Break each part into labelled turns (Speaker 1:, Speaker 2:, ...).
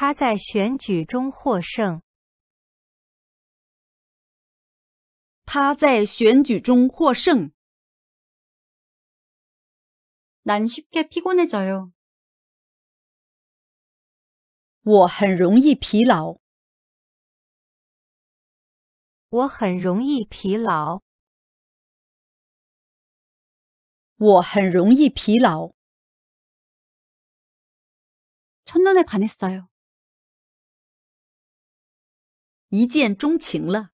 Speaker 1: 他在选举中获胜。他在选举中获胜。난쉽게피곤해져 요。 我很容易疲劳。我很容易疲劳。我很容易疲劳。첫눈에반했어 요。 一见钟情了，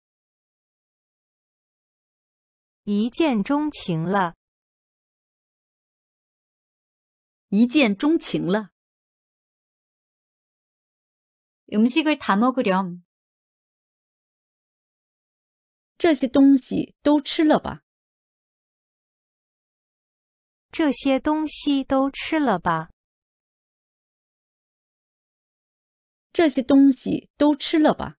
Speaker 1: 一见钟情了，一见钟情了。음식을다먹으 렴， 这些东西都吃了吧，这些东西都吃了吧，这些东西都吃了吧。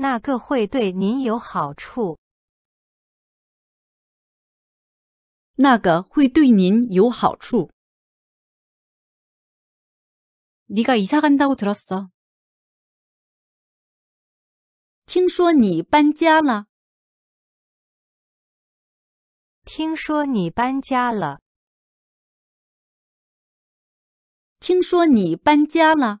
Speaker 1: 那个会对您有好处。那个会对您有好处。你家要搬家了。听说你搬家了。听说你搬家了。听说你搬家了。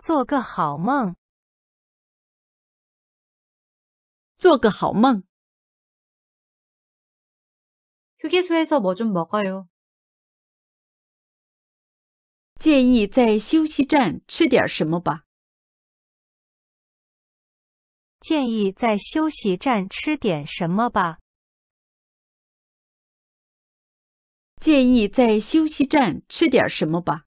Speaker 1: 做个好梦，做个好梦。建议在休息站吃点什么吧。建议在休息站吃点什么吧。建议在休息站吃点什么吧。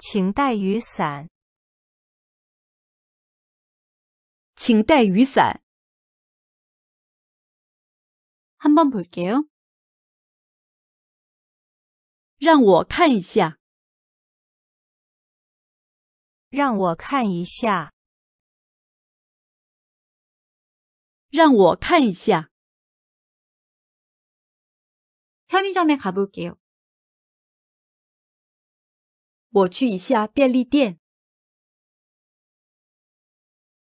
Speaker 1: 请带雨伞。请带雨伞。한번볼게 요。 让我看一下。让我看一下。让我看一下。편의점에가볼게 요。 我去一下便利店。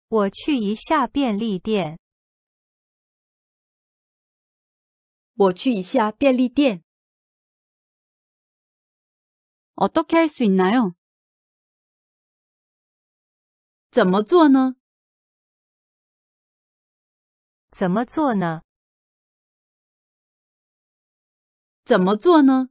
Speaker 1: 我去一下便利店。我去一下便利店。어떻게할수있나 요？ 怎么做呢？怎么做呢？怎么做呢？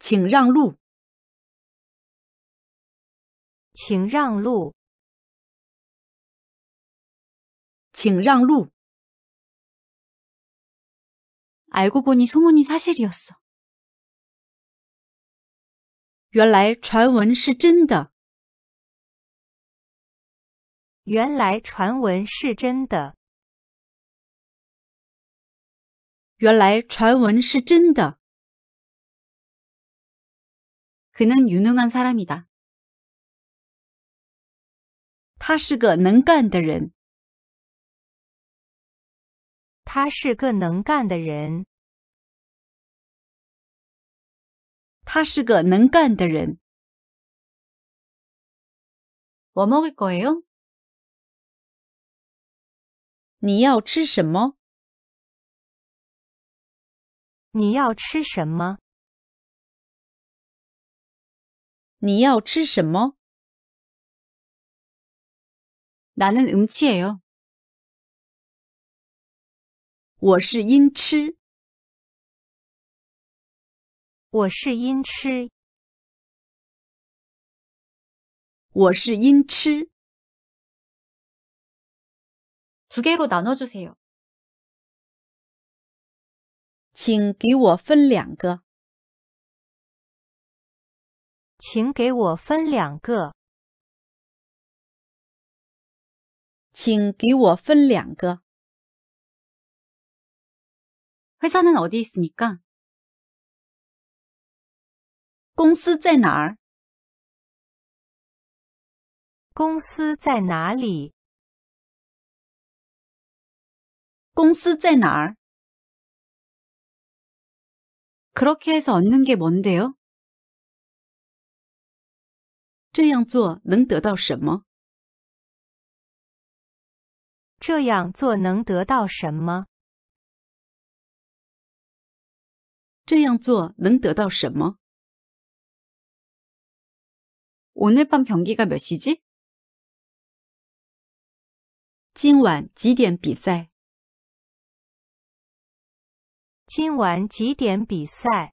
Speaker 1: 请让路！请让路！请让路！알고보니소문이사실이었어原来传闻是真的。原来传闻是真的。原来传闻是真的。 그는 유능한 사람이다. 他是个能干的人.他是个能干的人.他是个能干的人.뭐 먹을 거예요? 你要吃什么?你要吃什么?你要吃什么？나는음치에 요。 我是音痴。我是音痴。我是音痴。두개로나눠주세 요。 请给我分两个。请给我分两个。请给我分两个。회사는어디있습니 까？ 公司在哪儿？公司在哪里？公司在哪儿？그렇게해서얻는게뭔데 요？ 这样做能得到什么？这样做能得到什么？这样做能得到什么？오늘밤경기가몇시 지？ 今晚几点比赛？今晚几点比赛？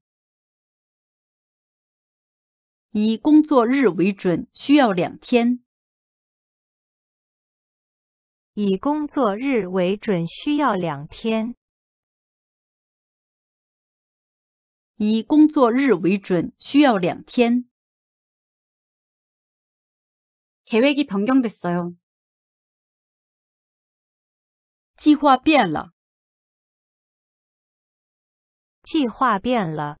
Speaker 1: 以工作日为准，需要两天。以工作日为准，需要两天。以工作日为准，需要两天。计划变了。计划变了。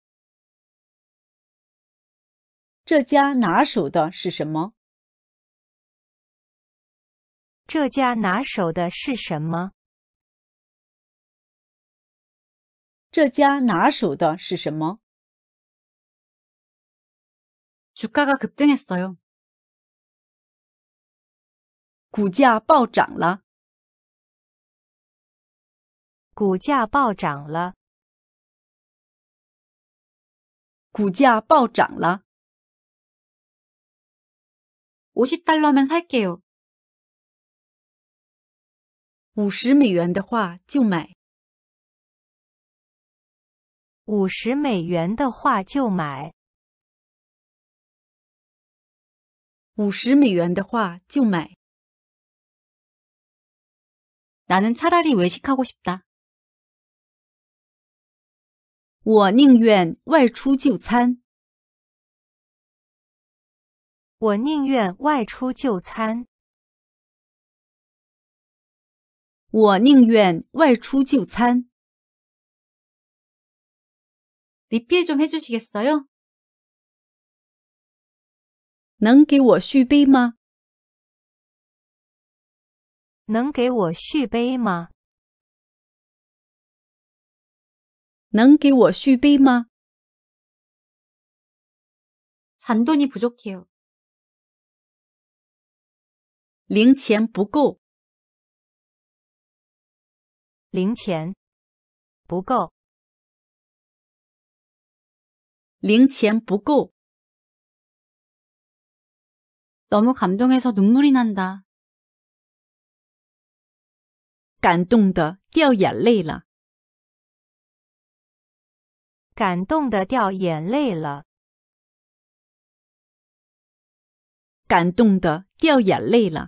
Speaker 1: 这家拿手的是什么？这家拿手的是什么？这家拿手的是什么？股价暴涨了！股价暴涨了！股价暴涨了！ 50달러면 살게요. 50美元的话就买. 50美元的话就买. 50美元的话就买. 나는 차라리 외식하고 싶다. 我宁愿外出就餐.我宁愿外出就餐。我宁愿外出就餐。리피에좀해주시겠어요能给我续杯吗？能给我续杯吗？能给我续杯吗？잔돈이부족해요零钱不够。零钱不够。零钱不够。너무감동해서눈물이난다感动的掉眼泪了。感动的掉眼泪了。感动的掉眼泪了。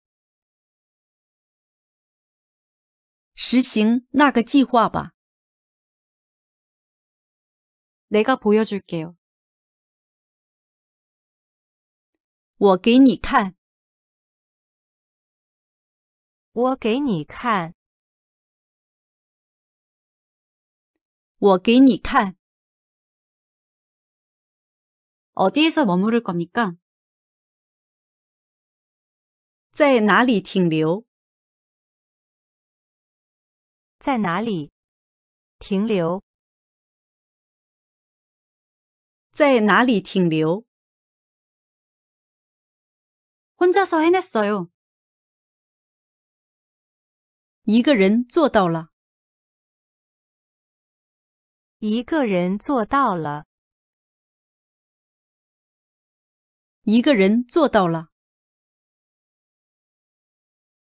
Speaker 1: 实行那个计划吧。내가보여줄게 요。 我给你看。我给你看。我给你看。어디에서머무를겁니 까？ 在哪里停留？在哪里停留？在哪里停留？혼자서해냈어 요。 一个人做到了。一个人做到了。一个人做到了。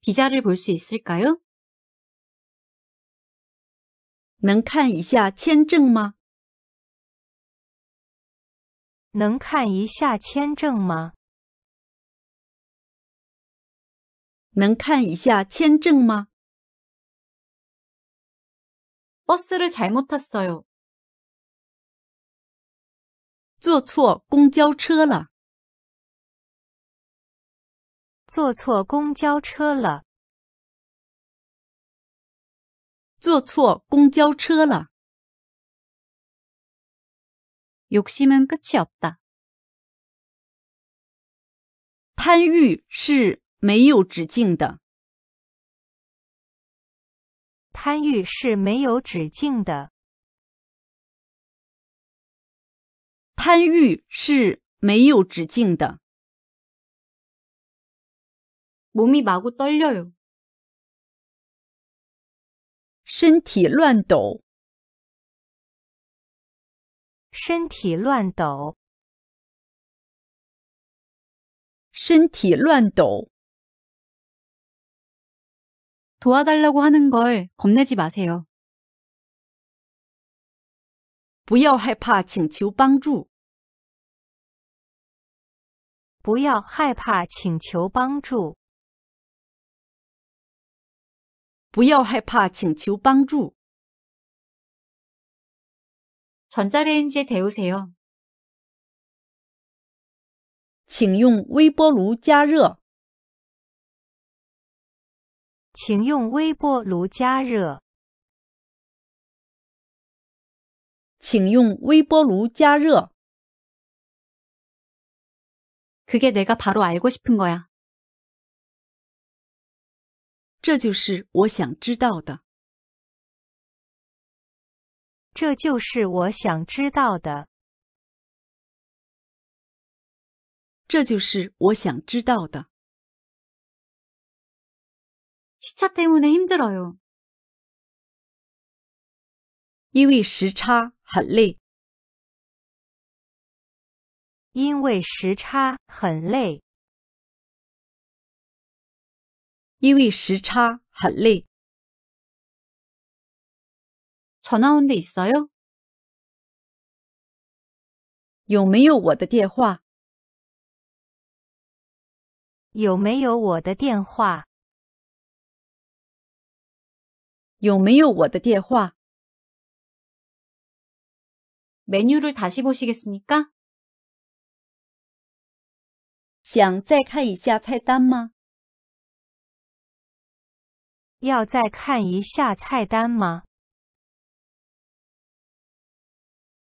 Speaker 1: 비자를볼수있을까 요？ 能看一下签证吗？能看一下签证吗？能看一下签证吗？버스를잘못탔어 요， 坐错公交车了。坐错公交车了。坐错公交车了。욕심은끝이없 다。 贪欲是没有止境的。贪欲是没有止境的。贪欲是没有止境的。몸이마구떨려 요。 身体乱抖，身体乱抖，身体乱抖。도와달라고하는걸겁내지마세 요。 不要害怕请求帮助。不要害怕请求帮助。不要害怕，请求帮助。전자레인지데우세 요。 请用微波炉加热。请用微波炉加热。请用微波炉加热。그게내가바로알고싶은거야这就是我想知道的。这就是我想知道的。这就是我想知道的。因为时差很累。因为时差很累。因为时差很累。전화온데있어 요？ 有没有我的电话？有没有我的电话？有没有我的电话？메뉴를다시보시겠습니 까？ 想再看一下菜单吗？要再看一下菜单吗？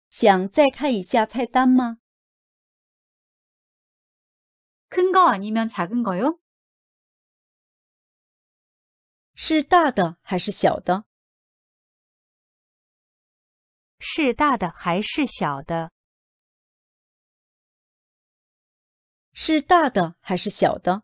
Speaker 1: 想再看一下菜单吗？큰거아니면작은거 요？ 是大的还是小的？是大的还是小的？是大的还是小的？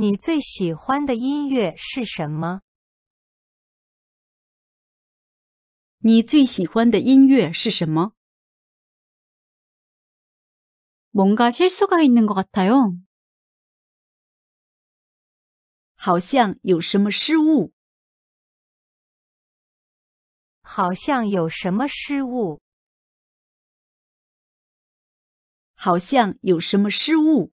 Speaker 1: 你最喜欢的音乐是什么？你最喜欢的音乐是什么？뭔가실수가있는것같아요好像有什么失误。好像有什么失误。好像有什么失误。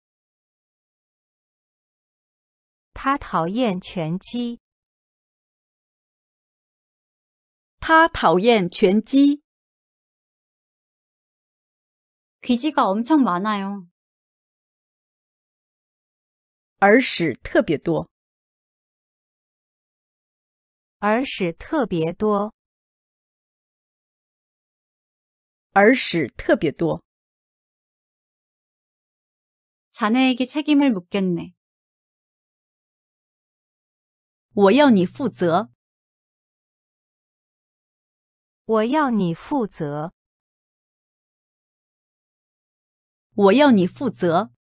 Speaker 1: 他讨厌拳击。他讨厌拳击。귀지가엄청많아요耳屎特别多。耳屎特别多。耳屎特别多。자네에게책임을묻겠네我要你负责，我要你负责，我要你负责。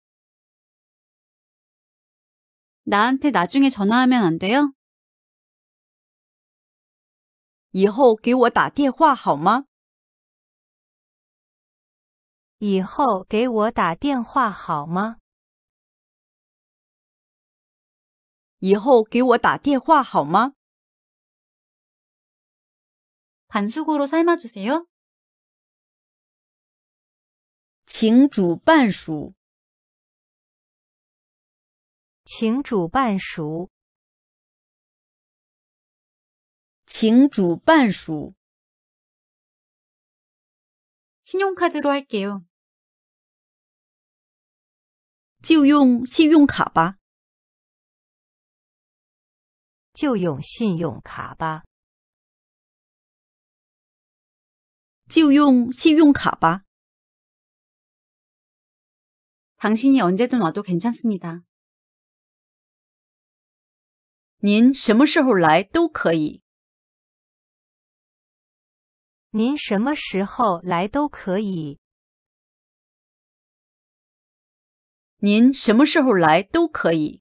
Speaker 1: 나한테나중에전화하면안돼요以后给我打电话好吗？以后给我打电话好吗？以后给我打电话好吗？请煮半熟。请煮半熟。请煮半熟。信用卡卡，就用信用卡吧。就用信用卡吧。就用信用卡吧。당신이언제든와도괜찮습니다您什么时候来都可以。您什么时候来都可以。您什么时候来都可以。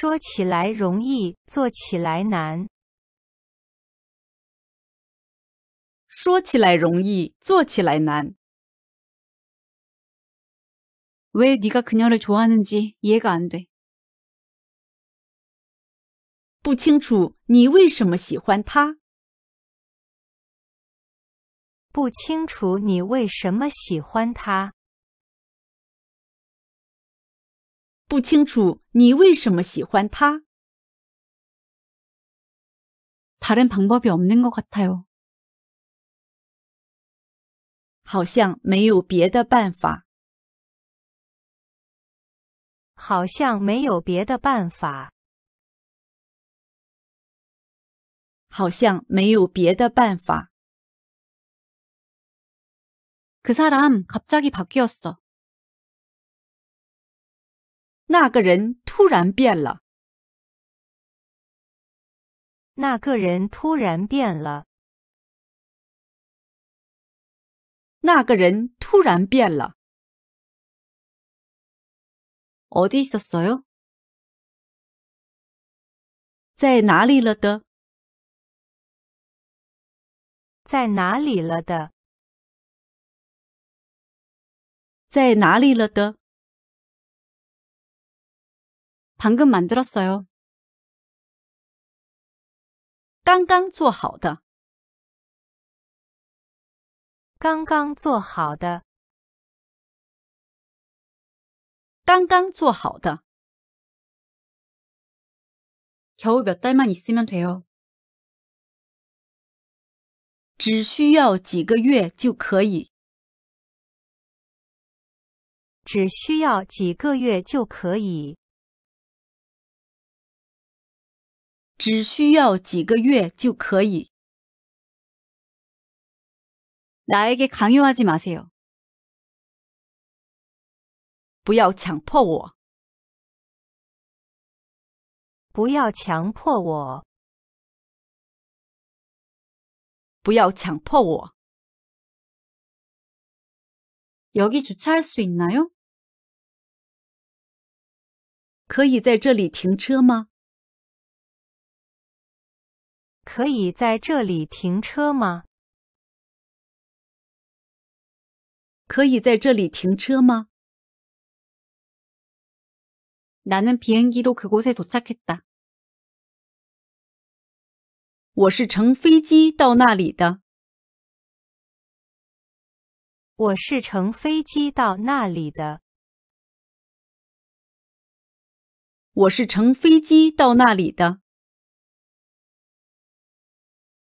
Speaker 1: 说起来容易，做起来难。说起来容易，做起来难。왜네가그녀를좋아하는지이해가안돼不清楚你为什么喜欢他。不清楚你为什么喜欢他。不清楚你为什么喜欢他。好像没有别的办法。好像没有别的办法。好像没有别的办法。그사람갑자기바뀌었어那个人突然变了。那个人突然变了。那个人突然变了。어디있었어 요？ 在哪里了的？在哪里了的？在哪里了的？ 방금 만들었어요. 刚刚做好的.刚刚做好的.刚刚做好的. 겨우 몇 달만 있으면 돼요. 只需要几个月就可以.只需要几个月就可以。只需要几个月就可以。나에게강요하지마세 요。 不要强迫我。不要强迫我。不要强迫我。여기주차할수있나 요？ 可以在这里停车吗？可以在这里停车吗？可以在这里停车吗？나는비행기로그곳에도착했다我是乘飞机到那里的。我是乘飞机到那里的。我是乘飞机到那里的。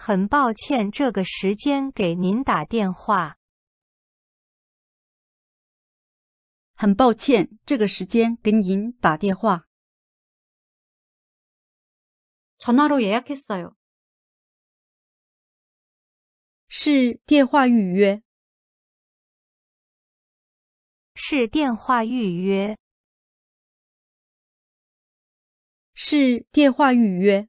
Speaker 1: 很抱歉，这个时间给您打电话。很抱歉，这个时间给您打电话。전화로예약했어 요。 是电话预约。是电话预约。是电话预约。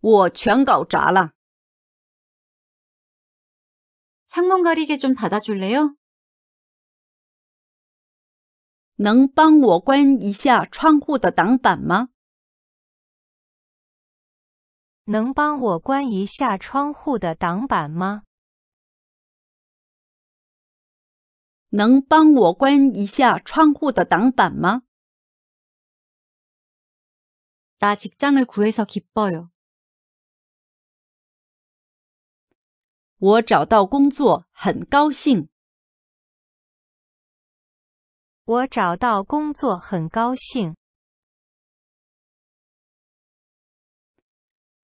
Speaker 1: 我全搞砸了。 창문 가리개 좀 닫아줄래요? 能帮我关一下窗户的挡板吗?能帮我关一下窗户的挡板吗? 能帮我关一下窗户的挡板吗?나 직장을 구해서 기뻐요. 我找到工作很高兴。我找到工作很高兴。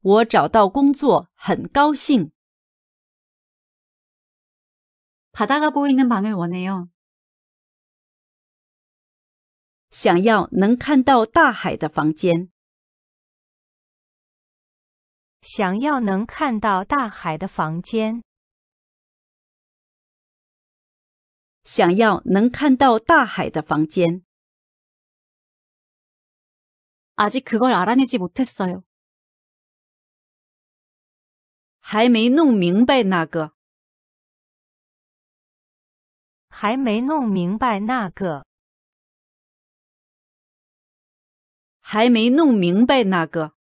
Speaker 1: 我找到工作很高兴。想要能看到大海的房间。想要能看到大海的房间。想要能看到大海的房间。아직그걸알아내지못했어요还没弄明白那个。还没弄明白那个。还没弄明白那个。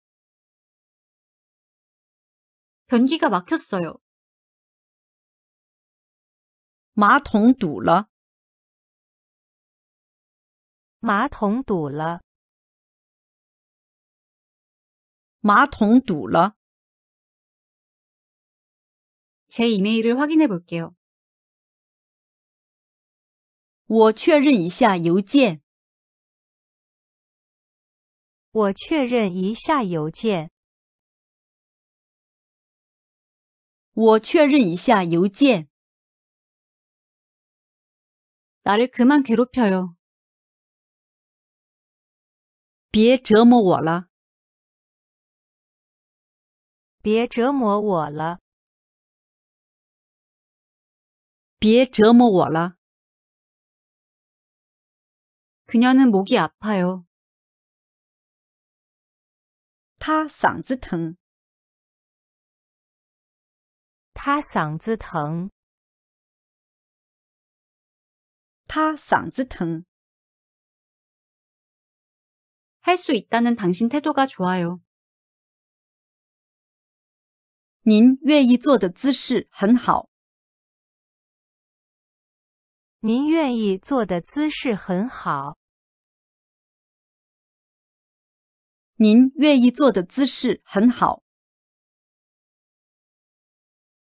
Speaker 1: 변기가 막혔어요. 马桶堵了.马桶堵了.马桶堵了.제 이메일을 확인해 볼게요. 我确认一下邮件。我确认一下邮件。我确认一下邮件。나를그만괴롭혀 요。 别折磨我了。别折磨我了。别折磨我了。그녀는목이아파 요。 她嗓子疼。他嗓子疼。他嗓子疼。할수있다는당신태도가좋아 요。 您愿意做的姿势很好。您愿意做的姿势很好。您愿意做的姿势很好。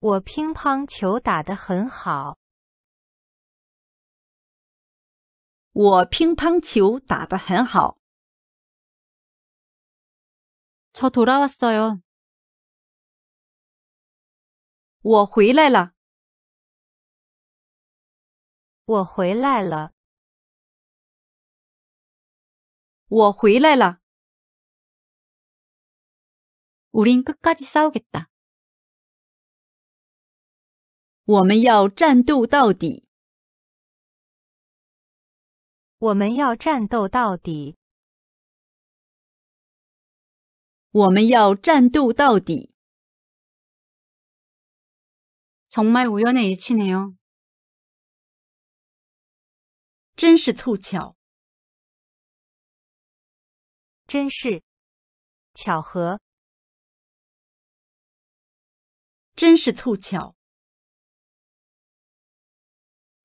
Speaker 1: 我乒乓球打得很好。我乒乓球打得很好。저돌아왔어 요。 我回来了。我回来了。我回来了。우린끝까지싸우겠다我们要战斗到底！我们要战斗到底！我们要战斗到底！정말우연에일치네요真是凑巧！真是巧合！真是凑巧！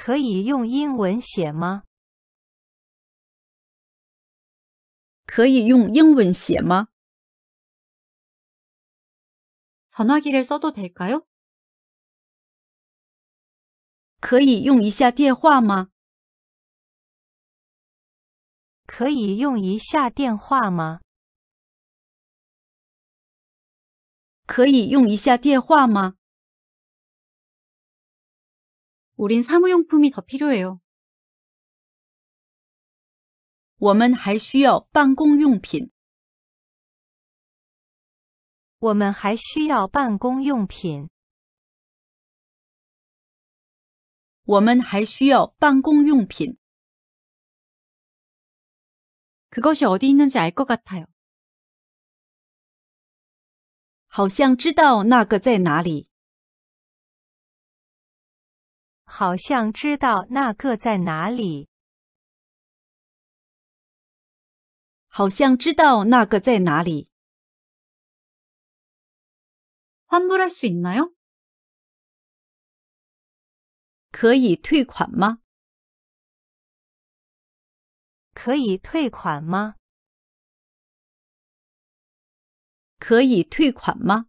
Speaker 1: 可以用英文写吗？可以用英文写吗？전화기를써도될까 요？ 可以用一下电话吗？可以用一下电话吗？可以用一下电话吗？ 우린 사무용품이 더 필요해요. 我们还需要办公用品.我们还需要办公用品.我们还需要办公用品. 그것이 어디 있는지 알 것 같아요. 好像知道那个在哪里.好像知道那个在哪里。好像知道那个在哪里。환불할수있나 요？ 可以退款吗？可以退款吗？可以退款吗？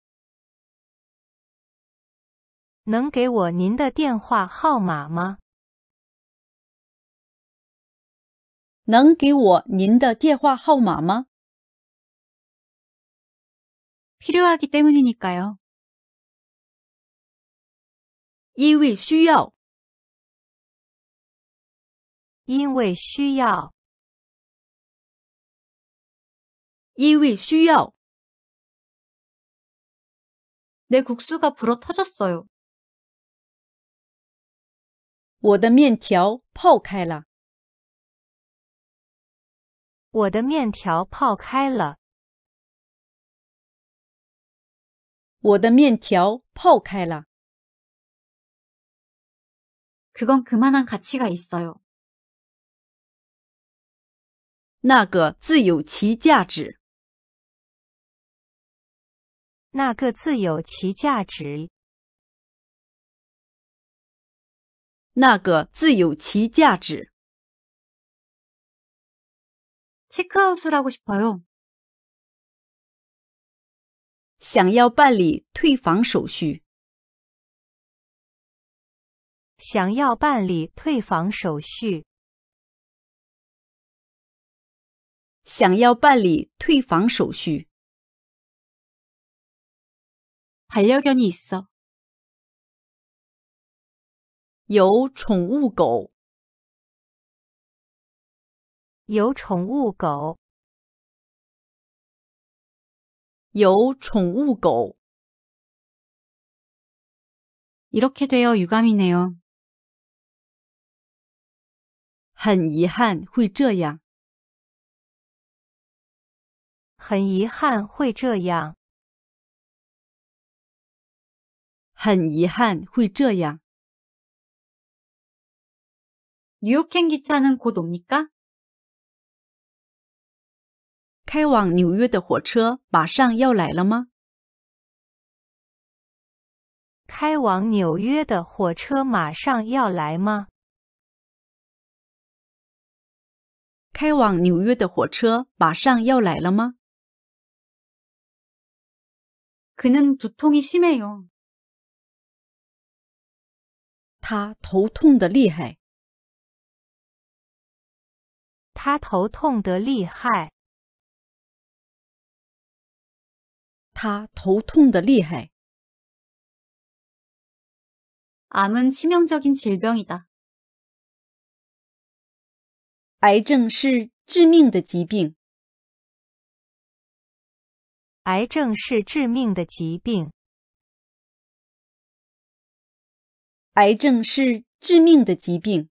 Speaker 1: 能给我您的电话号码吗？能给我您的电话号码吗？필요하기때문이니까요因为需要。因为需要。因为需要。내국수가불어터졌어요我的面条泡开了。我的面条泡开了。我的面条泡开了。그건그만한가치가있어요那个自有其价值。那个自有其价值。那个自有其价值。Check o u 을하고싶어 요。 想要办理退房手续。想要办理退房手续。想要办理退房手续。반려견이있어有宠物狗，有宠物狗，有宠物狗。이렇게되어유감이네요很遗憾会这样，很遗憾会这样，很遗憾会这样。纽约행기차는곧옵니까开往纽约的火车马上要来了吗？开往纽约的火车马上要来吗？开往纽约的火车马上要来了吗？그는두통이심해요他头痛的厉害。他头痛得厉害。他头痛得厉害。암은치명적인질병이 다。 癌症是致命的疾病。癌症是致命的疾病。癌症是致命的疾病。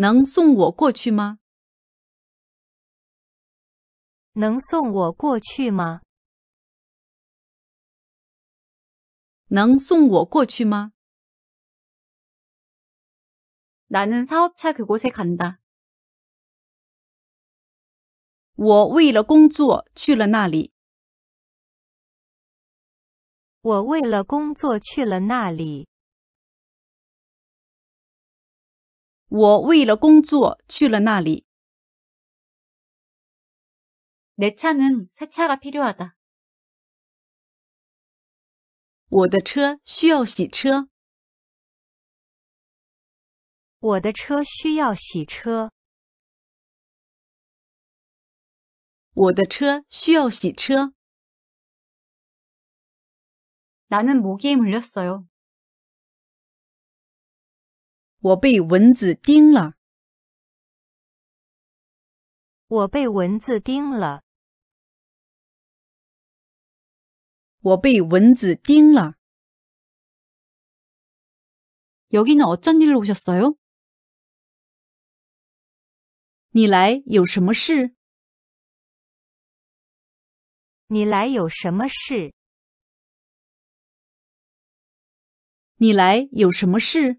Speaker 1: 能送我过去吗？能送我过去吗？能送我过去吗？나는사업차그곳에간다我为了工作去了那里。我为了工作去了那里。我为了工作去了那里。내차는세차가필요하 다。 我的车需要洗车。我的车需要洗车。我的车需要洗车。나는에물렸어요我被蚊子叮了。我被蚊子叮了。我被蚊子叮了。여기는어쩐일오셨어요你来有什么事？你来有什么事？你来有什么事？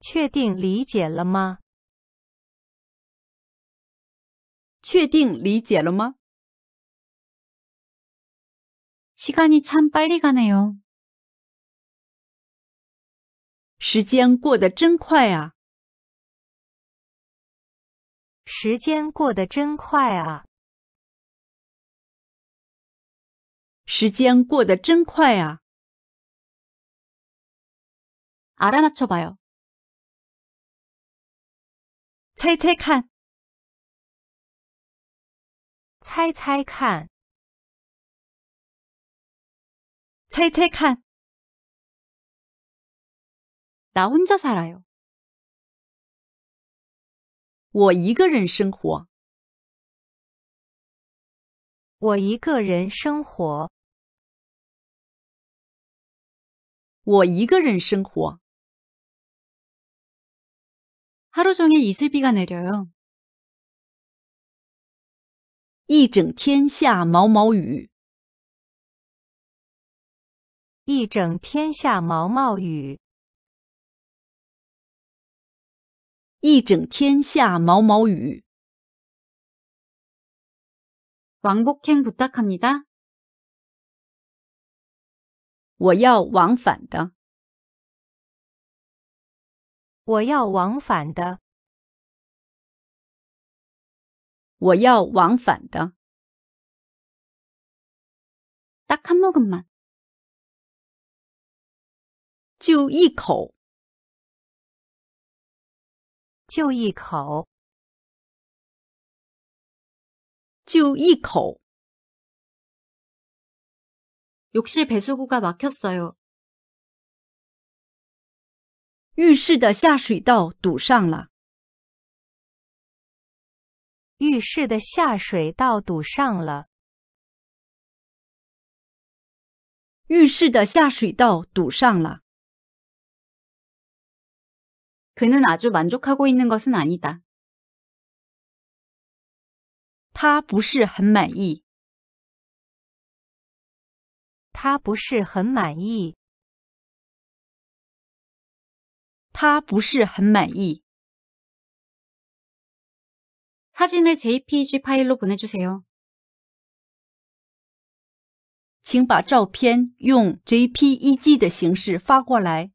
Speaker 1: 确定理解了吗？确定理解了吗？시간이참빨리가네요时间过得真快啊！时间过得真快啊！时间过得真快啊！알아맞춰봐요猜猜看，猜猜看，猜猜看。我一个人生活，我一个人生活，我一个人生活。 하루 종일 이슬비가 내려요. 一整天下毛毛雨.一整天下毛毛雨.一整天下毛毛雨. 왕복행 부탁합니다. 我要往返的.我要往返的。我要往返的。딱한모금 만， 就一口。就一口。就一口。浴室的下水道堵上了。浴室的下水道堵上了。浴室的下水道堵上了。그는아주만족하고있는것은아니다他不是很满意。他不是很满意。他不是很满意。사진을 JPG 파일로보내주세요请把照片用 JPEG 的形式发过来。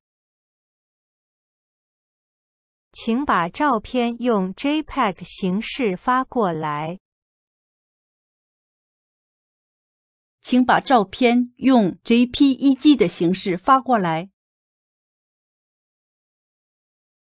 Speaker 1: 请把照片用 JPEG 形式发过来。请把照片用 JPEG 的形式发过来。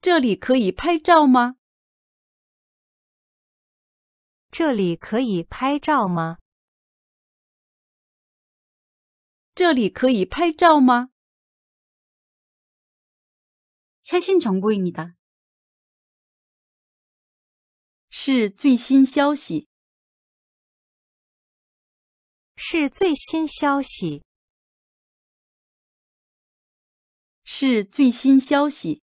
Speaker 1: 这里可以拍照吗？这里可以拍照吗？这里可以拍照吗？最新情报입니 다。 是最新消息。是最新消息。是最新消息。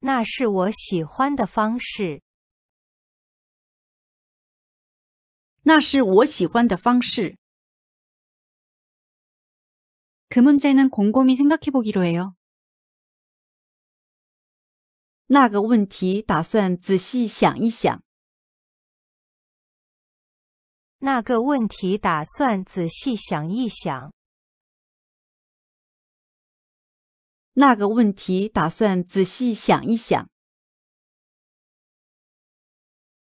Speaker 1: 那是我喜欢的方式。那是我喜欢的方式。그문제는곰곰이생각해보기로해 요。 那个问题打算仔细想一想。那个问题打算仔细想一想。那个问题打算仔细想一想。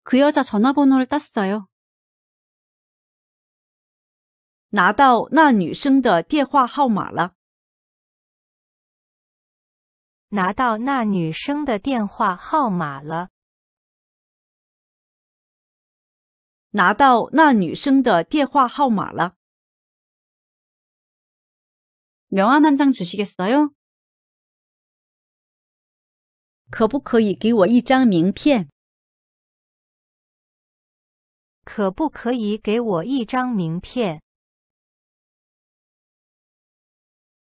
Speaker 1: 그여자전화번호를땄어 요。 拿到那女生的电话号码了。拿到那女生的电话号码了。拿到那女生的电话号码了。명함한장주시겠어요可不可以给我一张名片？可不可以给我一张名片？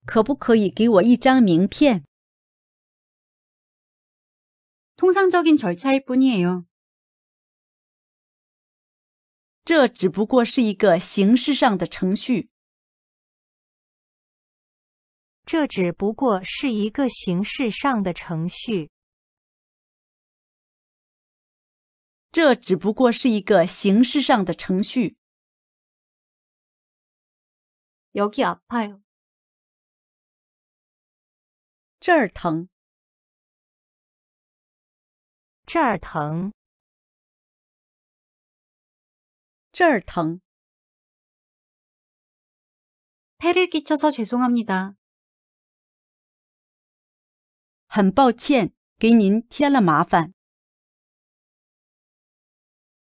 Speaker 1: 可不可以给我一张名片？通常적인절차일뿐이에 요。 这只不过是一个形式上的程序。这只不过是一个形式上的程序。这只不过是一个形式上的程序。这儿疼，这儿疼，这儿疼。很抱歉给您添了麻烦。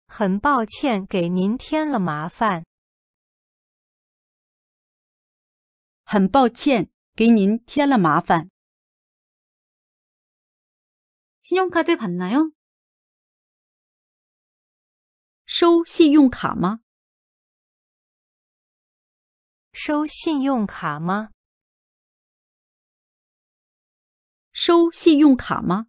Speaker 1: 很抱歉给您添了麻烦。很抱歉给您添了麻烦。信用卡드받나 요？ 收信用卡吗？收信用卡吗？收信用卡吗？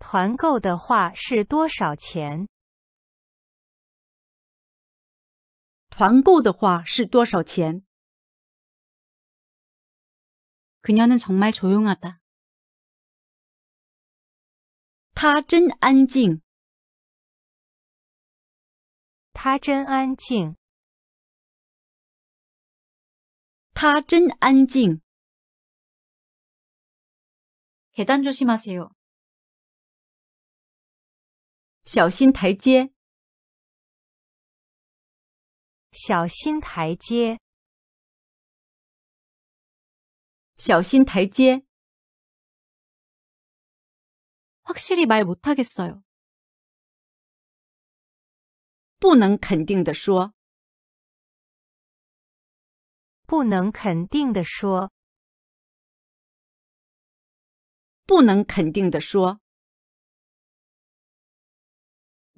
Speaker 1: 团购的话是多少钱？团购的话是多少钱？她真安静。她真安静。她真安静。请当心楼梯。小心台阶！小心台阶！小心台阶！확실히말못하겠어요不能肯定的说。不能肯定的说。不能肯定的说。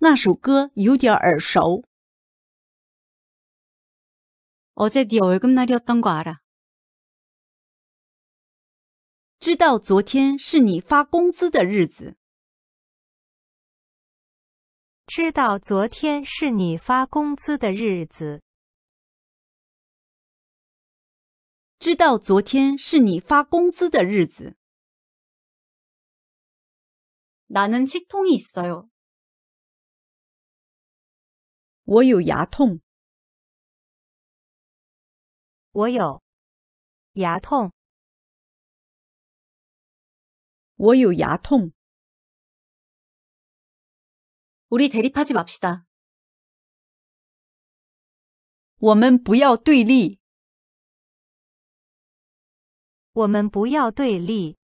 Speaker 1: 那首歌有点耳熟。知道昨天是你发工资的日子。知道昨天是你发工资的日子。知道昨天是你发工资的日子。我有牙痛。我有牙痛。我有牙痛。我们不要对立。我们不要对立。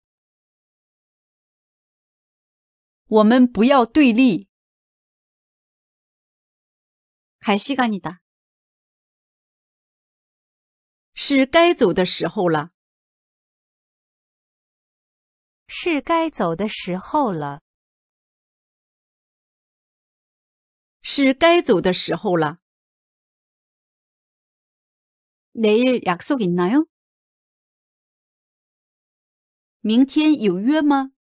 Speaker 1: 我们不要对立。할시간이다是该走的时候了。是该走的时候了。是该走的时候了。내일약속있나 요？ 明天有约吗？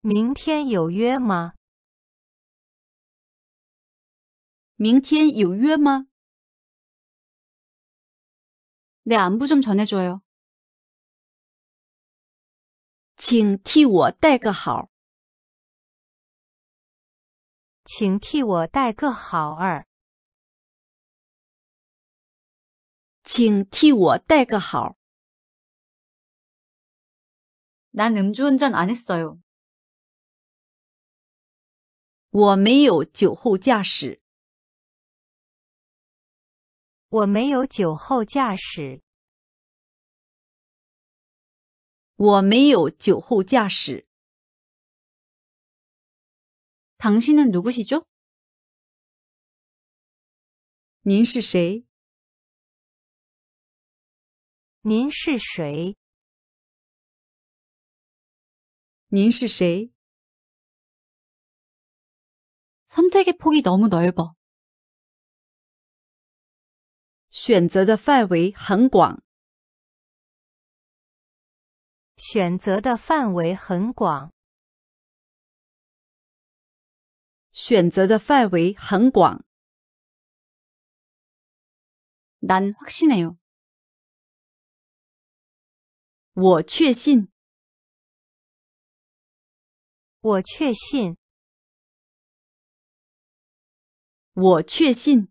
Speaker 1: 明天有约吗？明天有约吗？내안부좀전해줘 요， 请替我带个好。请替我带个好儿。请替我带个好。난음주운전안했어 요， 我没有酒后驾驶。我没有酒后驾驶。我没有酒后驾驶。당신은누구시 죠？ 您是谁？您是谁？您是谁？선택의폭이너무넓어选择的范围很广，选择的范围很广，选择的范围很广。난확신해 요。 我确信，我确信，我确信。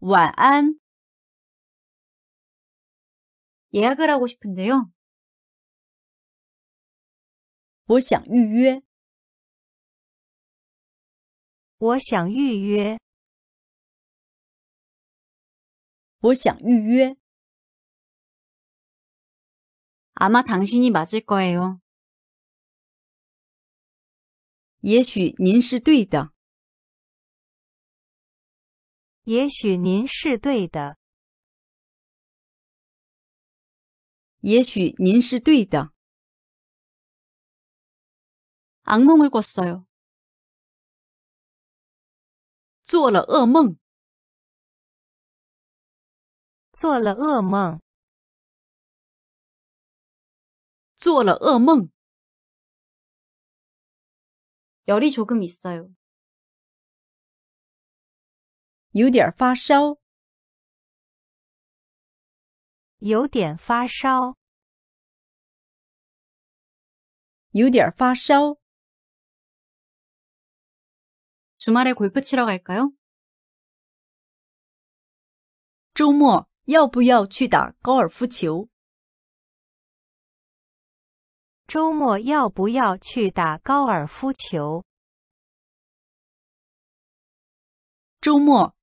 Speaker 1: 晚安。 예약을 하고 싶은데요. 我想预约。我想预约。我想预约。 아마 당신이 맞을 거예요. 也许您是对的。也许您是对的。也许您是对的。악몽을꿨어요做了噩梦。做了噩梦。做了噩梦열이조금있어요有点发烧。有点发烧。有点发烧。周末要不要去打高尔夫球？周末要不要去打高尔夫球？周末。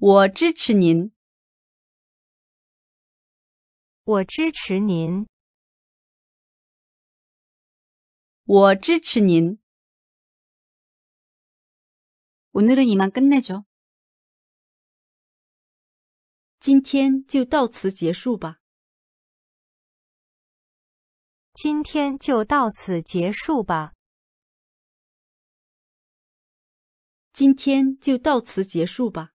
Speaker 1: 我支持您，我支持您，我支持您。오늘은이만끝내 죠。 今天就到此结束吧。今天就到此结束吧。今天就到此结束吧。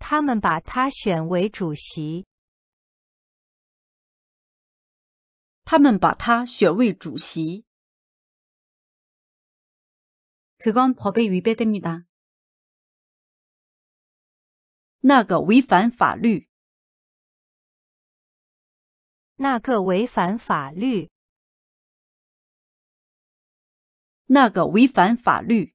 Speaker 1: 他们把他选为主席。他们把他选为主席。그건법에위배됩니다那个违反法律。那个违反法律。那个违反法律。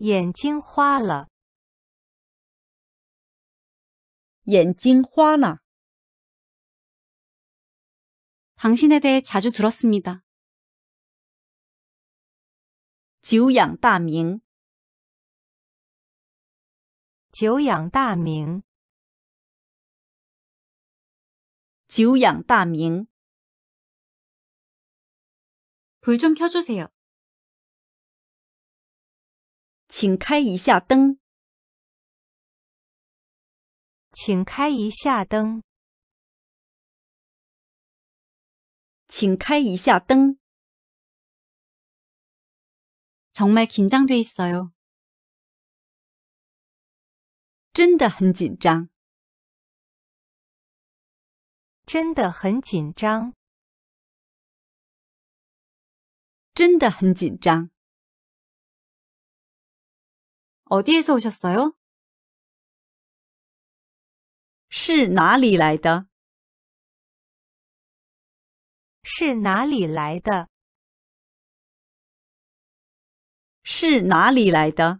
Speaker 1: 眼睛花了，眼睛花了。당신에대해자주들었습니다久仰大名。久仰大名。久仰大名。불좀켜주세요请开一下灯。请开一下灯。请开一下灯。정말긴장돼있어요真的很紧张。真的很紧张。真的很紧张。真的很紧张。어디에서오셨어 요？ 是哪里来的？是哪里来的？是哪里来的？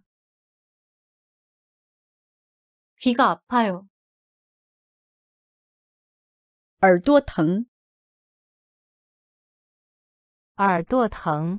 Speaker 1: 귀가아파 요。 耳朵疼。耳朵疼。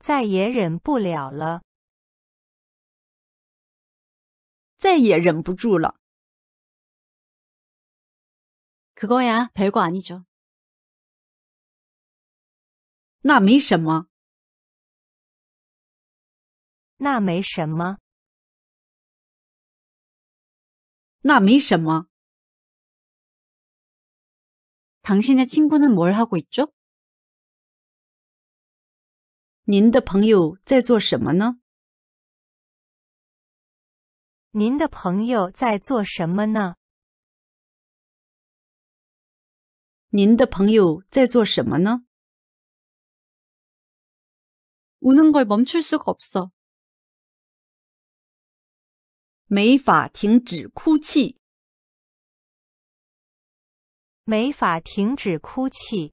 Speaker 1: 再也忍不了了，再也忍不住了。그거야별거아니죠那没什么，那没什么，那没什么。당신의친구는뭘하고있죠您的朋友在做什么呢？您的朋友在做什么呢？您的朋友在做什么呢？无法停止哭泣。没法停止哭泣。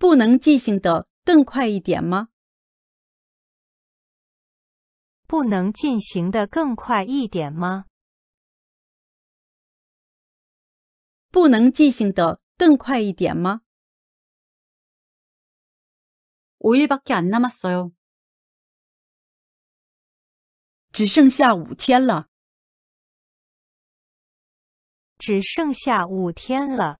Speaker 1: 不能记性的更快一点吗？不能进行的更快一点吗？不能记性的更快一点吗？오일밖에안남았어요只剩下五天了。只剩下五天了。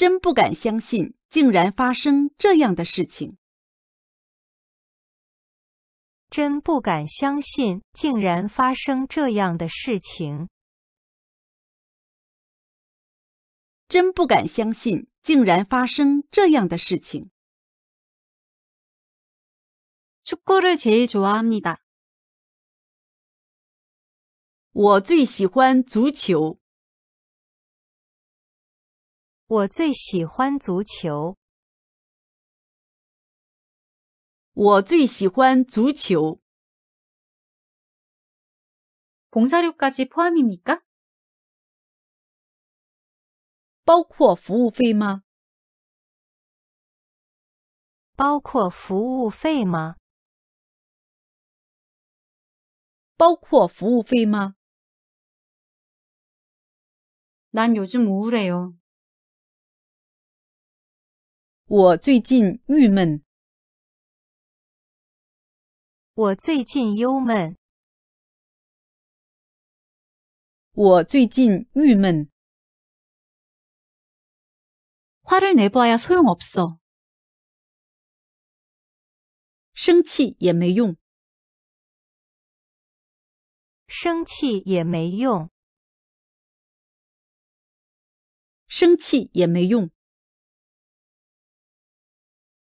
Speaker 1: 真不敢相信，竟然发生这样的事情！真不敢相信，竟然发生这样的事情！真不敢相信，竟然发生这样的事情！축구를제일좋아합니다我最喜欢足球。我最喜欢足球。我最喜欢足球。봉사료까지포함입니까包括服务费吗？包括服务费吗？包括服务费吗？난요즘우울해요我最近郁闷。我最近忧闷。我最近郁闷。화를내봐야소용없 어。 生气也没用。生气也没用。生气也没用。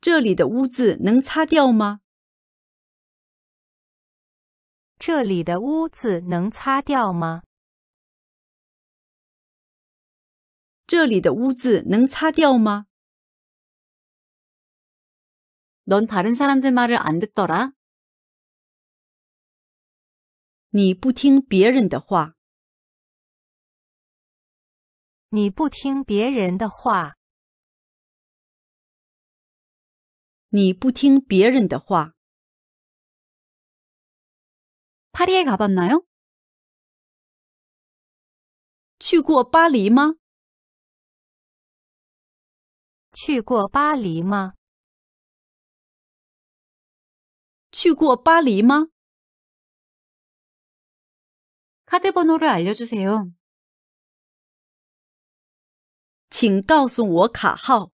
Speaker 1: 这里的污渍能擦掉吗？这里的污渍能擦掉吗？这里的污渍能擦掉吗？넌다른사람들말을안듣더 라？ 你不听别人的话。你不听别人的话。你不听别人的话。巴黎去过吗？去过巴黎吗？去过巴黎吗？卡的번호를알려주세 요。 请告诉我卡号。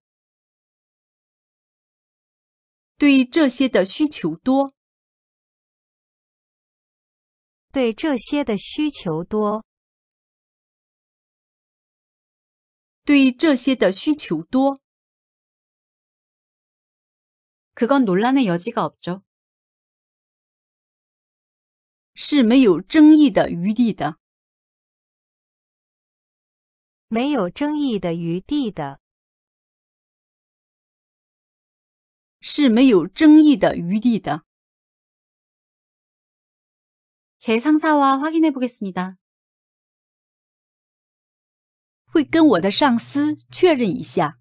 Speaker 1: 对这些的需求多，对这些的需求多，对这些的需求多，그건논란의여지가없 죠， 是没有争议的余地的，没有争议的余地的。是没有争议的余地的。请上司和我确认一下。会跟我的上司确认一下。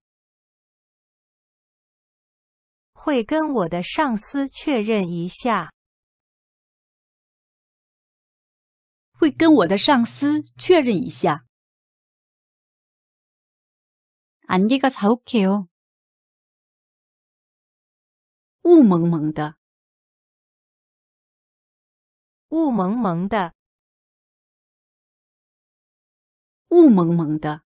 Speaker 1: 会跟我的上司确认一下。会跟我的上司确认一下。안개가자욱해요雾蒙蒙的，雾蒙蒙的，雾蒙蒙的。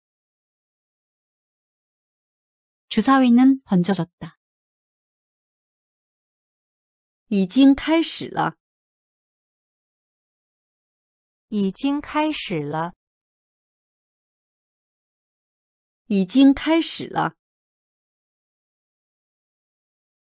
Speaker 1: 주사위는던져졌다已经开始了，已经开始了，已经开始了。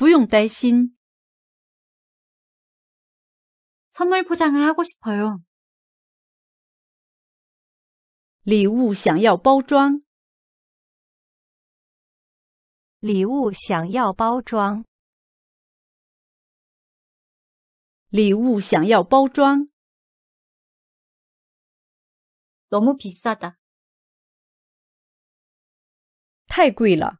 Speaker 1: 不用担心。선물포장을하고싶어요礼物想要包装。礼物想要包装。礼物想要包装。너무비싸다太贵了。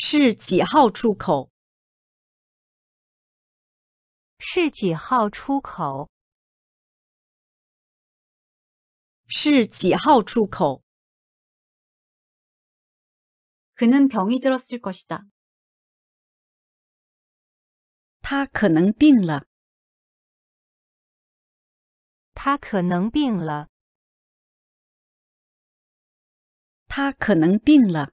Speaker 1: 是几号出口？是几号出口？是几号出口？他可能病了。他可能病了。他可能病了。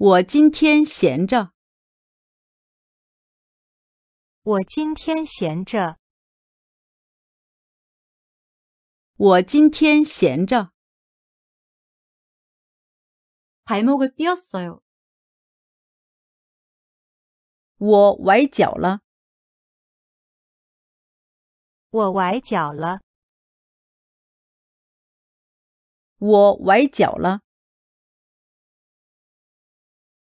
Speaker 1: 我今天闲着。我今天闲着。我今天闲着。발목을삐었어 요。 我崴脚了。我崴脚了。我崴脚了。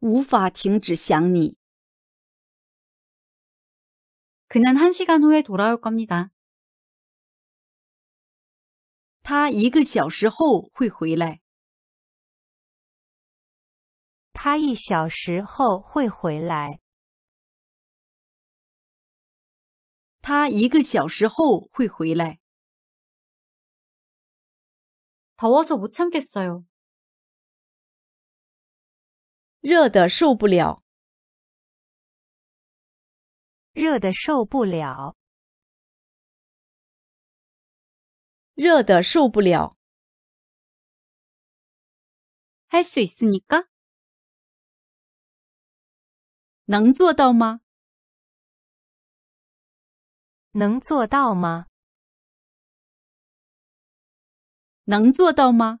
Speaker 1: 无法停止想你。 그는 한 시간 후에 돌아올 겁니다. 他一个小时后会回来。他一小时后会回来。他一个小时后会回来。 더워서 못 참겠어요. 热的受不了，热的受不了，热的受不了。할수있으니 까？ 能做到吗？能做到吗？能做到吗？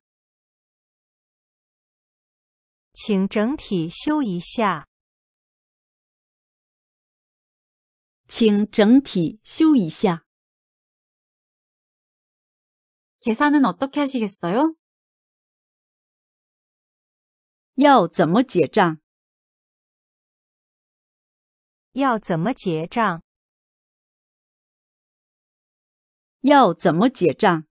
Speaker 1: 请整体修一下。请整体修一下。계산은어떻게하시겠어 요？ 要怎么结账？要怎么结账？要怎么结账？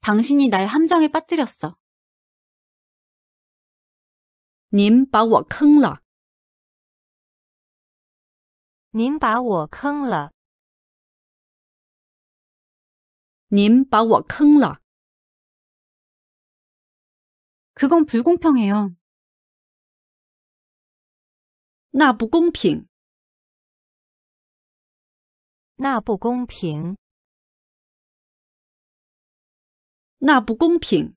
Speaker 1: 당신이날함정에빠뜨렸어您把我坑了！您把我坑了！您把我坑了！그건불공평해요那不公平。那不公平。那不公平。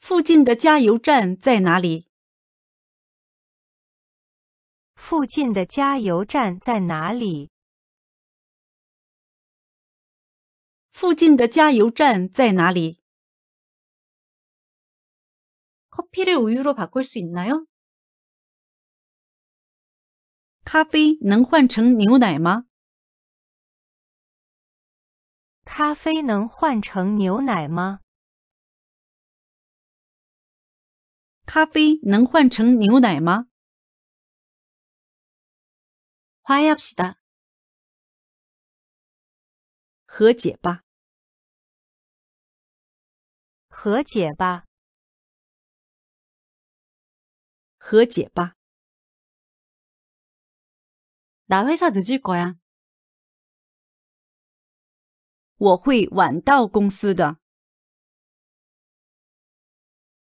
Speaker 1: 附近的加油站在哪里？附近的加油站在哪里？附近的加油站在哪里？커피를우유로바꿀수있나 요？ 咖啡能换成牛奶吗？咖啡能换成牛奶吗？咖啡能换成牛奶吗？화해합시 다， 和解吧。和解吧。和解吧。나회사늦을거 야， 我会晚到公司的。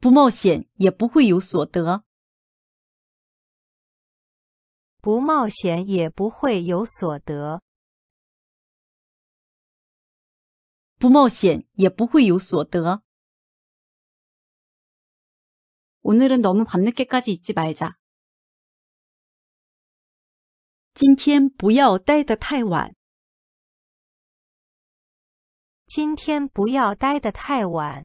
Speaker 1: 不冒险也不会有所得。不冒险也不会有所得。不冒险也不会有所得。오늘은너무밤늦게까지있지말자今天不要待得太晚。今天不要待得太晚。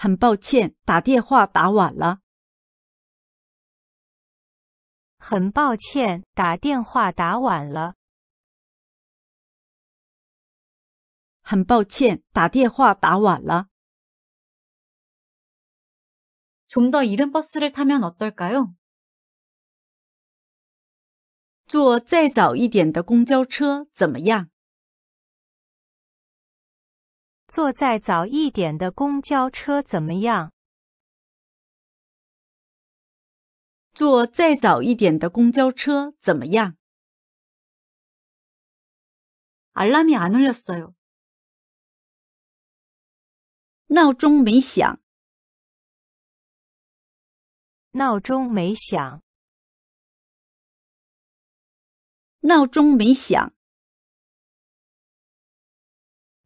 Speaker 1: 很抱歉，打电话打晚了。很抱歉，打电话打晚了。很抱歉，打电话打晚了。좀더이른버스를타면어떨까요坐再早一点的公交车怎么样？坐再早一点的公交车怎么样？坐再早一点的公交车怎么样？알람이안울렸어요闹钟没响。闹钟没响。闹钟没响。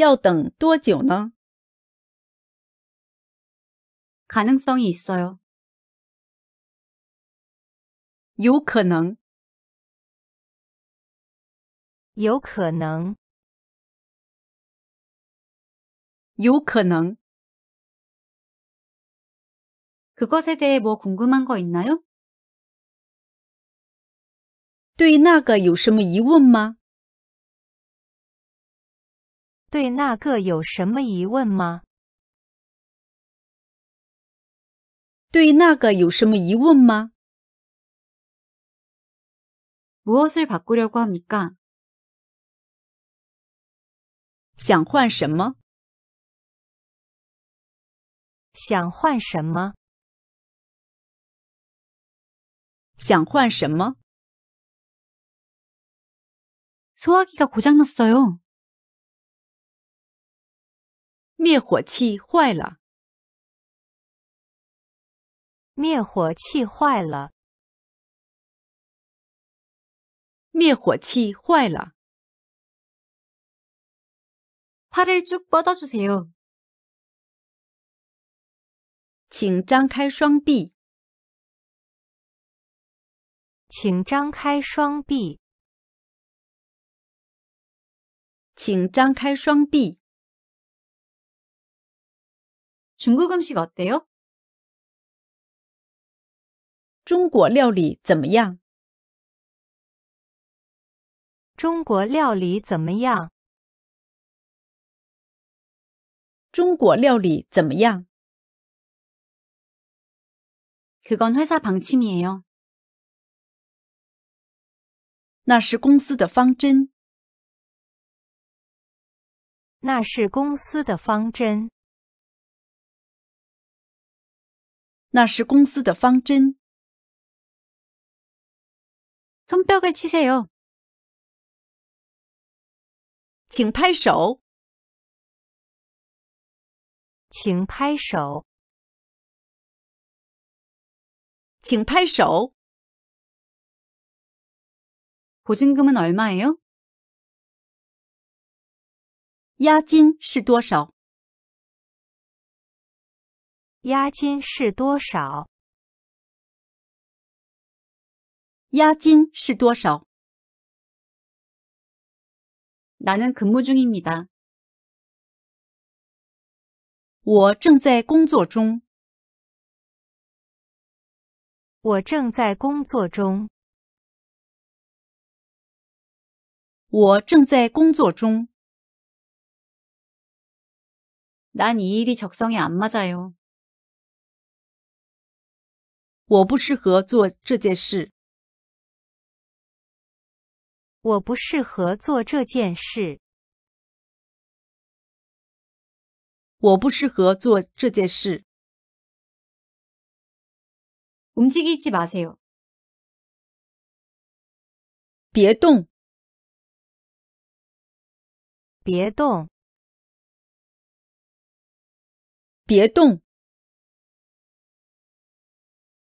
Speaker 1: 要等多久呢？ 가능성이 있어요. 有可能.有可能.有可能. 그것에 대해 뭐 궁금한 거 있나요? 对那个有什么疑问吗？对那个有什么疑问吗？对那个有什么疑问吗？무엇을바꾸려고합니 까？ 想换什么？想换什么？想换什么？소화기가고장났어요灭火器坏了！灭火器坏了！灭火器坏了！팔을쭉뻗어주세 요， 请张开双臂，请张开双臂，请张开双臂。中国料理怎么样？中国料理怎么样？中国料理怎么样？그건회사방침이에요那是公司的方针。那是公司的方针。那是公司的方针。손뼉을치세 요， 请拍手，请拍手，请拍手。保证金是얼마呀？押金是多少？押金是多少？押金是多少？ 나는 근무 중입니다. 我正在工作中. 我正在工作中.我正在工作中.난 이 일이 적성에 안 맞아요. 我不适合做这件事。我不适合做这件事。我不适合做这件事。움직이지마세 요。 别动。别动。别动。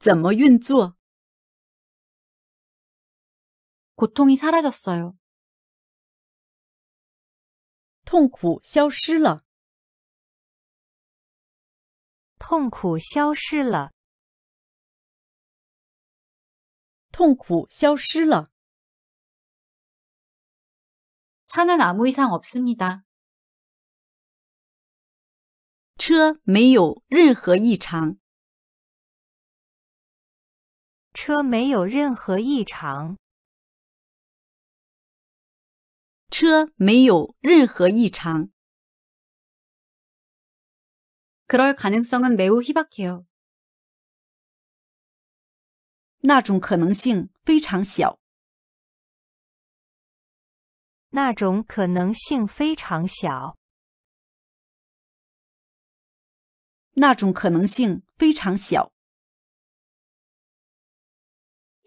Speaker 1: 怎么运作？疼痛已消失。痛苦消失了。痛苦消失了。痛苦消失了。车没有任何异常。车没有任何异常。车没有任何异常。车没有任何异常。그럴가능성은매우희박해요那种可能性非常小。那种可能性非常小。那种可能性非常小。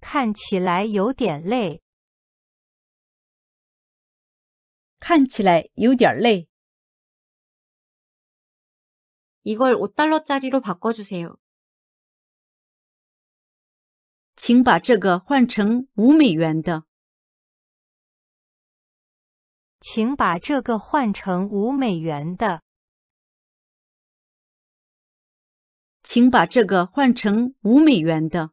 Speaker 1: 看起来有点累。看起来有点累。이걸5달러짜리로바꿔주세 요。 请把这个换成五美元的。请把这个换成五美元的。请把这个换成五美元的。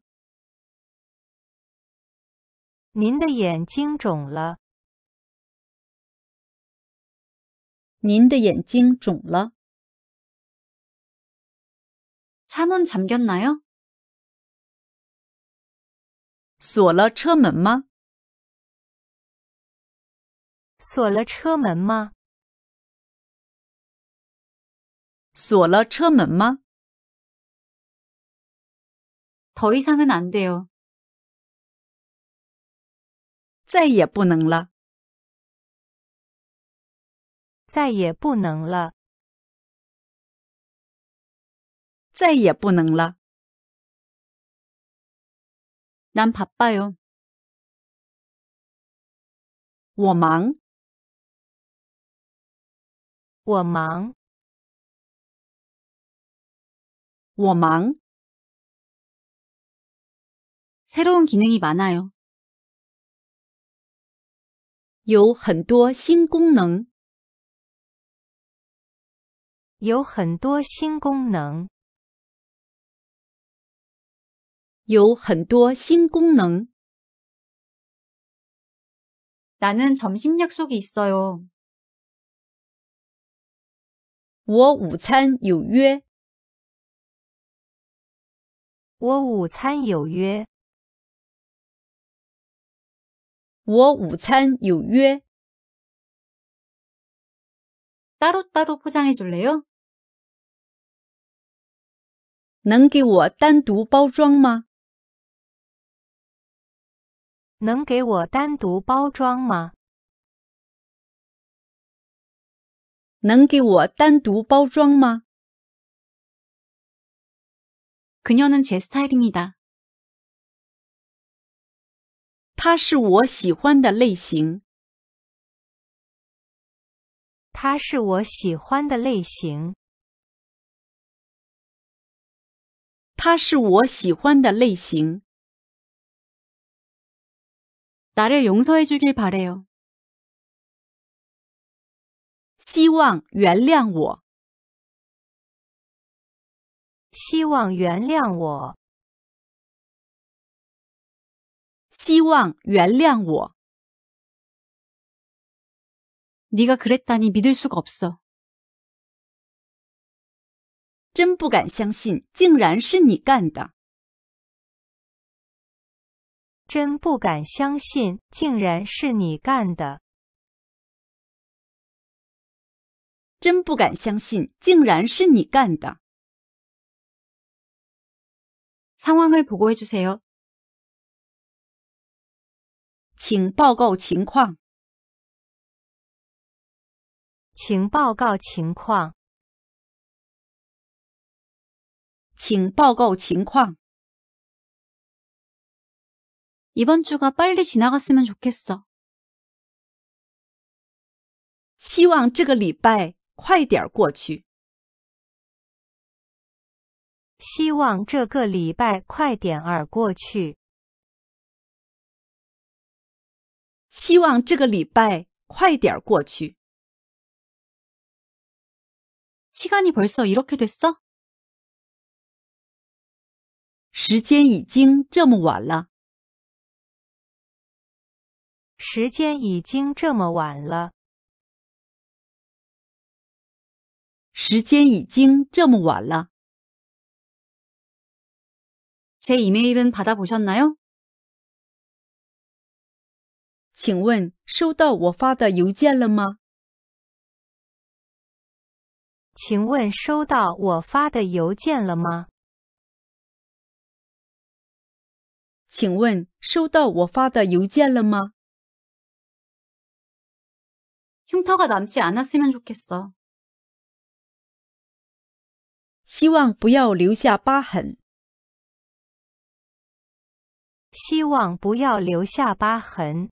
Speaker 1: 您的眼睛肿了。您的眼睛肿了。차문잠겼나 요？ 锁了车门吗？锁了车门吗？锁了车门吗？더이상은안돼 요。 再也不能了，再也不能了，再也不能了。난바빠 요。 我忙，我忙，我忙。새로운기능이많아요有很多新功能。有很多新功能。有很多新功能。나는점심약속이있어 요。 我午餐有约。我午餐有约。我午餐有约 따로따로 포장해 줄래요? 能给我单独包装吗?能给我单独包装吗?能给我单独包装吗? 그녀는 제 스타일입니다. 他是我喜欢的类型。他是我喜欢的类型。他是我喜欢的类型。大家用说一句句罢了哟。希望原谅我。希望原谅我。希望原谅我。 네가 그랬다니 믿을 수가 없어. 真不敢相信，竟然是你干的。真不敢相信，竟然是你干的。真不敢相信，竟然是你干的。 상황을 보고해 주세요. 请报告情况。请报告情况。请报告情况。이번주가빨리지나갔으면좋겠 어。 希望这个礼拜快点儿过去。希望这个礼拜快点儿过去。希望这个礼拜快点儿过去。시간이벌써이렇게됐어时间已经这么晚了。时间已经这么晚了。时间已经这么晚了。제이메일은받아보셨나요请问收到我发的邮件了吗？请问收到我发的邮件了吗？请问收到我发的邮件了吗？希望不要留下疤痕。希望不要留下疤痕。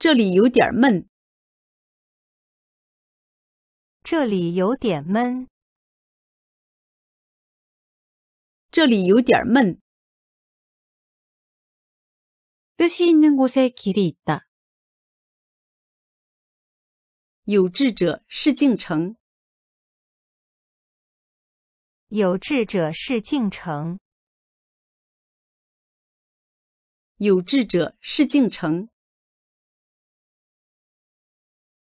Speaker 1: 这里有点闷。这里有点闷。这里有点闷。뜻이있는곳에길이있다有志者事竟成。有志者事竟成。有志者事竟成。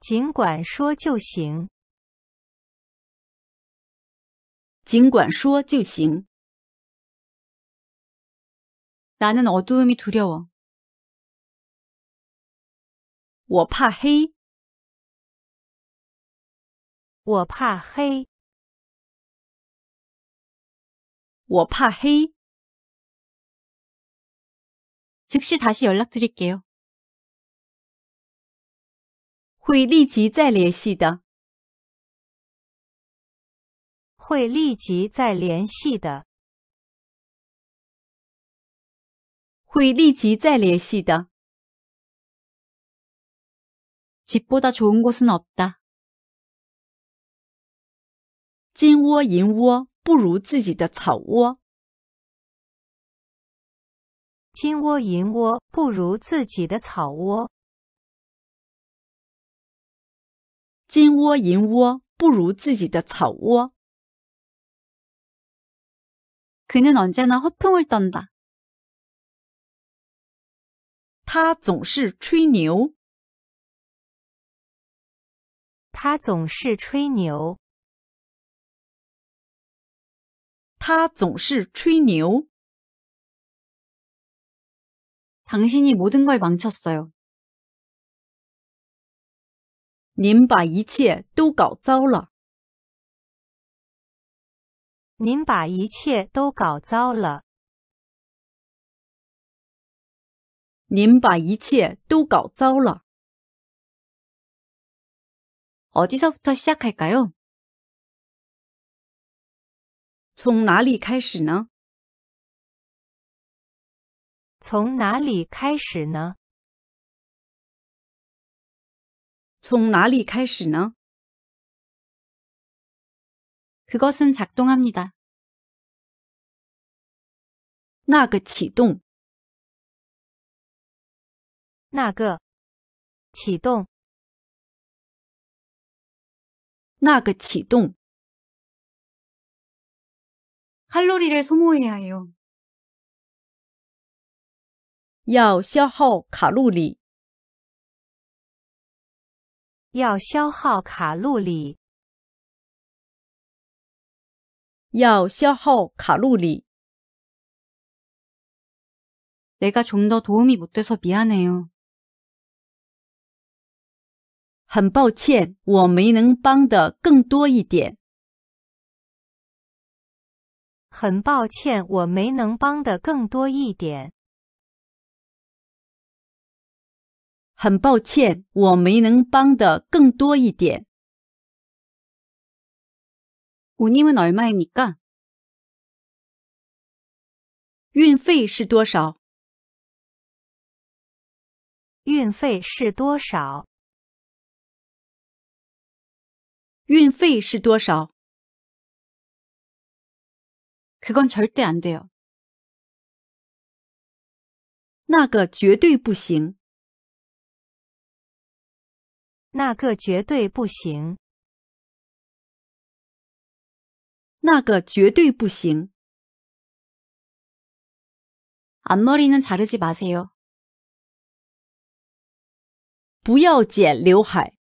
Speaker 1: 尽管说就行。尽管说就行。나는어두움이두려워我怕黑。我怕黑。我怕黑。즉시다시연락드릴게요会立即再联系的。会立即再联系的。会立即再联系的。집보다좋은곳은없다금窝银窝不如自己的草窝。金窝银窝不如自己的草窝。金窝银窝不如自己的草窝。그는언제나허풍을떤다他总是吹牛。他总是吹牛。他总是吹牛。당신이모든걸망쳤어요您把一切都搞糟了。您把一切都搞糟了。您把一切都搞糟了。어디서부터시작할까 요？ 从哪里开始呢？从哪里开始呢？从哪里开始呢？ 그것은 작동합니다. 那个启动.那个启动.那个启动. 칼로리를 소모해야 해요. 要消耗卡路里.要消耗卡路里。要消耗卡路里。내가좀더도움이못돼서미안해 요。 很抱歉，我没能帮的更多一点。很抱歉，我没能帮的更多一点。很抱歉，我没能帮的更多一点。운임은얼마입니 까？ 运费是多少？运费是多少？运费是多少？그건절대안돼 요。 那个绝对不行。那个绝对不行，那个绝对不行。앞머리는자르지마세 요。 不要剪刘海，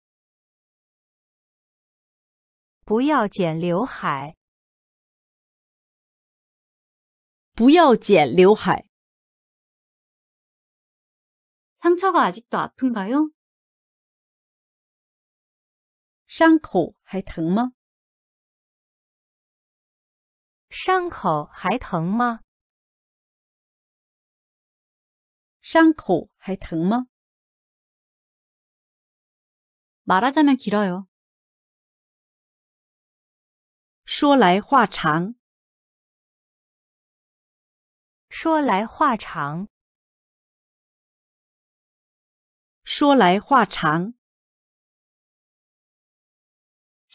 Speaker 1: 不要剪刘海，不要剪刘海。상처가아직도아픈가 요？ 伤口还疼吗？伤口还疼吗？伤口还疼吗？말하자면길어요说来话长。说来话长。说来话长。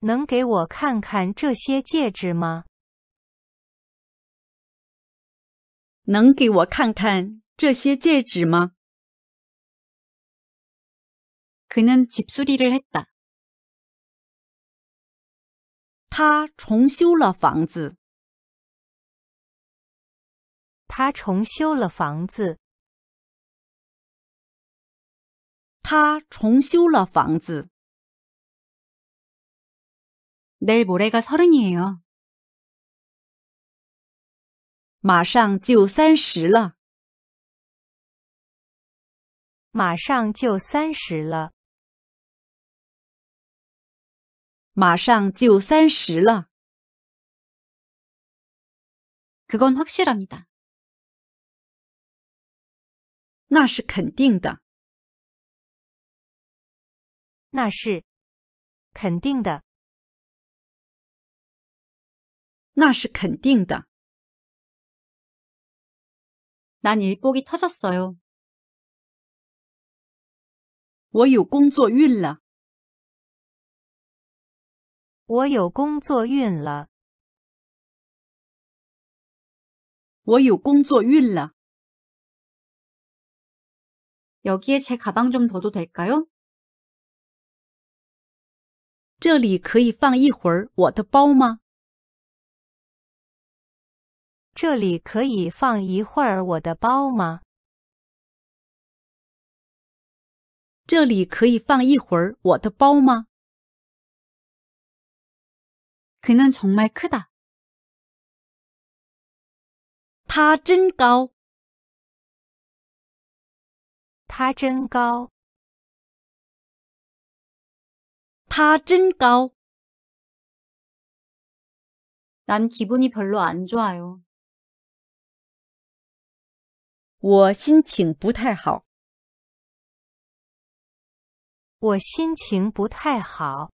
Speaker 1: 能给我看看这些戒指吗？能给我看看这些戒指吗？他重修了房子。他重修了房子。他重修了房子。내일모레가서른이에요马上就三十了。马上就三十了。马上就三十了。그건확실합니다那是肯定的。那是肯定的。那是肯定的。난일복이터졌어 요。 我有工作运了。我有工作运了。我有工作运了。여기에제가방좀둬도될까 요？ 这里可以放一会儿我的包吗？这里可以放一会儿我的包吗？这里可以放一会儿我的包吗？그는정말크다他真高。他真高。他真高。난기분이별로안좋아요我心情不太好。我心情不太好。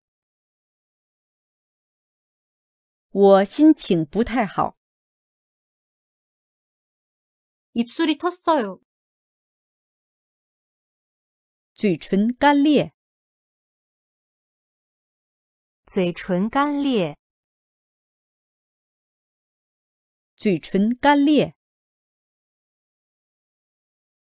Speaker 1: 我心情不太好。입술이터어 요。 嘴唇干裂。嘴唇干裂。嘴唇干裂。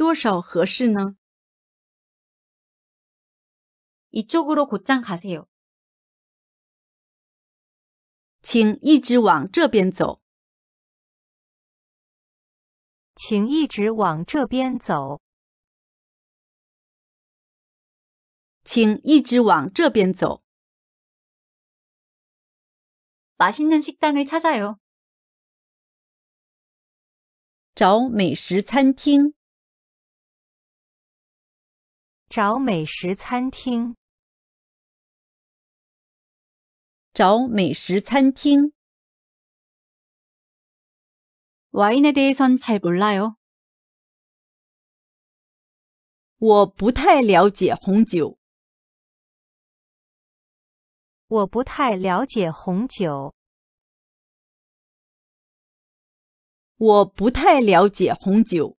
Speaker 1: 多少合适呢？이쪽으로곧장가세 요， 请一直往这边走。请一直往这边走。请一直往这边走。맛있는식당을찾아 요， 找美食餐厅。找美食餐厅。找美食餐厅。와인에대해선잘몰라 요。 我不太了解红酒。我不太了解红酒。我不太了解红酒。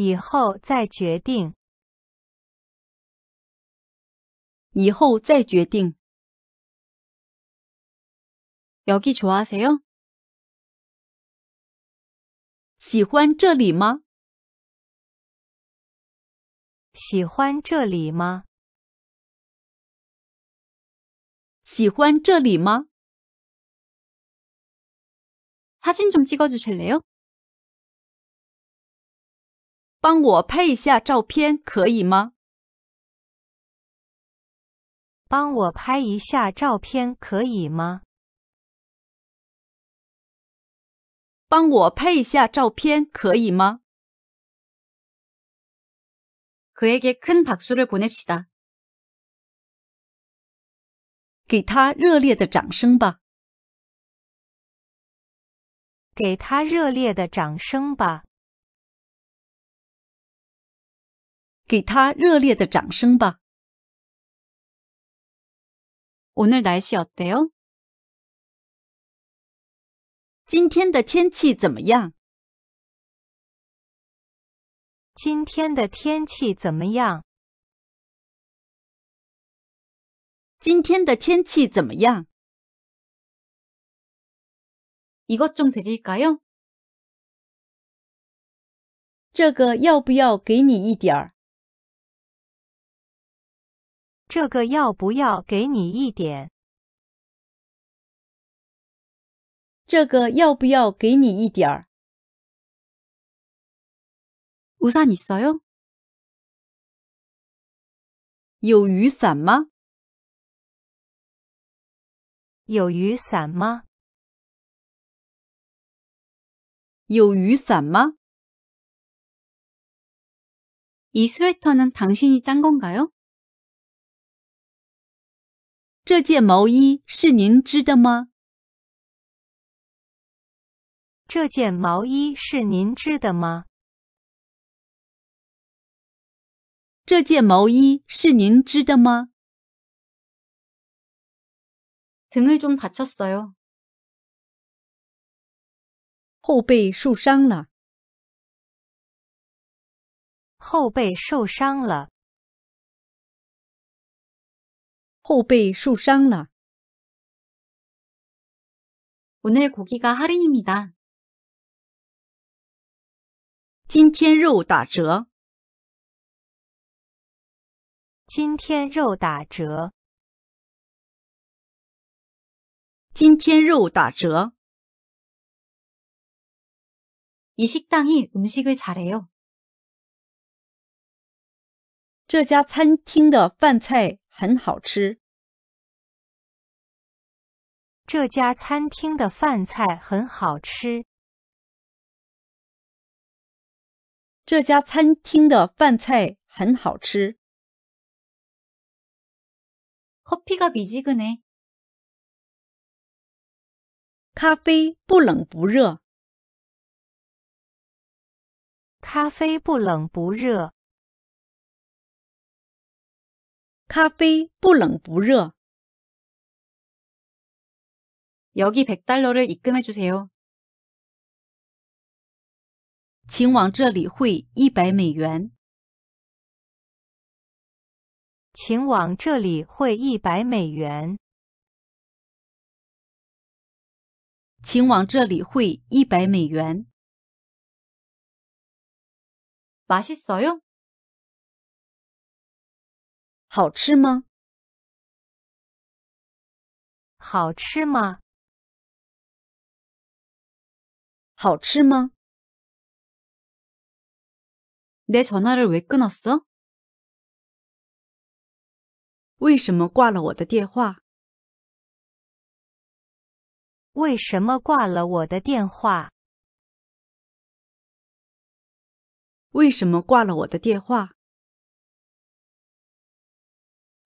Speaker 1: 以后再决定。以后再决定。여기좋아하세요喜欢这里吗？喜欢这里吗？喜欢这里吗？사진좀찍어주실래요帮我配一下照片可以吗？帮我拍一下照片可以吗？帮我配一下照片可以吗？그에게큰박수를보냅시다给他热烈的掌声吧。给他热烈的掌声吧。给他热烈的掌声吧。오늘날씨어때 요？ 今天的天气怎么样？今天的天气怎么样？今天的天气怎么样？이거좀드릴까 요？ 这个要不要给你一点儿？这个要不要给你一点？这个要不要给你一点儿？우산있어요有雨伞吗？有雨伞吗？有雨伞吗？이스웨터는당신이짠건가요这件毛衣是您织的吗？这件毛衣是您织的吗？这件毛衣是您织的吗？등을좀다쳤어요后背受伤了。后背受伤了。后背受伤了。오늘고기가할인입니 다。 今天肉打折。今天肉打折。今天肉打折。이식당이음식을잘해 요。 这家餐厅的饭菜。很好吃。这家餐厅的饭菜很好吃。这家餐厅的饭菜很好吃。커피가미지근 해。 咖啡不冷不热。咖啡不冷不热。咖啡不冷不热。 여기 100달러를 입금해 주세요. 请往这里汇100美元. 请往这里汇100美元. 请往这里汇100美元. 맛있어요? 好吃吗？好吃吗？好吃吗？내전화를왜끊었 어？ 为什么挂了我的电话？为什么挂了我的电话？为什么挂了我的电话？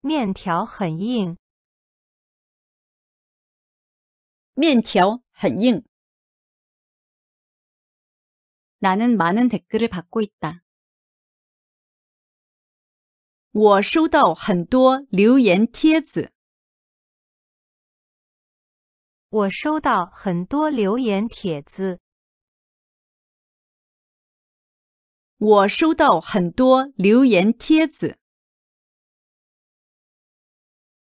Speaker 1: 面条很硬。面条很硬。나는많은댓글을받고있 다。 我收到很多留言帖子。我收到很多留言帖子。我收到很多留言帖子。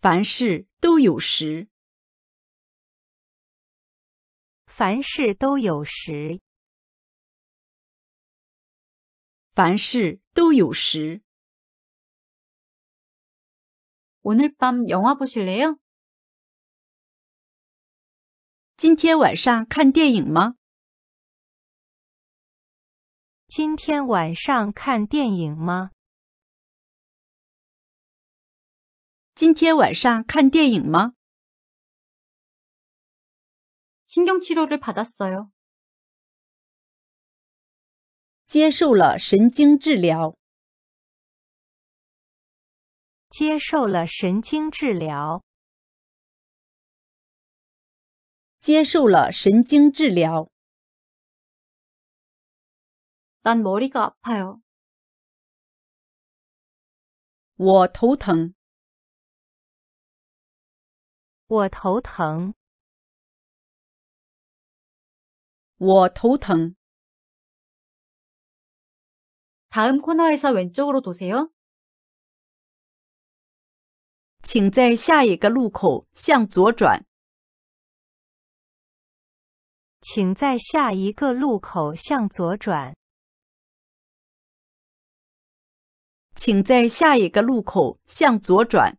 Speaker 1: 凡事都有时。凡事都有时。凡事都有时。오늘밤영화보실래요今天晚上看电影吗？今天晚上看电影吗？今天晚上看电影吗？신경치료를받았어요接受了神经治疗。接受了神经治疗。接受了神经治疗。난머리가아파요我头疼。我头疼。我头疼。다음코너에서왼쪽으로도세요请在下一个路口向左转。请在下一个路口向左转。请在下一个路口向左转。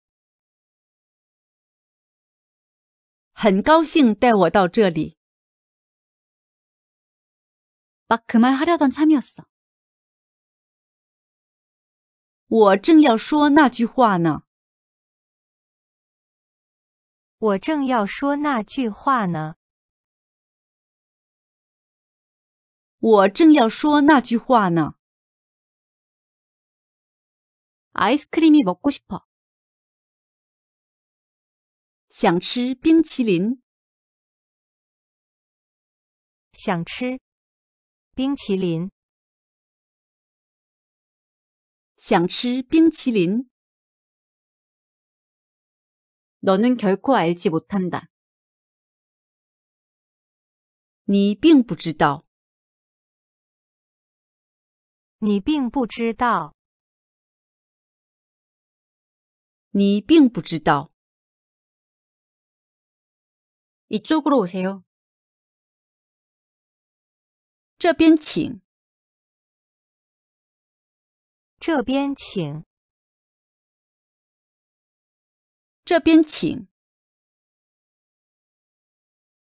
Speaker 1: 很高兴带我到这里。我正要说那句话呢。我正要说那句话呢。我正要说那句话呢。아이스크림이먹고싶어想吃冰淇淋。想吃冰淇淋。想吃冰淇淋。너는결코알지못한 다。 你并不知道。你并不知道。你并不知道。 이쪽으로 오세요. 这边请.这边请.这边请.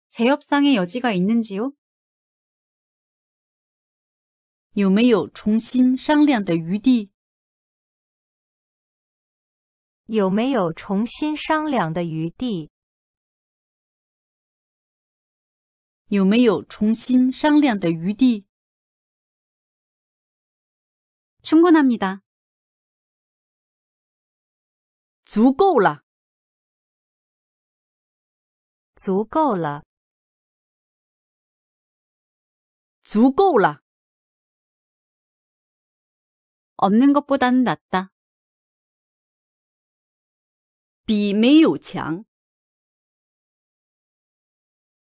Speaker 1: 재협상의 여지가 있는지요? 有没有重新商量的余地？有没有重新商量的余地？有没有重新商量的余地？充分합니 다。 足够了。足够了。足够了。없는것보다낫 다。 比没有强。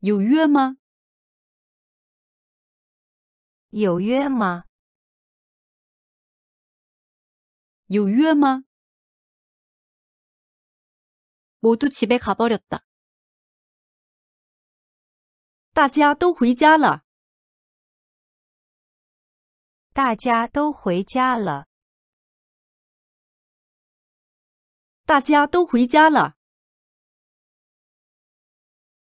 Speaker 1: 有约吗？有约吗？有约吗？모두집에가버렸다大家都回家了。大家都回家了。大家都回家了。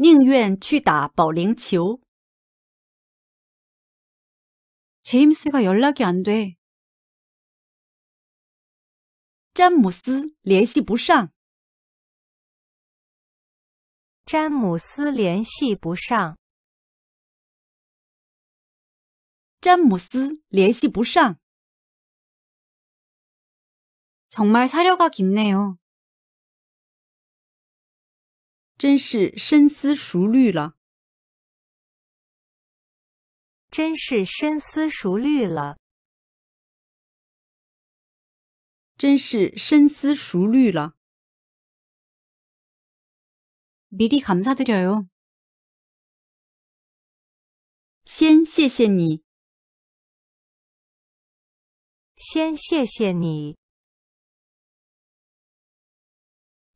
Speaker 1: 宁愿去打保龄球。詹姆斯连联系不上。詹姆斯联系不上。詹姆斯联系不上。정말사려가깊네요真是深思熟虑了，真是深思熟虑了，真是深思熟虑了。别滴看不着这条先谢谢你，先谢谢你，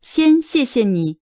Speaker 1: 先谢谢你。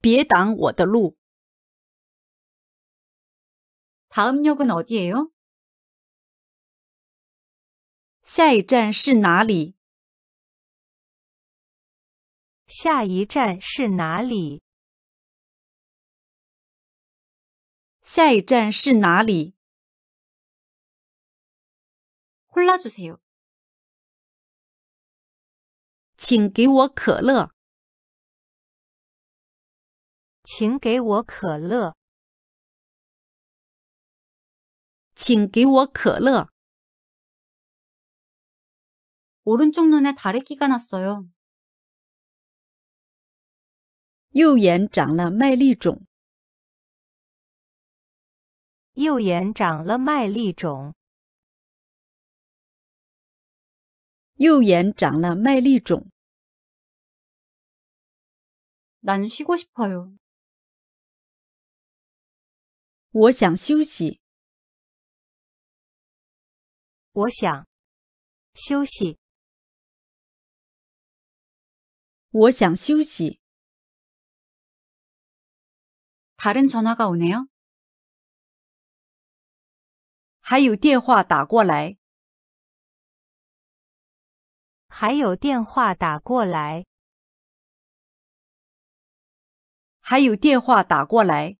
Speaker 1: 别挡我的路。다음역은어디예 요？ 下一站是哪里？下一站是哪里？下一站是哪里？라주세요请给我可乐。请给我可乐。请给我可乐。 오른쪽 눈에 다래끼가 났어요. 右眼长了麦粒肿。右眼长了麦粒肿。 右眼长了麦粒肿。난 쉬고 싶어요. 我想休息。我想休息。我想休息。다른전화가오네요还有电话打过来。还有电话打过来。还有电话打过来。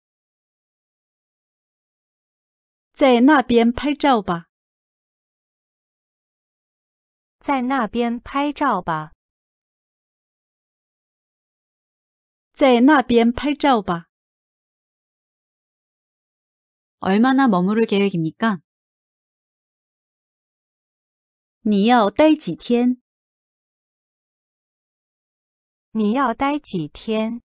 Speaker 1: 在那边拍照吧。在那边拍照吧。在那边拍照吧。얼마나머무를계획입니 까？ 你要待几天？你要待几天？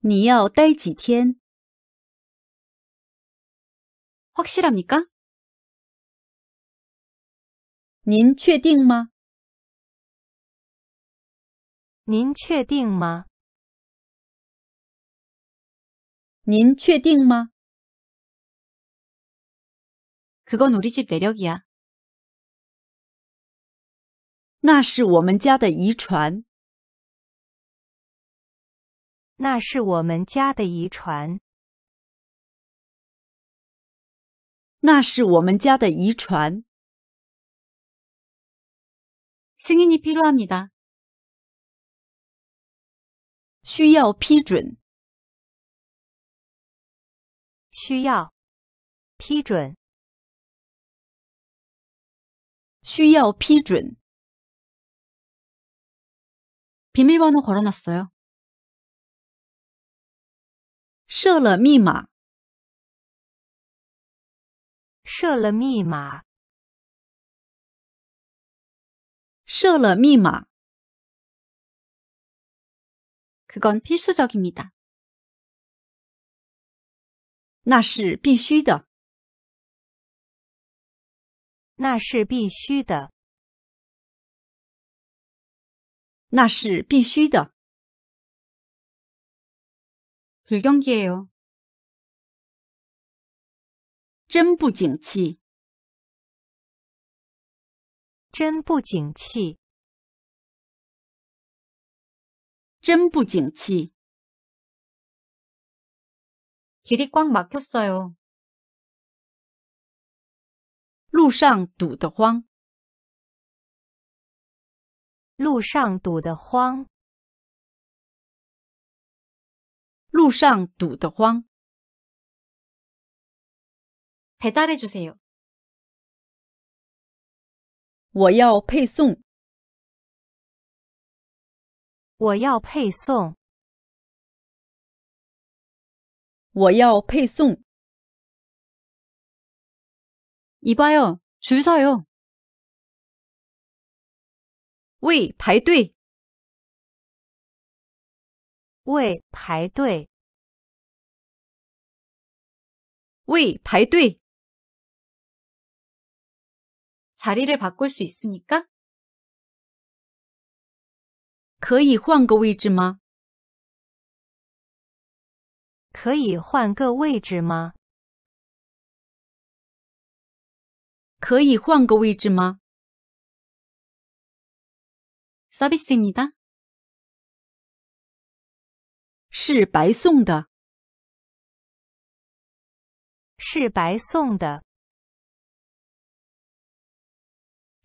Speaker 1: 你要待几天？ 확실합니까? 您确定吗?您确定吗?您确定吗? 그건 우리 집 내력이야. 那是我们家的遗传。那是我们家的遗传。승인이필요합니다需要批准。需要批准。需要批准。비밀번호걸어놨어요设了密码。设了密码，设了密码。 그건 필수적입니다. 那是必须的.那是必须的.那是必须的. 불경기예요. 真不景气，真不景气，真不景气。길이꽉막혔어요路上堵得慌，路上堵得慌，路上堵得慌。 배달해 주세요. 我要配送.我要配送.我要配送. 이봐요. 줄 서요. 为排队.为排队。为排队。座位轮换可以吗？可以换个位置吗？可以换个位置吗？是白送的。是白送的。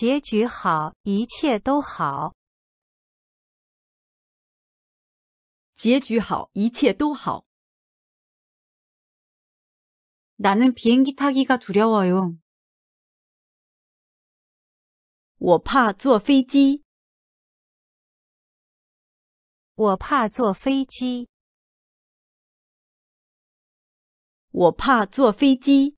Speaker 1: 结局好，一切都好。结局好，一切都好。나는비행기타기가두려워요我怕坐飞机。我怕坐飞机。我怕坐飞机。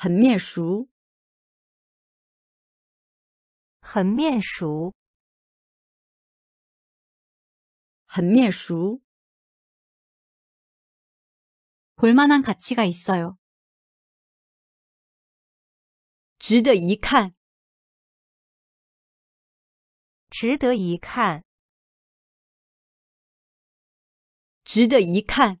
Speaker 1: 很面熟，很面熟，很面熟。볼만한가치가있어 요。 值得一看，值得一看，值得一看。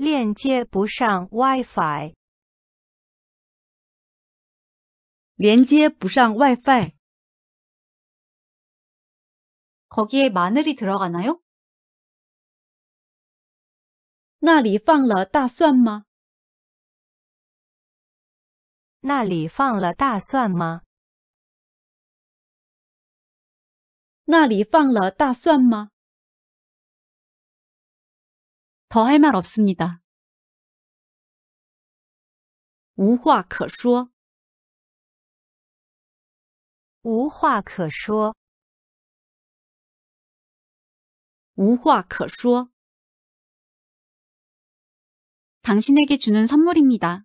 Speaker 1: 链接不上 WiFi。连接不上 WiFi。 거기에마늘이들어가나요那里放了大蒜吗？那里放了大蒜吗？那里放了大蒜吗？ 더할말 없습니다. 无话可说.无话可说.无话可说. 당신에게 주는 선물입니다.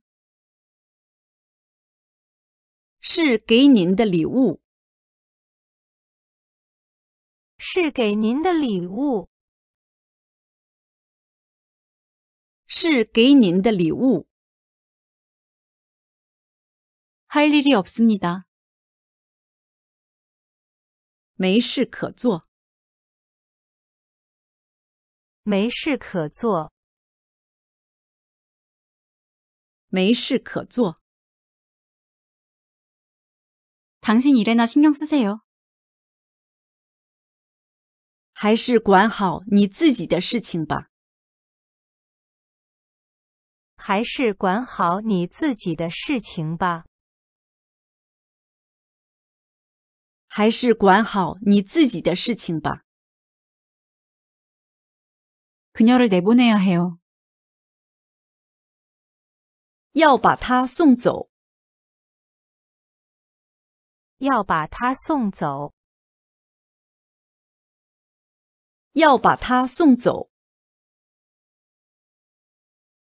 Speaker 1: 是给您的礼物.是给您的礼物.是给您的礼物。할일이없습니 다。 没事可做。没事可做。没事可做。당신이래나신경쓰세요还是管好你自己的事情吧。还是管好你自己的事情吧。还是管好你自己的事情吧。그녀를내보내야해요要把她送走。要把她送走。要把她送走。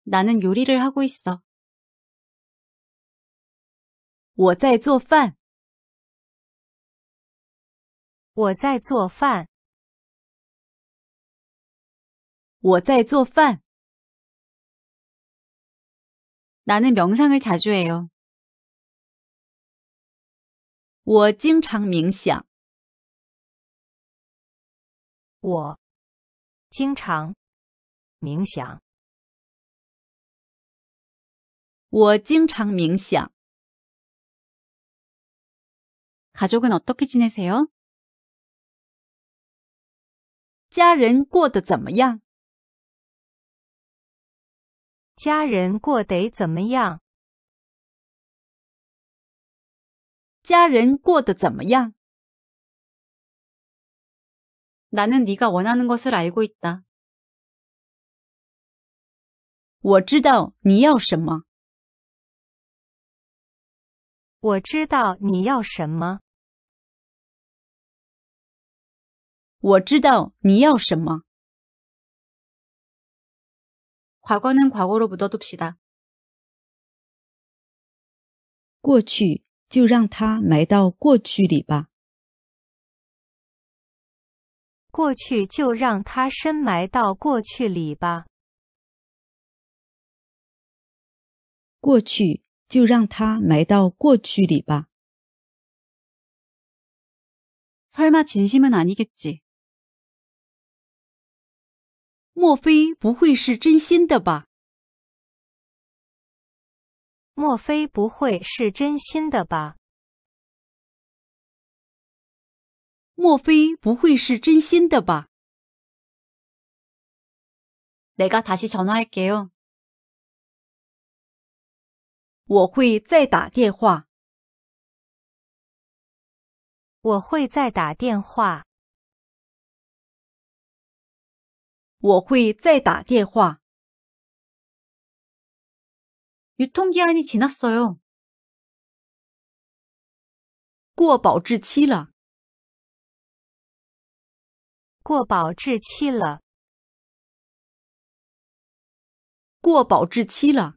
Speaker 1: 나는 요리를 하고 있어. 我在做饭.我在做饭.我在做饭. 나는 명상을 자주 해요. 我经常冥想.我经常冥想.我经常冥想。가족은어떻게지내세 요？ 家人过得怎么样？家人过得怎么样？家人过得怎么样？나는네가원하는것을알고있 다。 我知道你要什么。我知道你要什么。我知道你要什么。과거는과거로묻어둡시 다。 过去就让它埋到过去里吧。过去就让它深埋到过去里吧。过去。就让它埋到过去里吧。설마진심은아니겠지莫非不会是真心的吧？莫非不会是真心的吧？莫非不会是真心的吧？내가다시전화할게요我会再打电话。我会再打电话。我会再打电话。유통기한이지났어요过保质期了。过保质期了。过保质期了。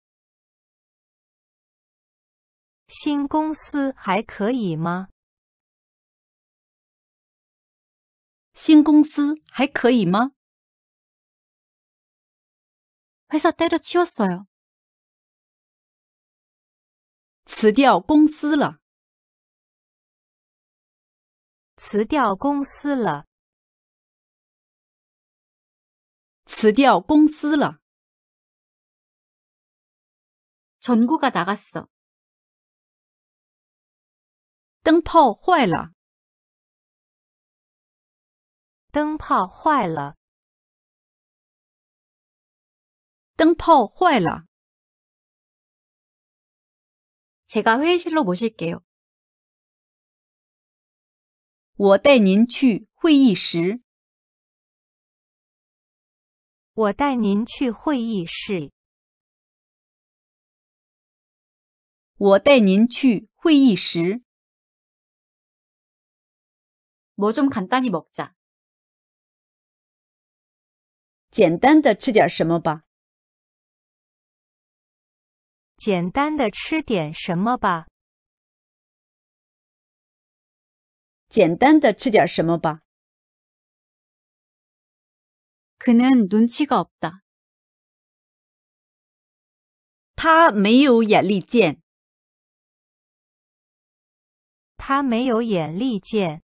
Speaker 1: 新公司还可以吗？新公司还可以吗？为啥待到退休了？辞掉公司了。辞掉公司了。辞掉公司了。전구가나갔어灯泡坏了。灯泡坏了。灯泡坏了。제가회실로모실게요我带您去会议室。我带您去会议室。我带您去会议室。么，좀간단히먹 자。 简单的吃点什么吧。简单的吃点什么吧。简单的吃点什么吧。他没有眼力见。他没有眼力见。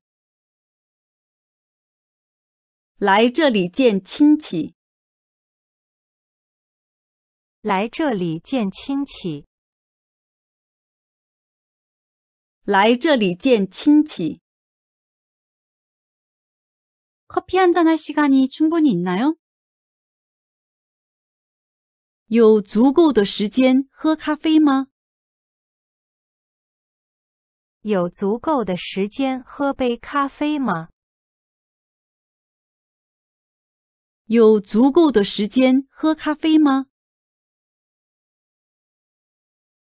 Speaker 1: 来这里见亲戚。来这里见亲戚。来这里见亲戚。咖啡喝一喝的时间有足够吗？有足够的时间喝咖啡吗？有足够的时间喝杯咖啡吗？有足够的时间喝咖啡吗？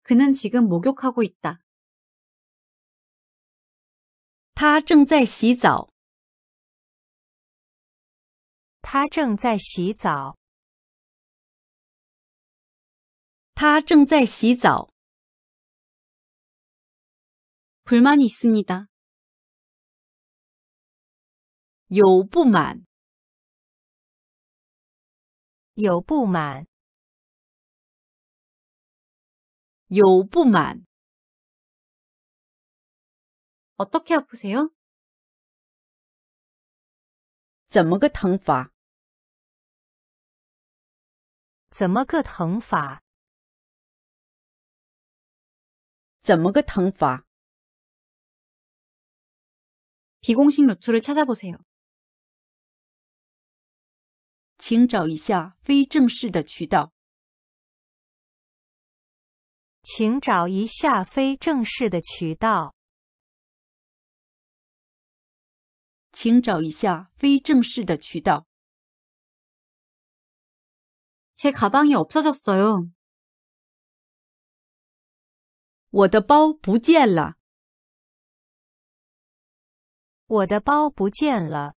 Speaker 1: 그는지금목욕하고있다他正在洗澡。他正在洗澡。他正在洗澡。불만있습니다有不满。有不满，有不满。어떻게아프세 요？ 怎么个疼法？怎么个疼法？怎么个疼法？비공식루트를찾아보세 요。 请找一下非正式的渠道。请找一下非正式的渠道。请找一下非正式的渠道。제가방이없어졌어요我的包不见了。我的包不见了。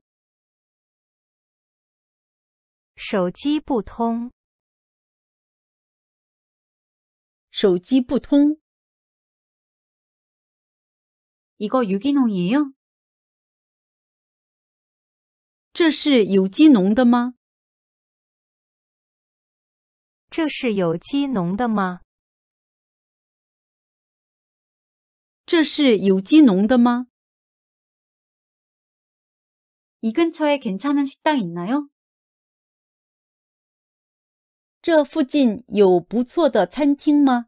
Speaker 1: 手机不通。手机不通。이거유기농이에 요？ 这是有机农的吗？这是有机农的吗？这是有机农的吗？이근처에괜찮은식당있나 요？ 这附近有不错的餐厅吗？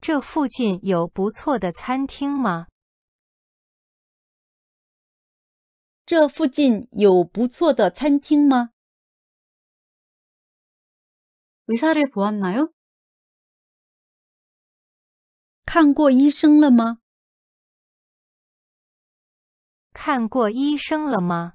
Speaker 1: 这附近有不错的餐厅吗？这附近有不错的餐厅吗？看过医生了吗？看过医生了吗？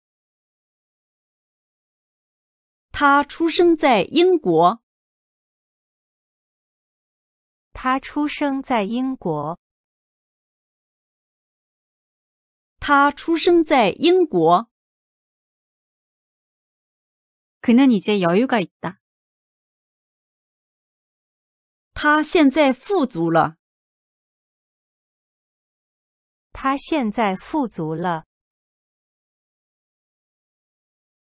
Speaker 1: 他出生在英国。他出生在英国。他出生在英国。그는이제여유가있 다。 他现在富足了。他现在富足了。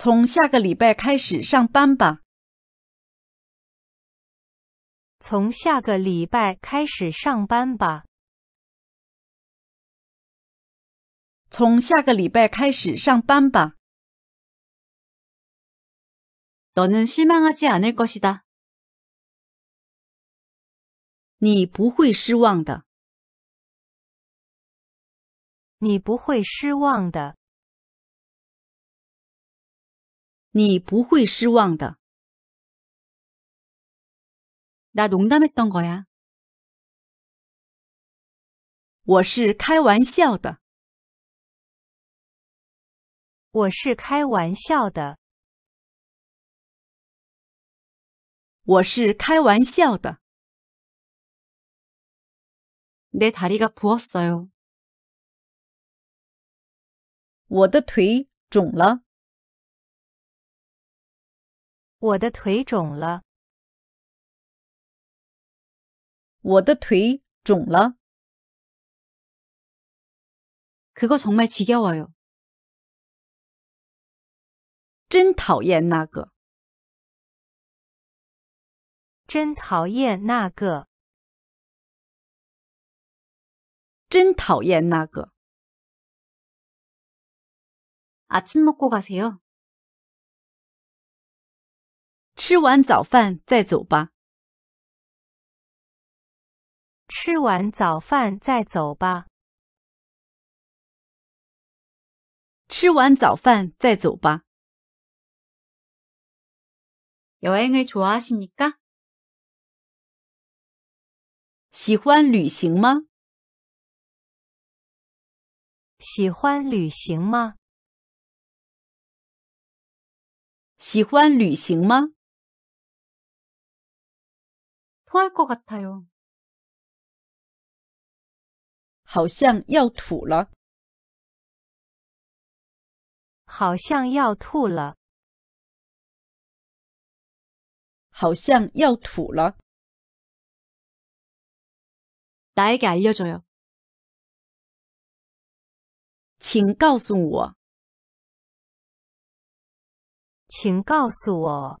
Speaker 1: 从下个礼拜开始上班吧。从下个礼拜开始上班吧。从下个礼拜开始上班吧。너는실망하지않을것이 다。 你不会失望的。你不会失望的。你不会失望的。나농담했던거 야。 我是开玩笑的。我是开玩笑的。我是开玩笑的。내다리가부었어 요。 我的腿肿了。我的腿肿了，我的腿肿了。그거정말지겨워 요， 真讨厌那个，真讨厌那个，真讨厌那个。아침먹고가세 요。 吃完早饭再走吧。吃完早饭再走吧。吃完早饭再走吧。여행을좋아하시니 까？ 喜欢旅行吗？喜欢旅行吗？喜欢旅行吗？吐할것같아 요。 好像要吐了。好像要吐了。好像要吐了。请告诉我。请告诉我。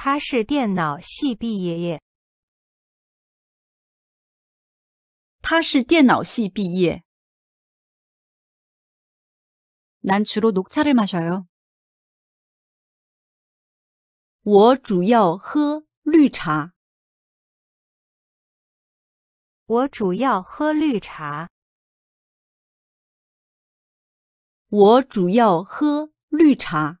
Speaker 1: 他是电脑系毕业。他是电脑系毕业。난주로녹차를마셔 요。 我主要喝绿茶。我主要喝绿茶。我主要喝绿茶。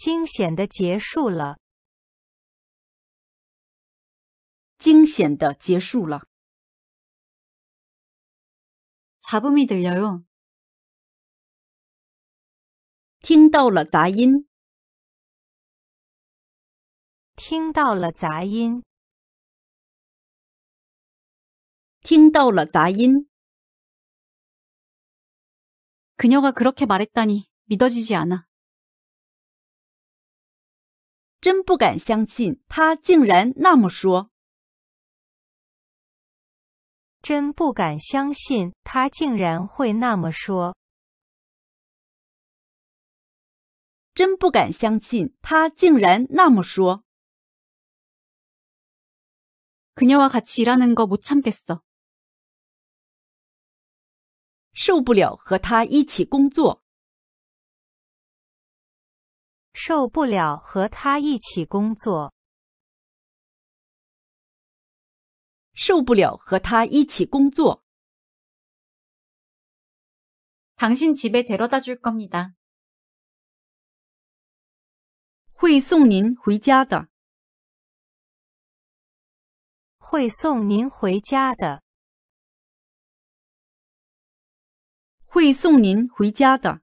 Speaker 1: 惊险的结束了。惊险的结束了。잡음이들려 요， 听到了杂音。听到了杂音。听到了杂音。그녀가그렇게말했다니믿어지지않 아。 真不敢相信他竟然那么说！真不敢相信他竟然会那么说！真不敢相信他竟然那么说！그녀와같이일하는거못참겠어受不了和他一起工作。受不了和他一起工作。受不了和他一起工作。당신집에데려다줄겁니다会送您回家的。会送您回家的。会送您回家的。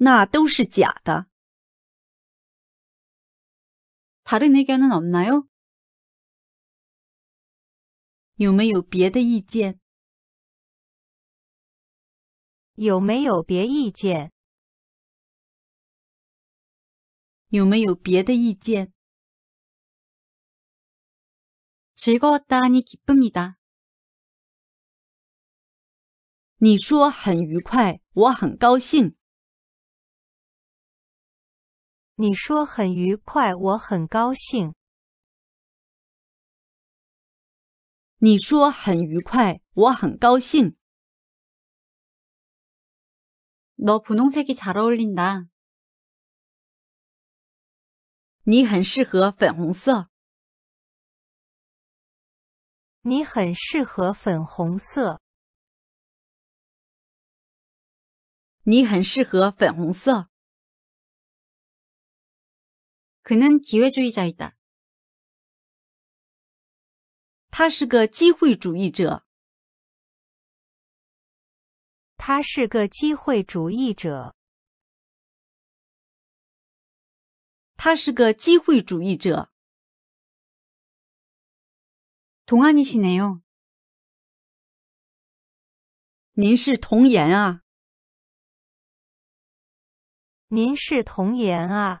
Speaker 1: 那都是假的。다른의견은없나 요？ 有没有别的意见？有没有别意见？有没有别的意见？즐거웠다니기쁩니 다。 你说很愉快，我很高兴。你说很愉快，我很高兴。你说很愉快，我很高兴。너분홍색이잘어울린 다。 你很适合粉红色。你很适合粉红色。你很适合粉红色。可能机会主义者이다他是个机会主义者他是个机会主义者他是个机会主义者동안이시네요您是童颜啊您是童颜啊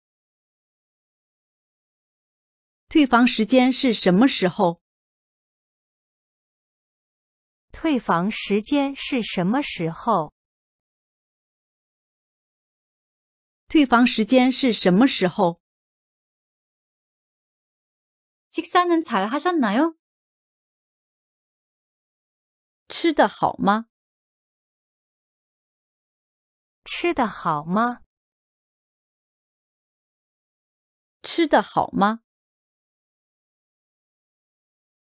Speaker 1: 退房时间是什么时候？退房时间是什么时候？退房时间是什么时候？식사는잘하셨나 요？ 吃的好吗？吃的好吗？吃的好吗？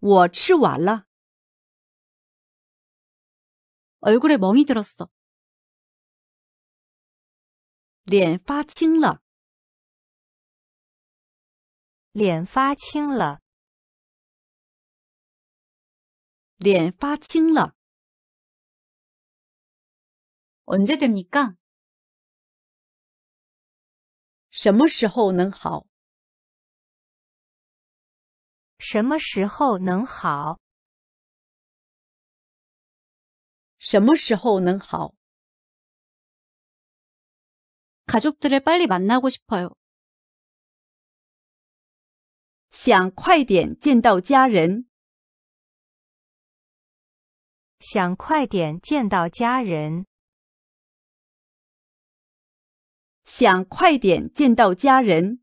Speaker 1: 我吃完了。얼굴에멍이들었 어。 脸发青了。脸发青了。脸发青了。언제됩니 까？ 什么时候能好？什么时候能好？什么时候能好？想快点见到家人。想快点见到家人。想快点见到家人。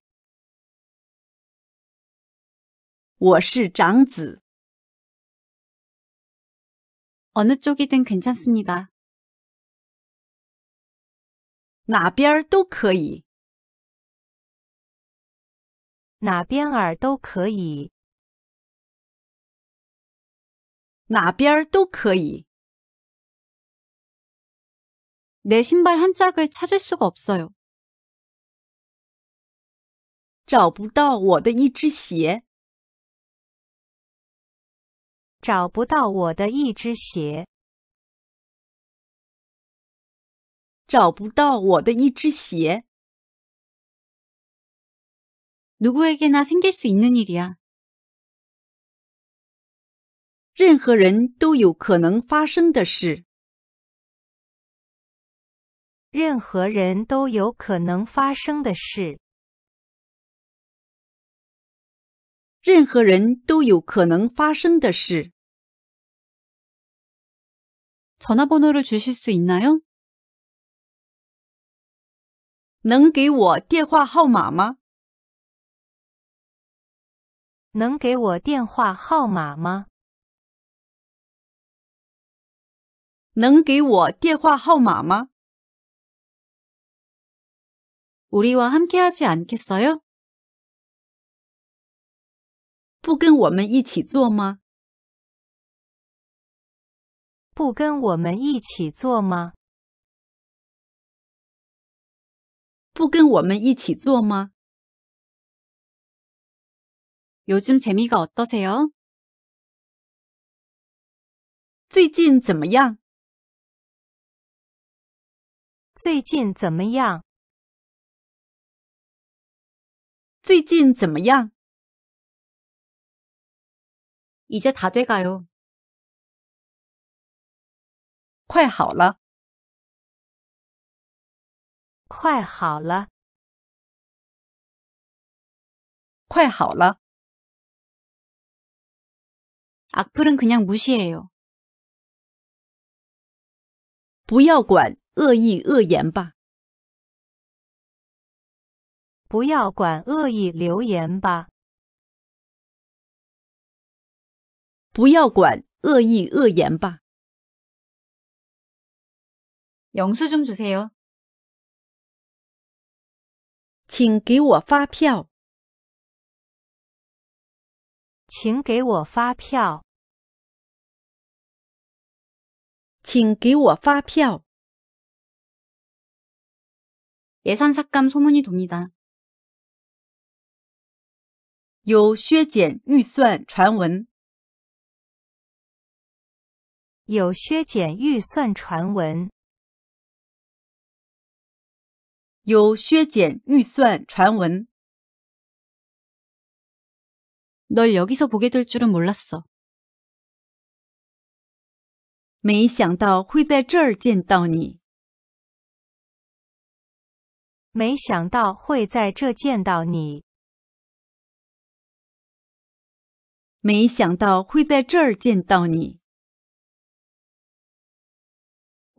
Speaker 1: 我是长子。어느쪽이든괜찮습니다哪边儿都可以。哪边儿都可以。哪边儿都可以。내신발한짝을찾을수가없어요找不到我的一只鞋。找不到我的一只鞋，找不到我的一只鞋。누구에게나생길수있는일이 야。 任何人都有可能发生的事。任何人都有可能发生的事。任何人都有可能发生的事。能给我电话号码吗？能给我电话号码吗？能给我电话号码吗？우리와함께하지않겠어요不跟我们一起做吗？不跟我们一起做吗？不跟我们一起做吗？요즘재미가어떠세요最近怎么样？最近怎么样？最近怎么样？ 이제 다 돼가요. 快好了.快好了.快好了. 악플은 그냥 무시해요. 不要管恶意留言吧。不要管恶意恶言吧。영수좀주세 요， 请给我发票。请给我发票。请给我发票。예산삭감소문이돌 다， 有削减预算传闻。有削减预算传闻。有削减预算传闻。널여기서보게될줄은몰랐 어。 没想到会在这儿见到你。没想到会在这见到你。没想到会在这儿见到你。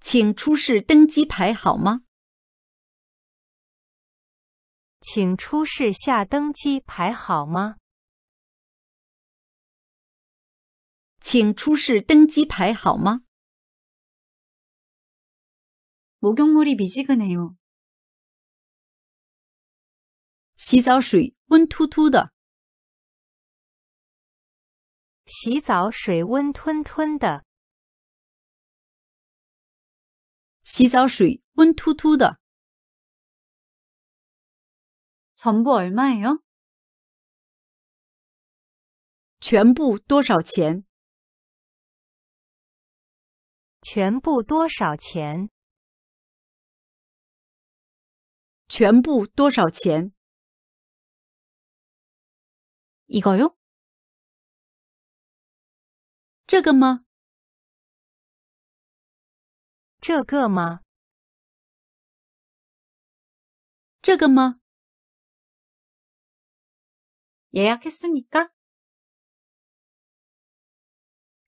Speaker 1: 请出示登机牌好吗？请出示下登机牌好吗？请出示登机牌好吗？목욕물이미지근해요洗澡水温突突的。洗澡水温吞吞的。洗澡水温突突的。全部얼마全部多少钱？全部多少钱？全部多少钱？이거 요？ 这个吗？这个吗？这个吗？ 예약했습니까?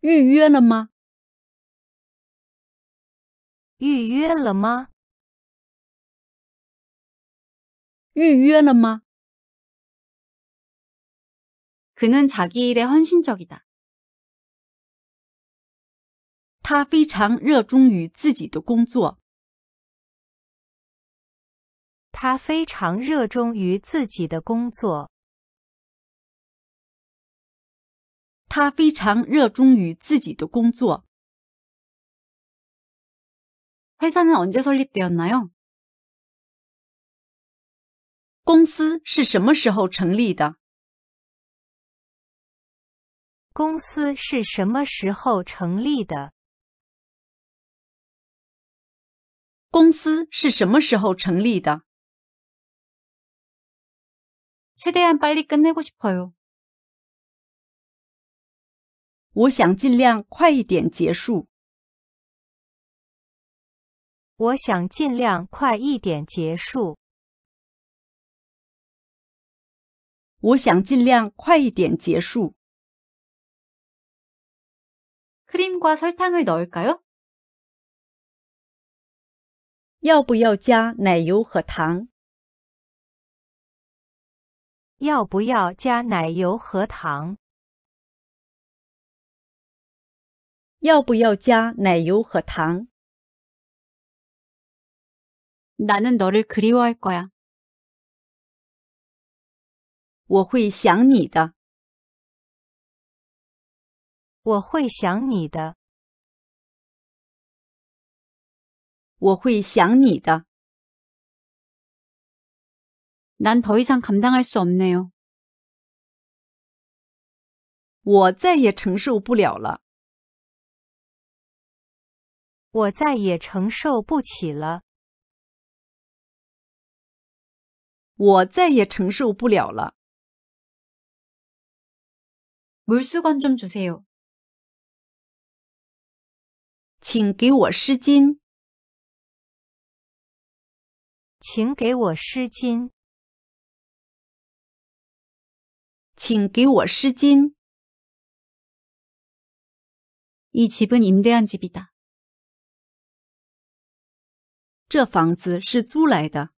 Speaker 1: 预约了吗?预约了吗？预约了吗? 그는 자기 일에 헌신적이다. 他非常热衷于自己的工作。他非常热衷于自己的工作。他非常热衷于自己的工作。회사는언제설립되었나 요？ 公司是什么时候成立的？公司是什么时候成立的？公司是什么时候成立的？최대한빨리끝내고싶어요我想尽量快一点结束。我想尽量快一点结束。我想尽量快一点结束。크림과설탕을넣을까요要不要加奶油和糖？要不要加奶油和糖？要不要加奶油和糖？나는너를그리워할거 야。 我会想你的。我会想你的。我会想你的。난더이상감당할수없네 요。 我再也承受不了了。我再也承受不起了。我再也承受不了了。물수건좀주세 요。 请给我湿巾。请给我湿巾。请给我湿巾。이집은임대한집이 다。 这房子是租来的。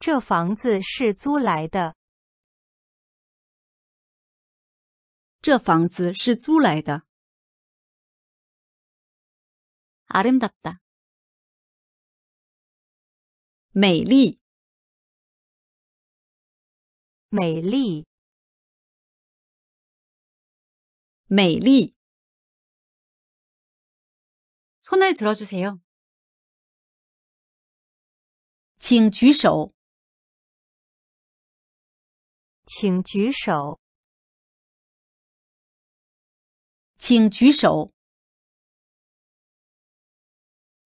Speaker 1: 这房子是租来的。这房子是租来的。아름답 다。 美丽，美丽，美丽。 손을 들어주세요. 请举手，请举手，请举手。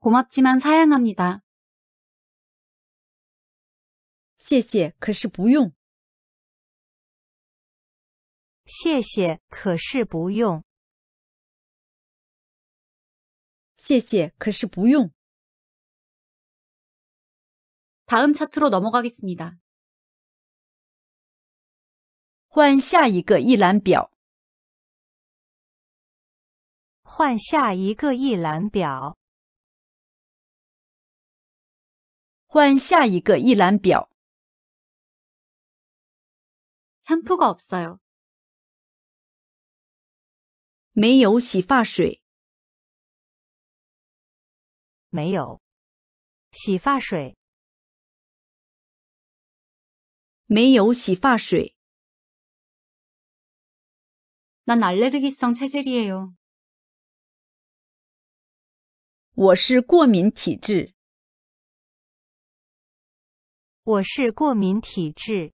Speaker 1: 고맙지만 사양합니다. 谢谢，可是不用。谢谢，可是不用。谢谢，可是不用。다음차트로넘어가겠습니다换下一个一览表。换下一个一览表。换下一个一览表。가없어요没有洗发水。没有洗发水。没有洗发水。난알레르기성체질이에요我是过敏体质。我是过敏体质。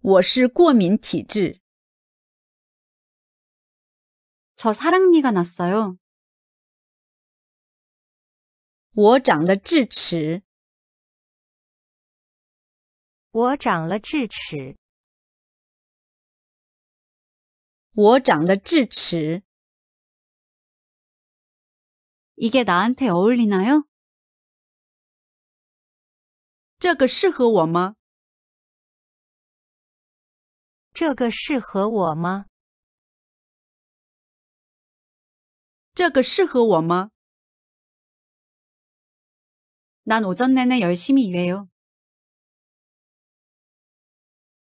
Speaker 1: 我是过敏体质。저사랑니가났어 요。 我长了智齿。我长了智齿。我长了智齿。이게나한테어울리나 요？ 这个适合我吗？这个适合我吗？这个适合我吗？난오전내내열심히일해 요。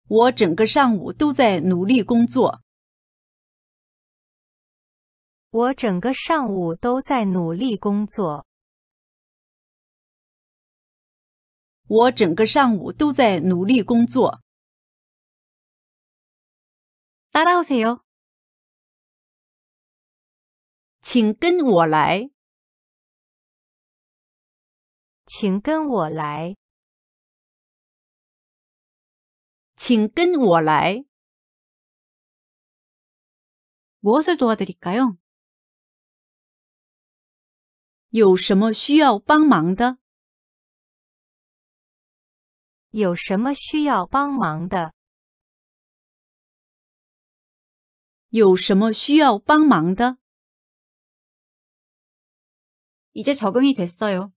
Speaker 1: 我整个上午都在努力工作。我整个上午都在努力工作。我整个上午都在努力工作。 따라오세요. 请跟我来.请跟我来.请跟我来. 무엇을 도와드릴까요? 有什么需要帮忙的?有什么需要帮忙的?有什么需要帮忙的？이제적응이됐어요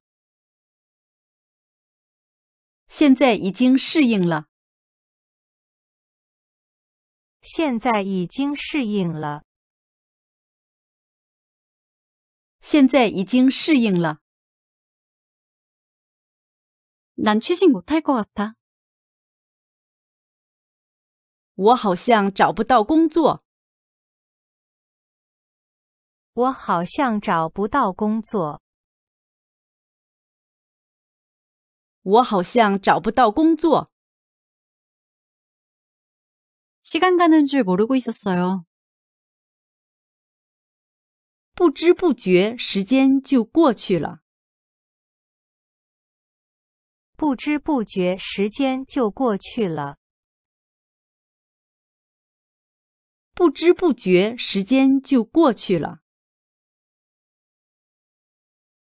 Speaker 1: 现在已经适应了。现在已经适应了。现在已经适应了。난취직못할것같아我好像找不到工作。我好像找不到工作。我好像找不到工作。시간가는줄모르고있었어요不知不觉时间就过去了。不知不觉时间就过去了。不知不觉时间就过去了。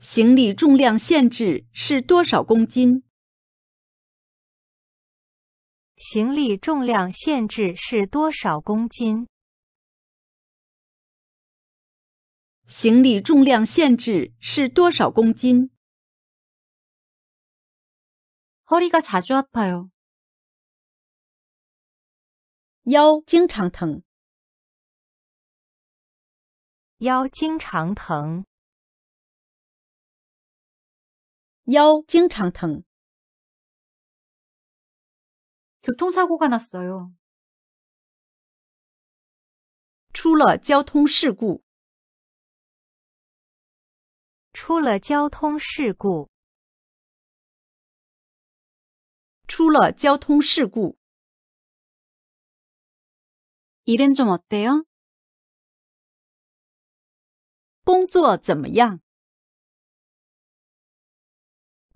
Speaker 1: 行李重量限制是多少公斤？行李重量限制是多少公斤？行李重量限制是多少公斤？허리가자주아파 요。 腰经常疼。腰经常疼。腰经常疼。교통사고가났어 요。 出了交通事故。出了交通事故。出了交通事故。일은좀어때 요？ 工作怎么样？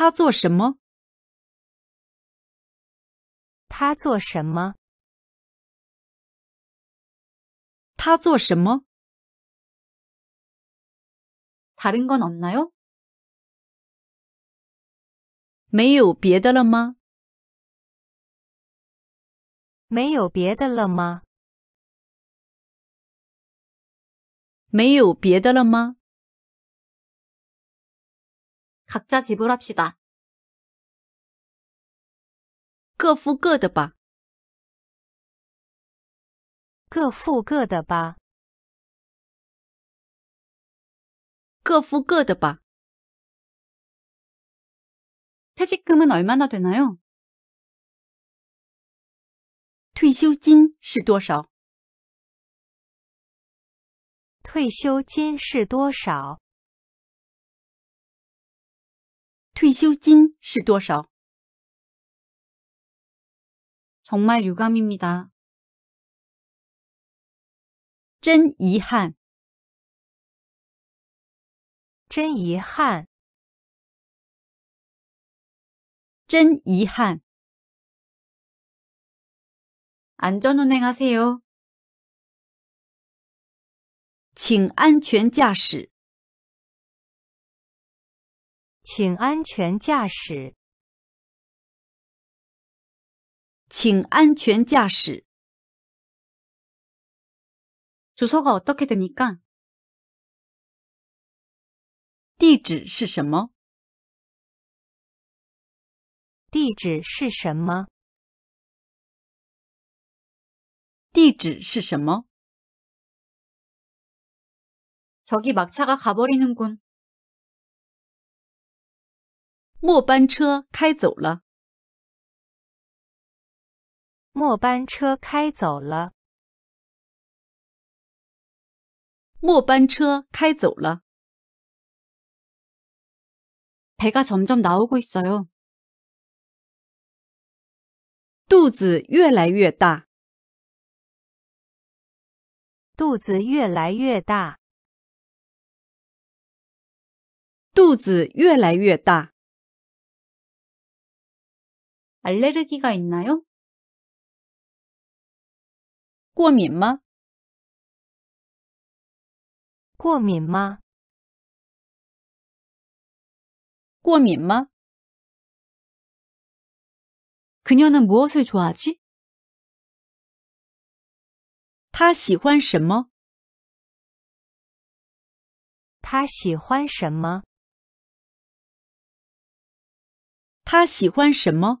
Speaker 1: 他做什么？他做什么？他做什么？没有别的了吗？没有别的了吗？没有别的了吗？ 각자 지불합시다. 各付各的吧.各付各的吧.各付各的吧. 퇴직금은 얼마나 되나요? 退休金是多少？退休金是多少？退休金是多少？정말유감입니다真遗憾。真遗憾。真遗憾。안전운행하세요请安全驾驶。请安全驾驶。请安全驾驶。 주소가 어떻게 됩니까? 地址是什么?地址是什么?地址是什么? 저기 막차가 가버리는군. 末班车开走了。末班车开走了。末班车开走了。배가점점나오고있어요肚子越来越大。肚子越来越大。肚子越来越大。 알레르기가 있나요? 过敏吗?过敏吗?过敏吗? 그녀는 무엇을 좋아하지? 她喜欢什么?她喜欢什么?她喜欢什么?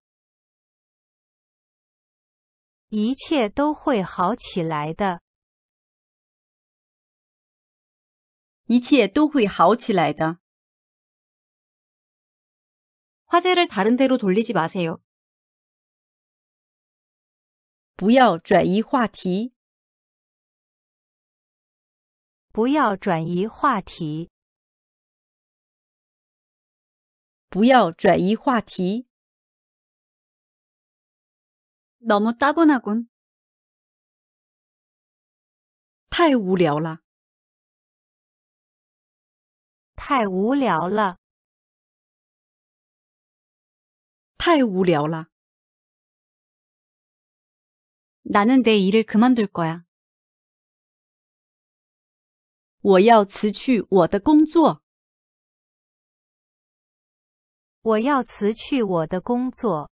Speaker 1: 一切都会好起来的。一切都会好起来的。화제를다른로돌리지마세 요。 不要转移话题。不要转移话题。不要转移话题。 너무 따분하군. 太无聊了.太无聊了.太无聊了. 나는 내 일을 그만둘 거야. 我要辞去我的工作.我要辞去我的工作.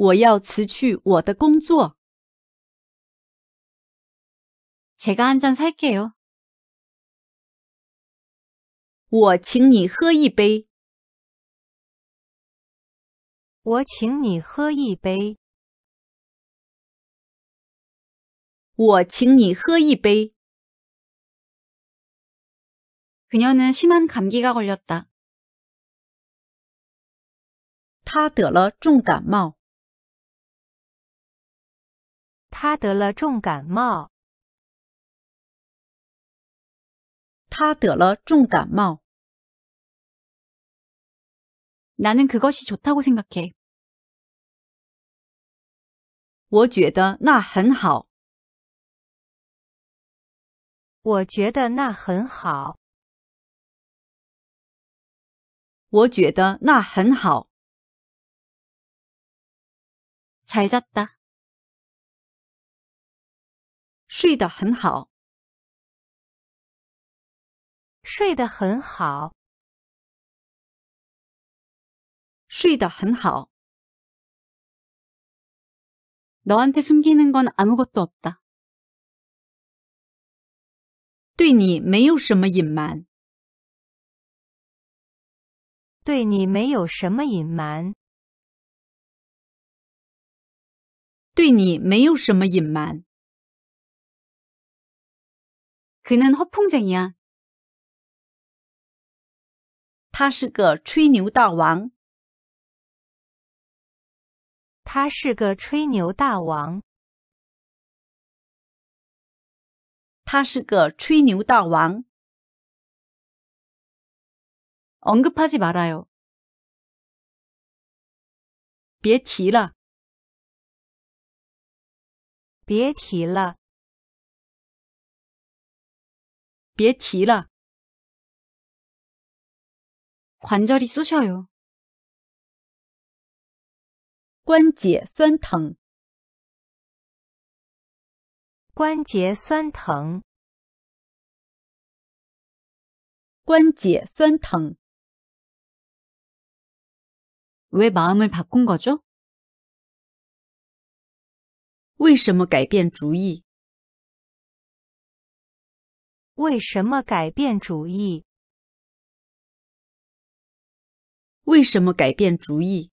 Speaker 1: 我要辞去我的工作。제가한잔살게 요。 我请你喝一杯。我请你喝一杯。我请你喝一杯。그녀는심한감기가걸렸다她得了重感冒。他得了重感冒。他得了重感冒。나는그것이좋다고생각 해。 我觉得那很好。我觉得那很好。我觉得那很好。잘잤다睡得很好，睡得很好，睡得很好。我对你隐瞒的没有什么。对你没有什么隐瞒。对你没有什么隐瞒。对你没有什么隐瞒。他是个吹牛大王。他是个吹牛大王。他是个吹牛大王。언급하지말아요别提了。别提了。别提了. 관절이 쑤셔요. 关节酸疼.关节酸疼.关节酸疼.왜 마음을 바꾼 거죠? 为什么改变主意?为什么改变主意？为什么改变主意？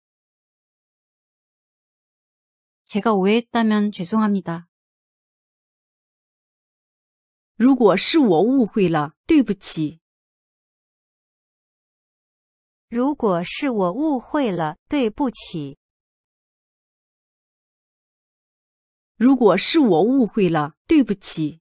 Speaker 1: 제가오해했다면죄송합니 다。 如果是我误会了，对不起。如果是我误会了，对不起。如果是我误会了，对不起。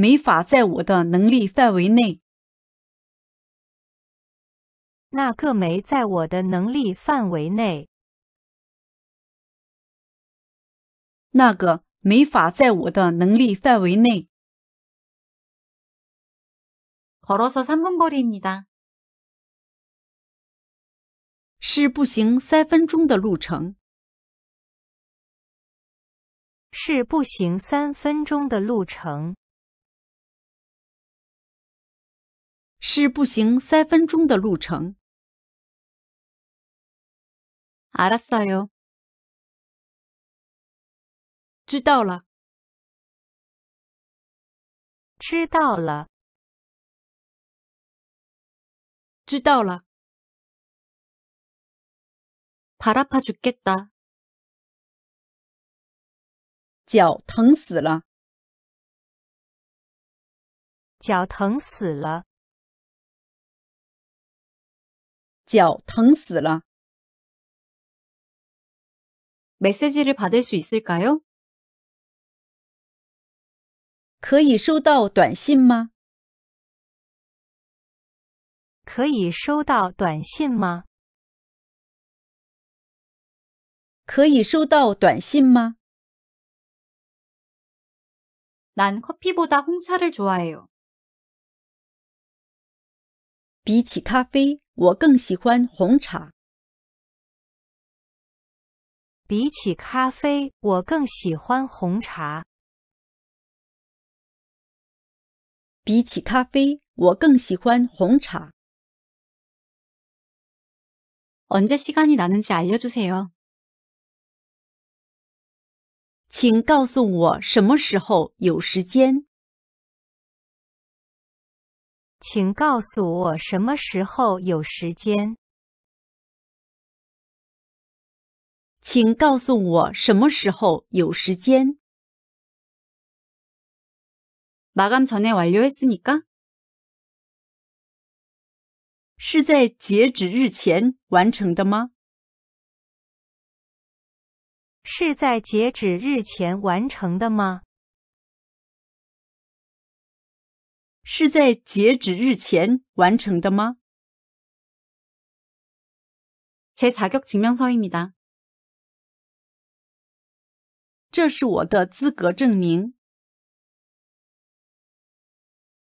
Speaker 1: 没法在我的能力范围内。那个没在我的能力范围内。那个没法在我的能力范围内。걸어서삼분거리입니다是步行三分钟的路程。是步行三分钟的路程。是步行三分钟的路程。阿拉塞哟，知道了，知道了，知道了。발아파죽겠 다， 脚疼死了，脚疼死了。脚疼死了。 메시지를 받을 수 있을까요? 可以收到短信吗?可以收到短信吗?可以收到短信吗?난 커피보다 홍차를 좋아해요. 比起咖啡，我更喜欢红茶。比起咖啡，我更喜欢红茶。比起咖啡，我更喜欢红茶。언제시간이나는지알려주세요请告诉我什么时候有时间。请告诉我什么时候有时间。请告诉我什么时候有时间。마감전에완료했습니까是在截止日前完成的吗？是在截止日前完成的吗？是在截止日前完成的吗？这是我的资格证明。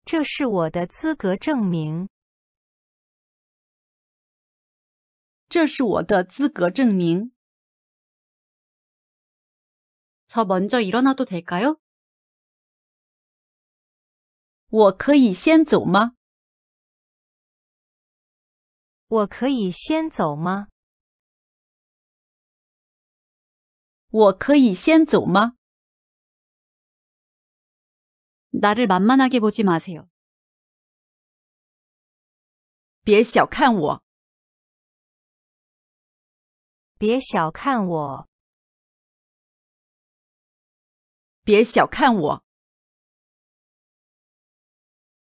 Speaker 1: 这是我的资格证明。这是我的资格证明。저먼저일어나도될까요我可以先走吗？我可以先走吗？我可以先走吗？나를만만하게보지마세요别小看我。别小看我。别小看我。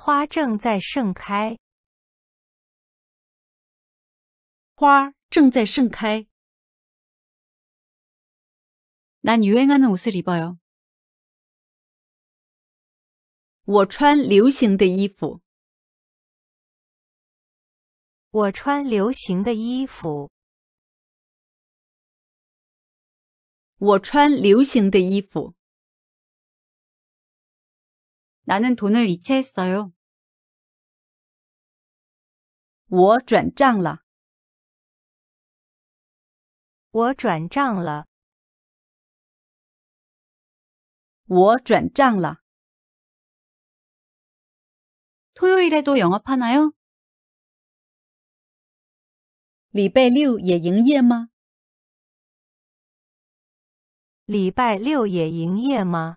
Speaker 1: 花正在盛开。花正在盛开。那你用哪件衣服礼包哟？我穿流行的衣服。我穿流行的衣服。我穿流行的衣服。 나는 돈을 이체했어요. 我转账了.我转账了.我转账了. 토요일에도 영업하나요? 礼拜六也营业吗？礼拜六也营业吗？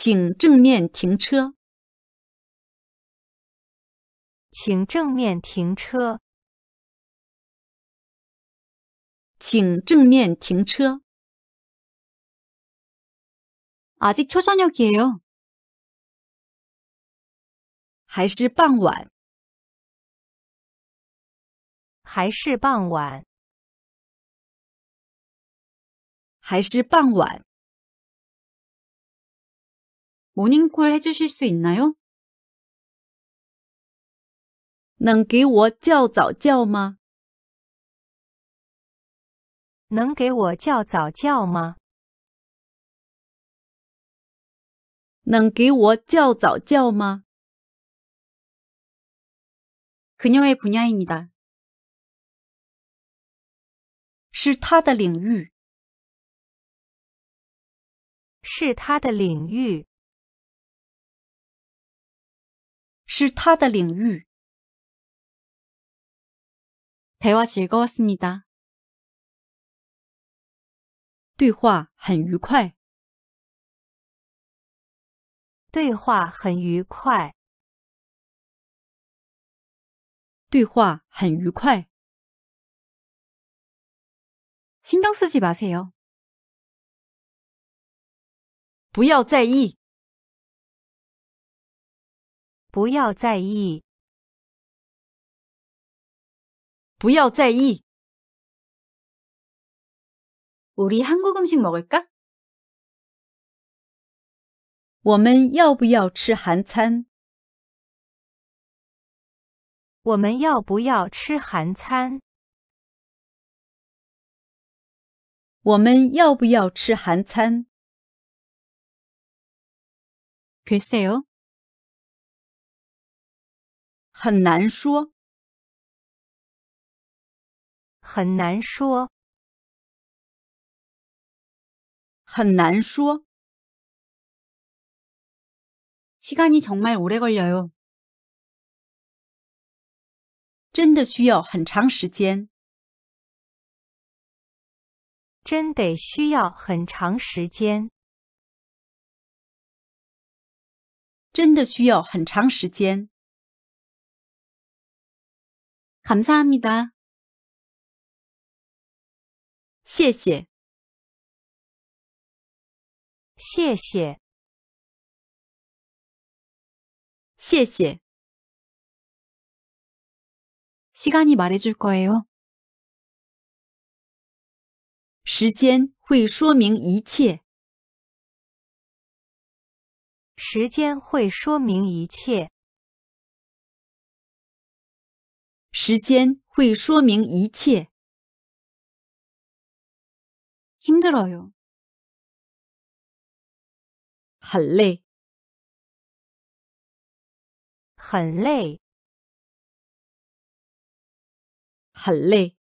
Speaker 1: 请正面停车。请正面停车。请正面停车。아직초저녁이에요还是傍晚。还是傍晚。还是傍晚。m o r n i n 吗？能给我叫早教吗？能给我叫早教吗？能给我叫早教吗？是她的领域。是她的领域。是他的领域。对话很愉快。对话很愉快。对话很愉快。신경쓰지마세 요。 不要在意。不要在意，不要在意。我们韩国美食吃吗？我们要不要吃韩餐？我们要不要吃韩餐？我们要不要吃韩餐？글쎄요很难说，很难说，很难说。时间会真的需要很长时间，真得需要很长时间，真的需要很长时间。 감사합니다. 谢谢.谢谢.谢谢. 시간이 말해줄 거예요. 时间会说明一切。时间会说明一切。时间会说明一切。很累，很累，很累。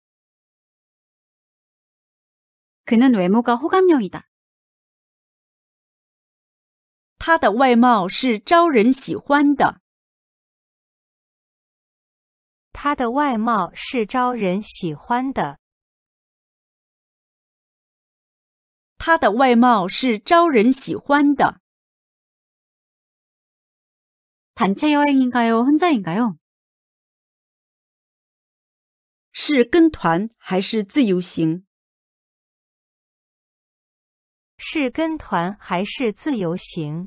Speaker 1: 他的外貌是招人喜欢的。他的外貌是招人喜欢的。他的外貌是招人喜欢的。단체여행인가요혼자인가요是跟团还是自由行？是跟团还是自由行？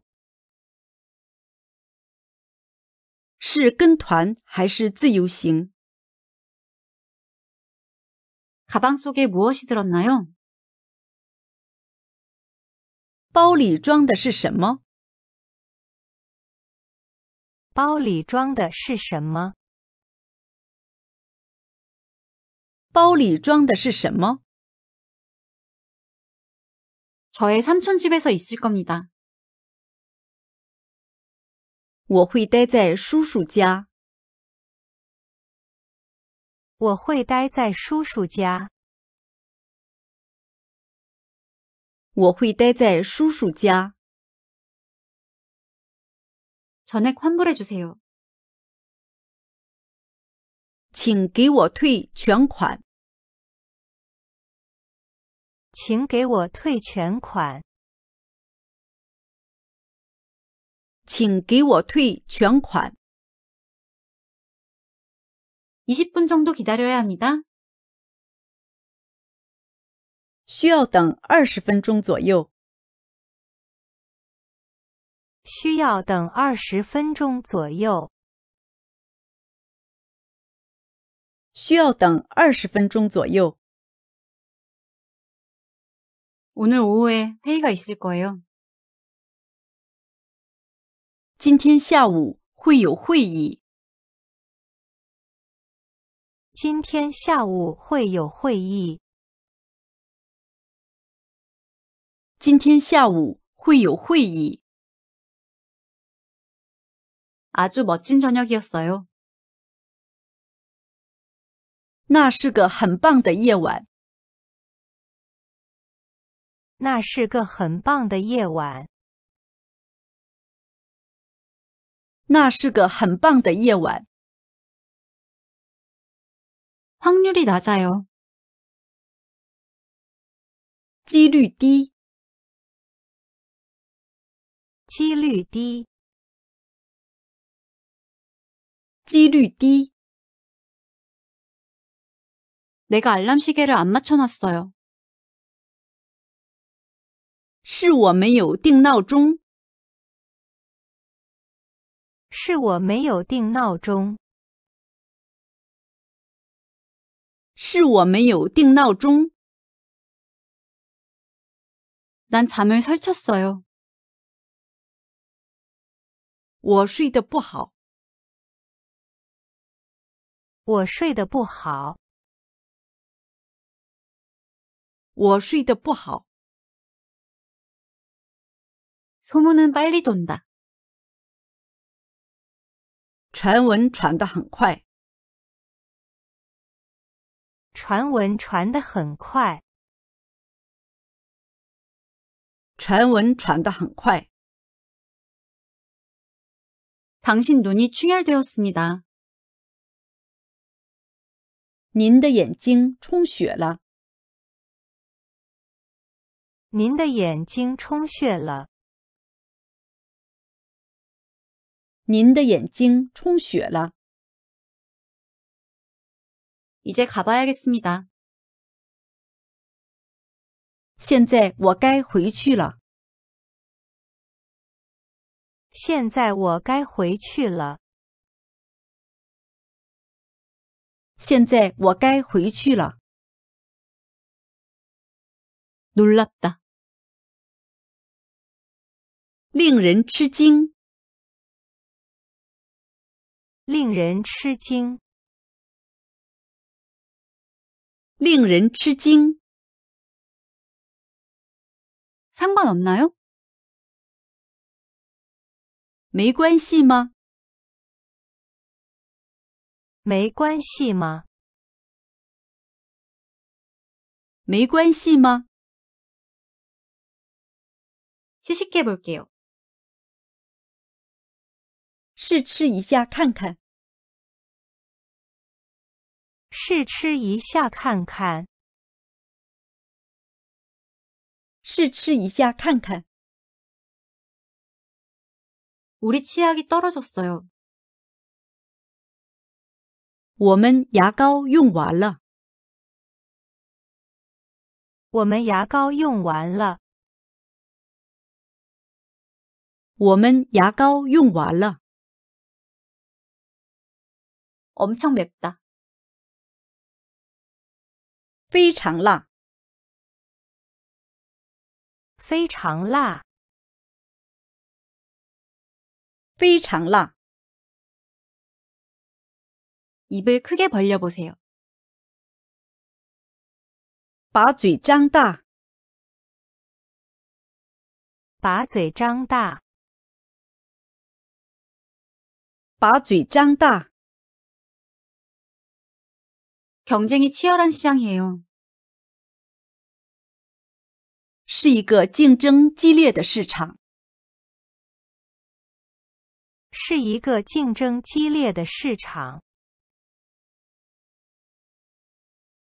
Speaker 1: 是跟团还是自由行？包里装的是什么？包里装的是什么？包里装的是什么？저의삼촌집에서있을겁니다我会待在叔叔家。我会待在叔叔家。我会待在叔叔家。全액환불해주세 요， 请给我退全款。请给我退全款。请给我退全款。 20분 정도 기다려야 합니다. 需要等20分钟左右. 需要等20分钟左右. 需要等20分钟左右. 오늘 오후에 회의가 있을 거예요. 今天下午会有会议。今天下午会有会议。今天下午会有会议。아주멋진저녁이었어요那是个很棒的夜晚。那是个很棒的夜晚。那是个很棒的夜晚。확률이낮아요率低，几率低，几率低。내가알람시계를안맞춰놨어요是我没有定闹钟。是我没有定闹钟。是我没有定闹钟。난잠을설쳤어 요。 我睡得不好。我睡得不好。我睡得不好。소문은빨리돈다传闻传得很快，传闻传得很快，传闻传得很快。당신눈이충혈되었습니다您的眼睛充血了。您的眼睛充血了。您的眼睛充血了。이제가봐야겠습니다现在我该回去了。现在我该回去了。现在我该回去了。놀랍다令人吃惊。令人吃惊，令人吃惊。상관없나 요？ 没关系吗？没关系吗？没关系吗？시식해볼게요试吃一下看看。试吃一下看看。试吃一下看看。우리치약이떨어졌어요我们牙膏用完了。我们牙膏用完了。我们牙膏用完了。 엄청 맵다. 非常辣.非常辣.非常辣. 입을 크게 벌려 보세요. 把嘴张大.把嘴张大.把嘴张大.是一个竞争激烈的市场是一个竞争激烈的市场，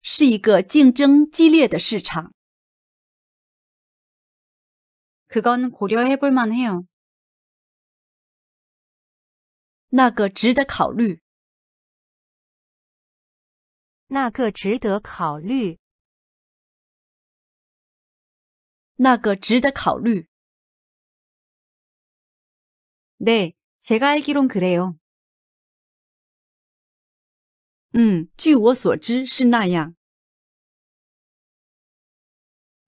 Speaker 1: 是一个竞争激烈的市场。그건고려해볼만해 요。 那个值得考虑。那个值得考虑。那个值得考虑。네제가알기론그래요嗯，据我所知是那样。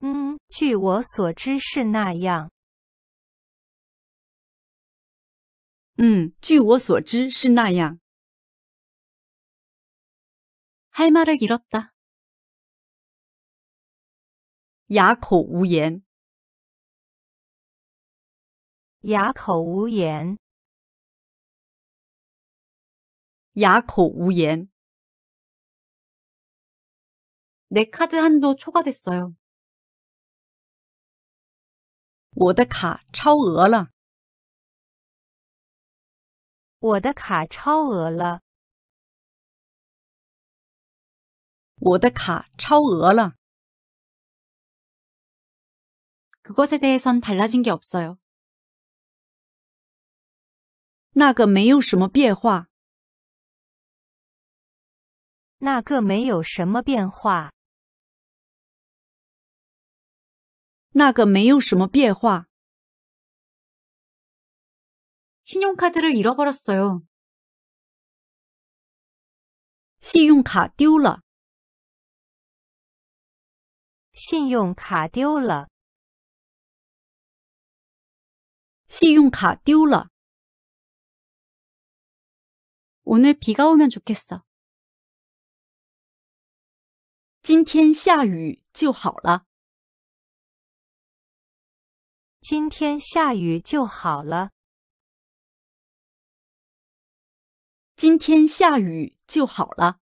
Speaker 1: 嗯，据我所知是那样。嗯，据我所知是那样。할 말을 잃었다. 야코 우옌 야코 우옌 야코 우옌내 카드 한도 초과됐어요. 我的卡超额了。我的卡超额了。我的卡超额了。그것에대해선달라진게없어요那个没有什么变化。那个没有什么变化。那个没有什么变化。信用卡잃어버렸어요信用卡丢了。信用卡丢了！信用卡丢了！오늘비가오면좋겠 어。 今天下雨就好了。今天下雨就好了。今天下雨就好了。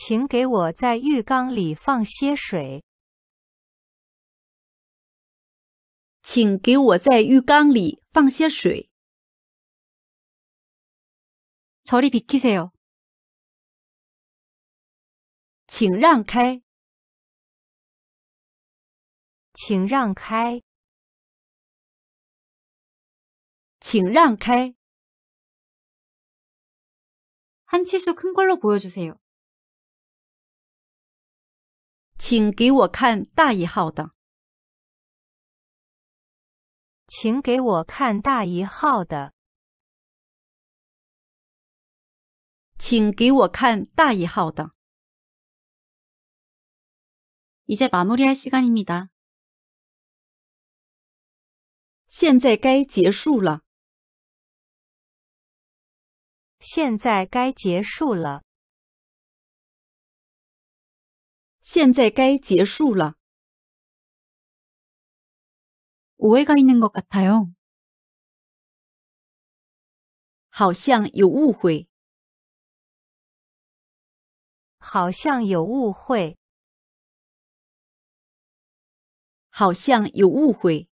Speaker 1: 请给我在浴缸里放些水。请给我在浴缸里放些水。조리비키세 요， 请让开。请让开。请让开。한치수큰걸로보여주세 요。 请给我看大一号的。请给我看大一号的。请给我看大一号的。이제마무리할시간입니다现在该结束了。现在该结束了。现在该结束了。가있는것같아 요。 好像有误会。好像有误会。好像有误会。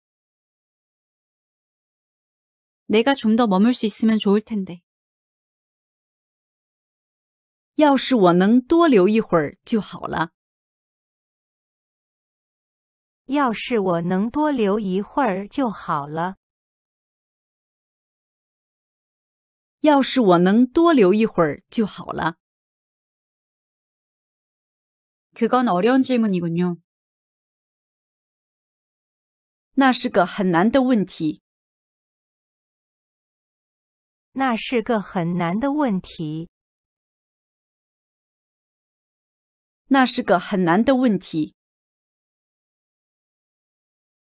Speaker 1: 내가좀더머물수있으면좋을텐 데。 要是我能多留一会儿就好了。要是我能多留一会儿就好了。要是我能多留一会儿就好了。그건어려운질문이군요那是个很难的问题。那是个很难的问题。那是个很难的问题。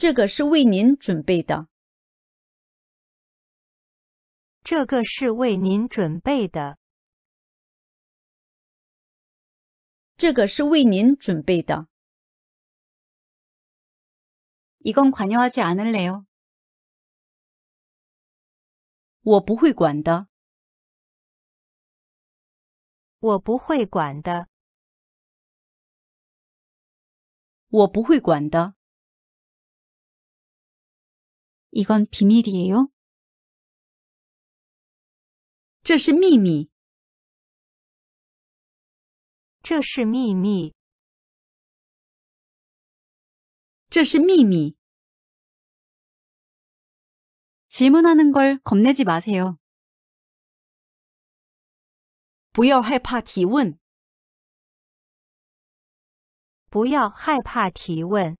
Speaker 1: 这个是为您准备的。这个是为您准备的。这个是为您准备的。이건관여하지않을래 요。 我不会管的。我不会管的。我不会管的。 이건 비밀이에요? 这是秘密.这是秘密.这是秘密. 질문하는 걸 겁내지 마세요. 不要害怕提问.不要害怕提问.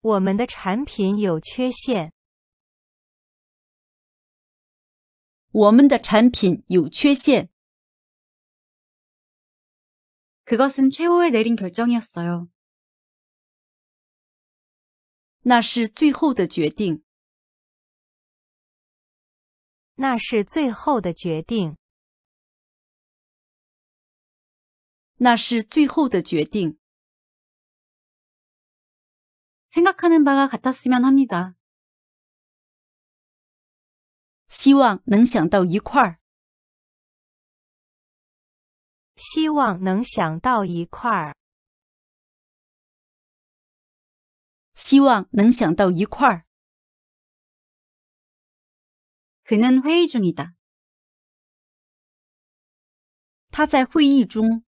Speaker 1: 我们的产品有缺陷。我们的产品有缺陷。그것은최후의내린결정이었어 요。 那是最后的决定。那是最后的决定。那是最后的决定。생각하는바가같았으면합니다希望能想到一块儿。希望能想到一块儿。希望能想到一块儿。그는회의중이다他在会议中。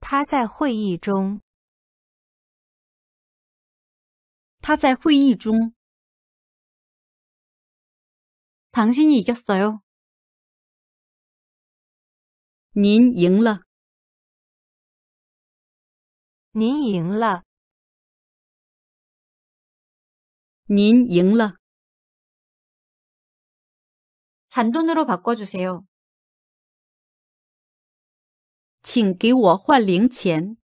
Speaker 1: 他在会议中。他在会议中。唐心怡，叫啥哟？您赢了，您赢了，您赢了。잔돈으로바꿔주세 요， 请给我换零钱。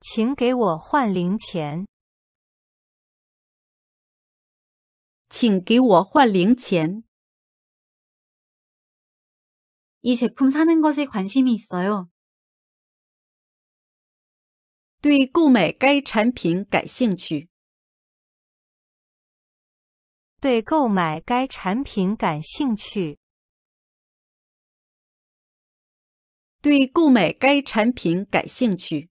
Speaker 1: 请给我换零钱。请给我换零钱。이제품사는것에관심이있어 요。 对购买该产品感兴趣。对购买该产品感兴趣。对购买该产品感兴趣。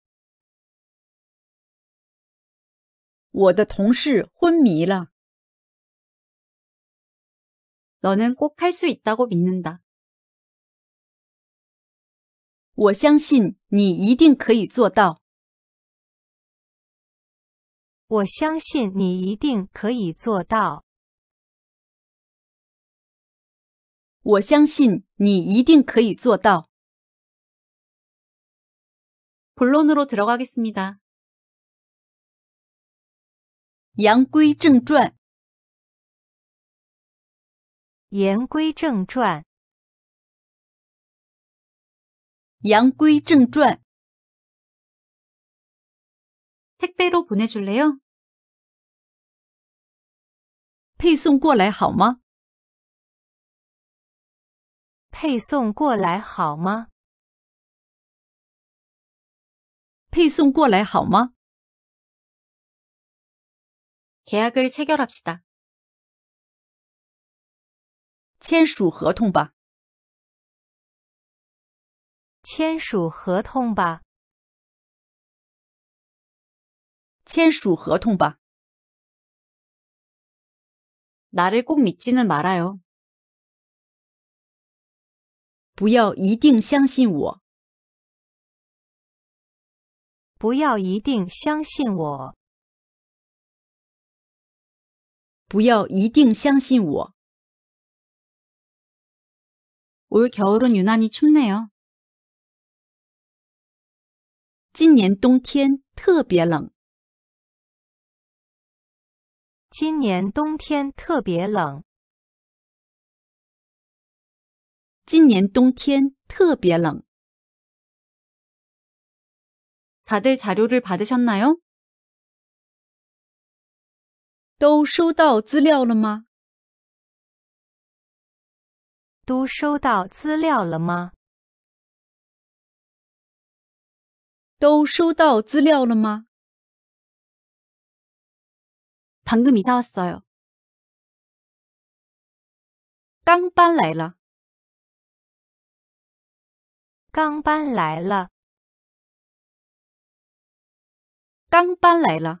Speaker 1: 我的同事昏迷了。너는꼭할수있다고믿는 다。 我相信你一定可以做到。我相信你一定可以做到。我相信你一定可以做到。본론으로들어가겠습니다言归正传，言归正传，言归正传。택배로보내줄래 요？ 配送过来好吗？配送过来好吗？配送过来好吗？ 계약을 체결합시다. 签署合同吧.签署合同吧.签署合同吧. 나를 꼭 믿지는 말아요. 不要一定相信我.不要一定相信我.不要一定相信我。올겨울은유난히춥네요今年冬天特别冷。今年冬天特别冷。今年冬天特别冷。다들자료를받으셨나요都收到资料了吗？都收到资料了吗？都收到资料了吗？방금이사왔어요刚搬来了。刚搬来了。刚搬来了。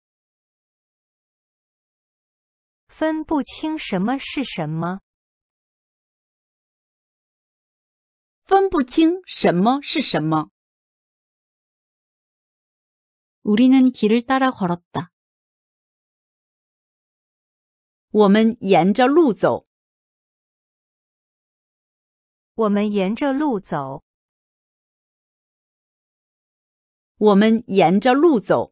Speaker 1: 分不清什么是什么，分不清什么是什么。우리는길을따라걸었 다。 我们沿着路走。我们沿着路走。我们沿着路走。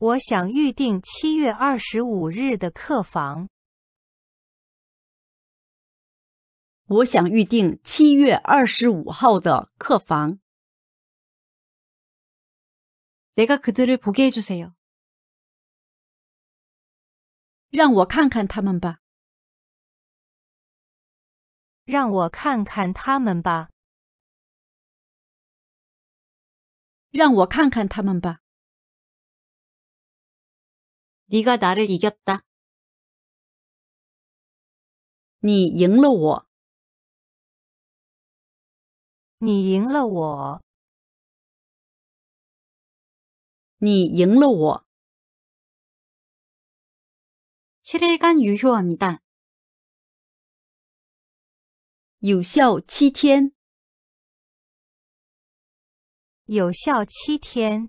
Speaker 1: 我想预定七月二十五日的客房。我想预定七月二十五号的客房。내가그들을보게해주세요让我看看他们吧。让我看看他们吧。让我看看他们吧。 네가 나를 이겼다. 你赢了我.你赢了我.你赢了我. 7일간 유효합니다. 有效7天.有效7天.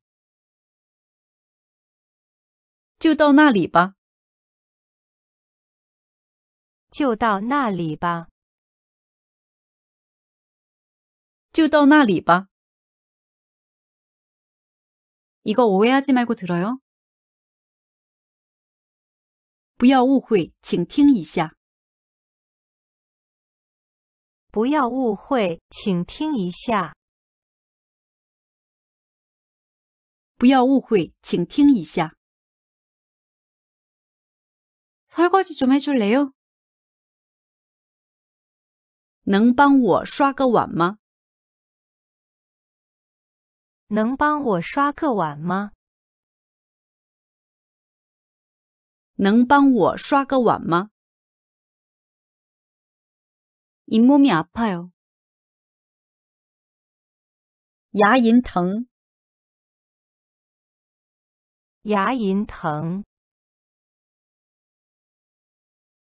Speaker 1: 就到那里吧。就到那里吧。就到那里吧。이거오해하지말고들어 요。 不要误会，请听一下。不要误会，请听一下。不要误会，请听一下。洗锅子，좀해줄래 요？ 能帮我刷个碗吗？能帮我刷个碗吗？能帮我刷个碗吗？잇몸이아파 요， 牙龈疼。牙龈疼。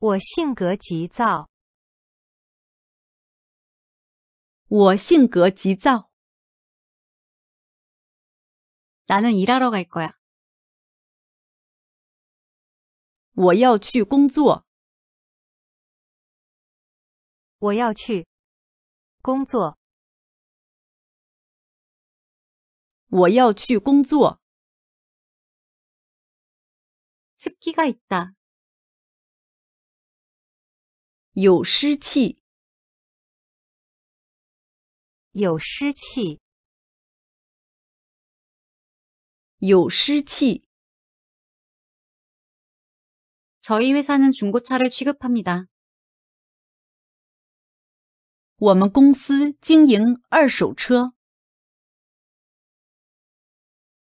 Speaker 1: 我性格急躁。我性格急躁。나는일하러갈거 야。 我要去工作。我要去工作。我要去工作。습기가있다有湿气，有湿气，有湿气。저희회사는중고차를취급합니 다。 我们公司经营二手车。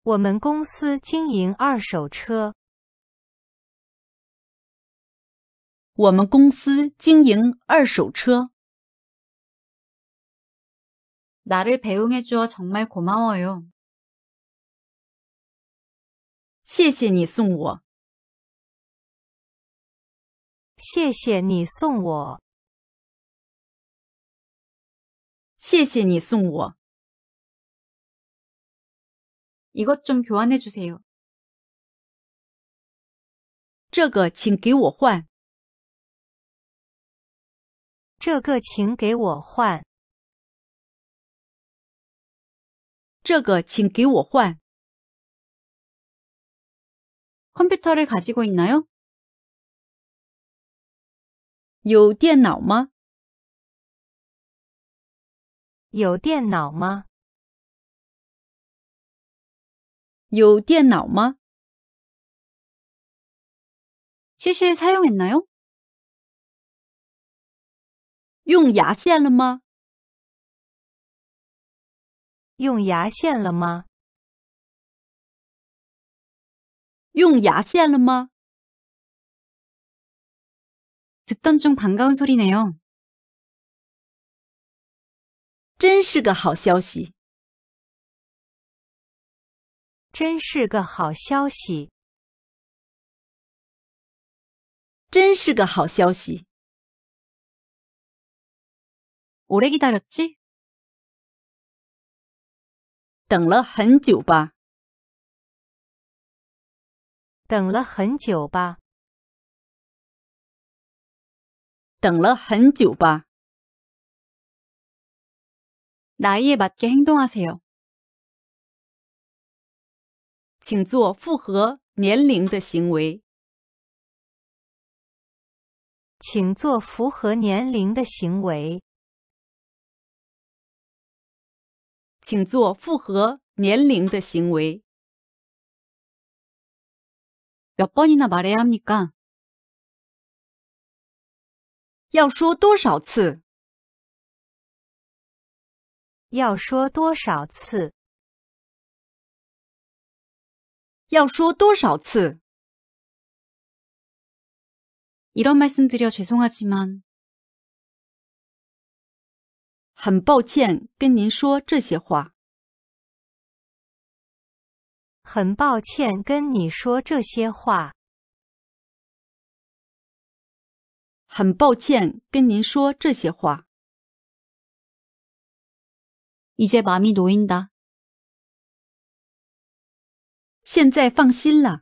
Speaker 1: 我们公司经营二手车。我们公司经营二手车。나를배웅해주어정말고마워 요。 谢谢你送我。谢谢你送我。谢谢你送我。이것좀교환해주세 요。 这个，请给我换。这个请给我换。这个请给我换。컴퓨터를가지고있나 요？ 有电脑吗？有电脑吗？有电脑吗？其实사용했나 요？ 用牙线了吗？用牙线了吗？用牙线了吗？듣던중반가운소리네요真是个好消息。真是个好消息。真是个好消息。오래기다렸지等了很久吧。等了很久吧。等了很久吧。나이에맞게행동하세요请做符合年龄的行为。请做符合年龄的行为。请做符合年龄的行为。몇번이나말해야합니 까？ 要说多少次？要说多少次？要说多少次？이런말씀드려죄송하지만很抱歉跟您说这些话。很抱歉跟你说这些话。很抱歉跟您说这些话。이제마음이놓인 다。 现在放心了。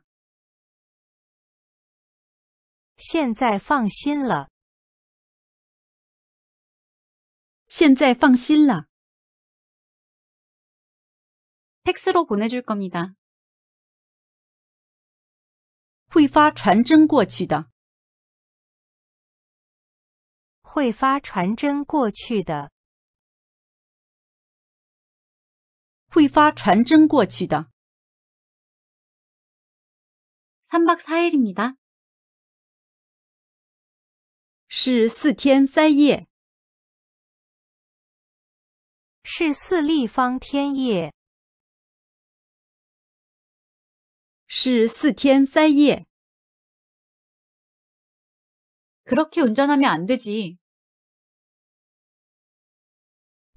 Speaker 1: 现在放心了。现在放心了。팩스로보내줄겁니 다。 会发传真过去的。会发传真过去的。会发传真过去的。三박사일입니 다。 是四天三夜。是四立方天夜，是四天三夜。그렇게운전하면안되지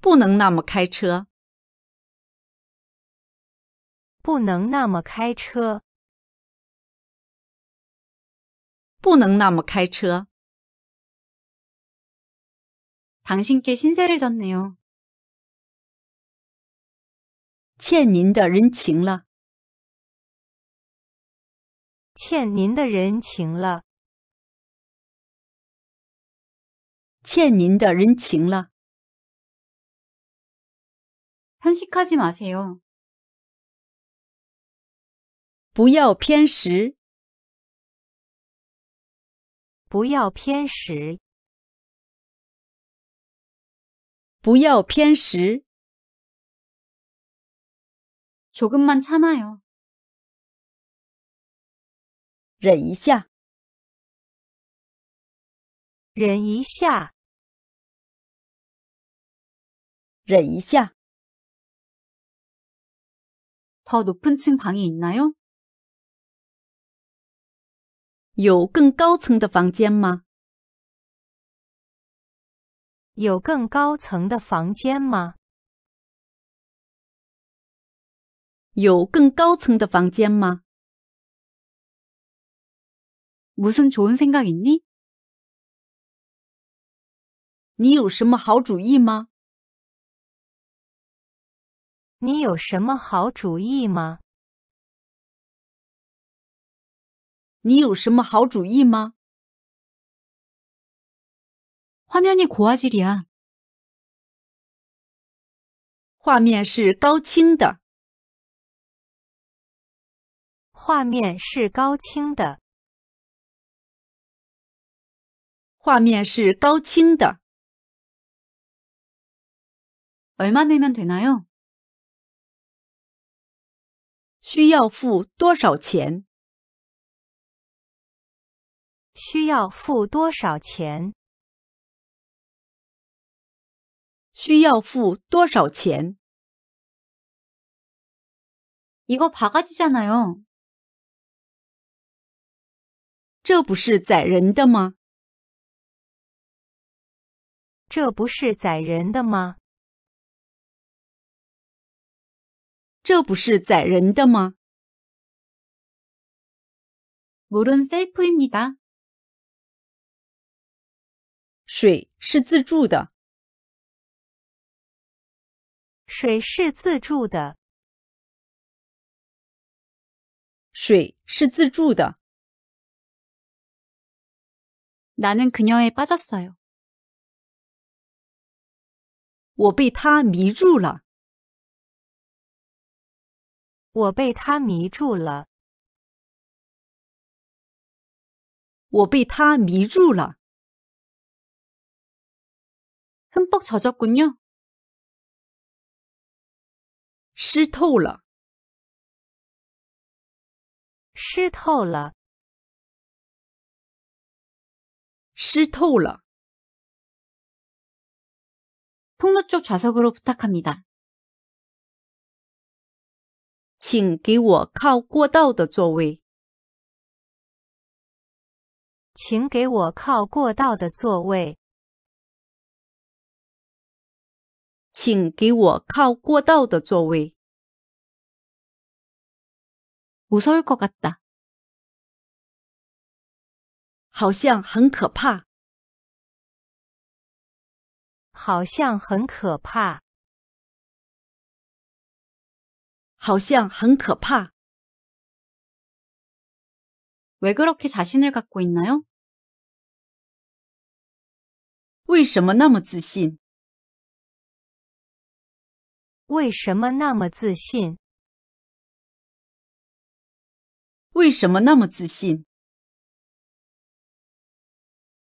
Speaker 1: 不能那么开车。不能那么开车。不能那么开车。당신께신세를져네요欠您的人情了，欠您的人情了，欠您的人情了。偏食하지마세 요， 不要偏食，不要偏食，不要偏食。조금만참아 요。 忍一下。忍一下。忍一下。더높은층방이있나 요？ 有更高层的房间吗？有更高层的房间吗？有更高层的房间吗？무슨좋은생각있니你有什么好主意吗？你有什么好主意吗？你有什么好主意吗？画面你快些点！画面是高清的。画面是高清的。画面是高清的。얼마내면되나 요？ 需要付多少钱？需要付多少钱？需要付多少钱？이거바가지잖아요这不是宰人的吗？这不是宰人的吗？这不是宰人的吗？물은셀프입니 다。 水是自助的。水是自助的。水是自助的。 나는 그녀에 빠졌어요. 我被她迷住了.我被她迷住了.我被她迷住了. 흠뻑 젖었군요. 湿透了.湿透了.湿透了。 통로 쪽 좌석으로 부탁합니다. 请给我靠过道的座位。请给我靠过道的座位。请给我靠过道的座位。 무서울 것 같다. 好像很可怕，好像很可怕，好像很可怕。왜그렇게자신을갖고있나 요？ 为什么那么自信？为什么那么自信？为什么那么自信？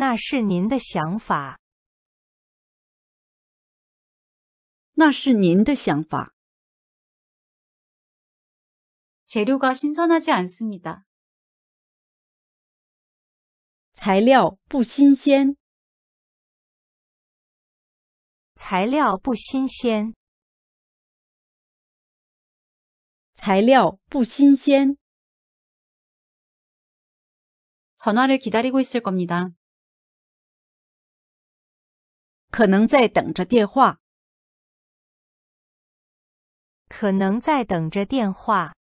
Speaker 1: 那是您的想法。那是您的想法。材料不新鲜。材料不新鲜。材料不新鲜。可能在等着电话。可能在等着电话。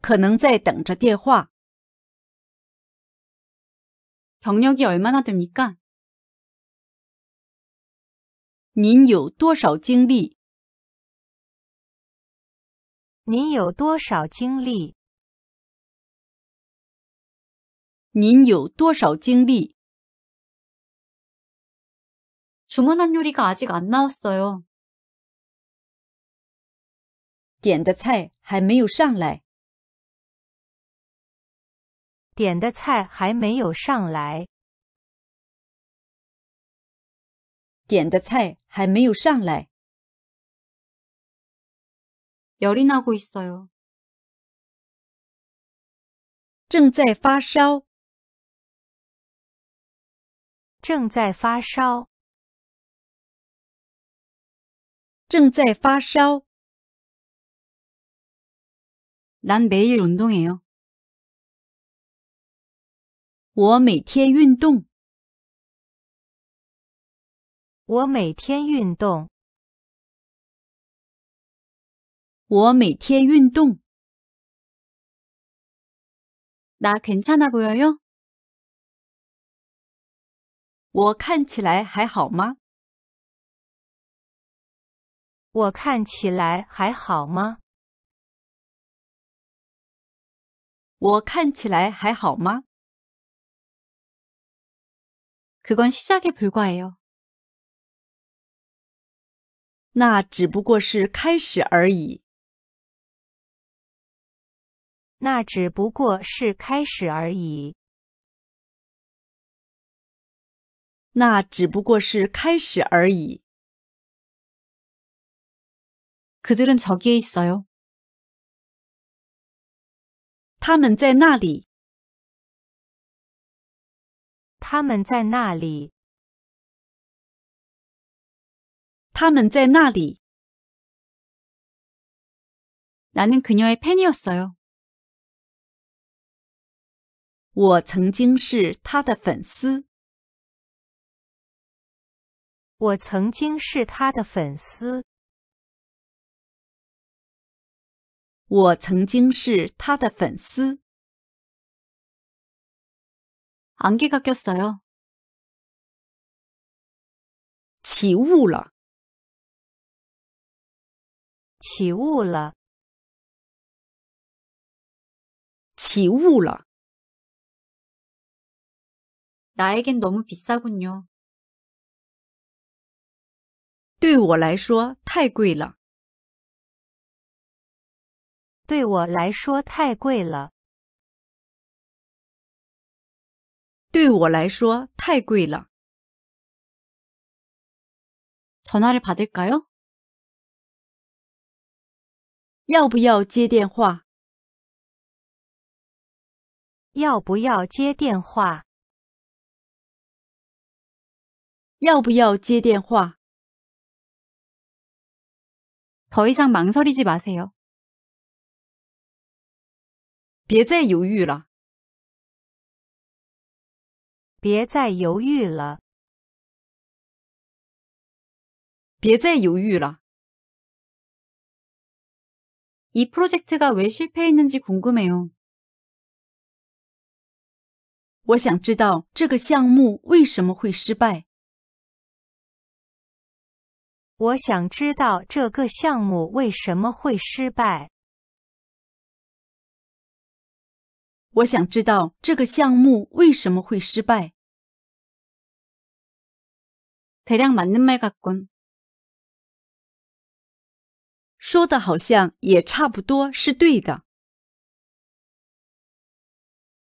Speaker 1: 可能在等着电话。경력이얼마나됩니까您有多少经历？您有多少经历？您有多少经历？点的菜还没有上来。点的菜还没有上来。点的菜还没有上来。正在发烧。正在发烧。正在发烧。난매일운동해 요。 我每天运动。我每天运动。我每天运动。나괜찮아보여 요？ 我看起来还好吗？我看起来还好吗？我看起来还好吗？그건시작에불과해요那只不过是开始而已。那只不过是开始而已。那只不过是开始而已。 그들은 저기에 있어요. 他们在那里.他们在那里.他们在那里. 나는 그녀의 팬이었어요. 我曾经是她的粉丝.我曾经是她的粉丝.我曾经是他的粉丝。안개가졌어 요， 起雾了。起雾了。起雾了。나에겐너무비싸군 요， 对我来说太贵了。对我来说太贵了。对我来说太贵了。전화를받을까요要不要接电话？要不要接电话？要不要接电话？더이상망설이지마세요别再犹豫了！别再犹豫了！别再犹豫了！这项目为什么失败？我想知道这个项目为什么会失败。我想知道这个项目为什么会失败。我想知道这个项目为什么会失败。말같군说的好像也差不多是对的。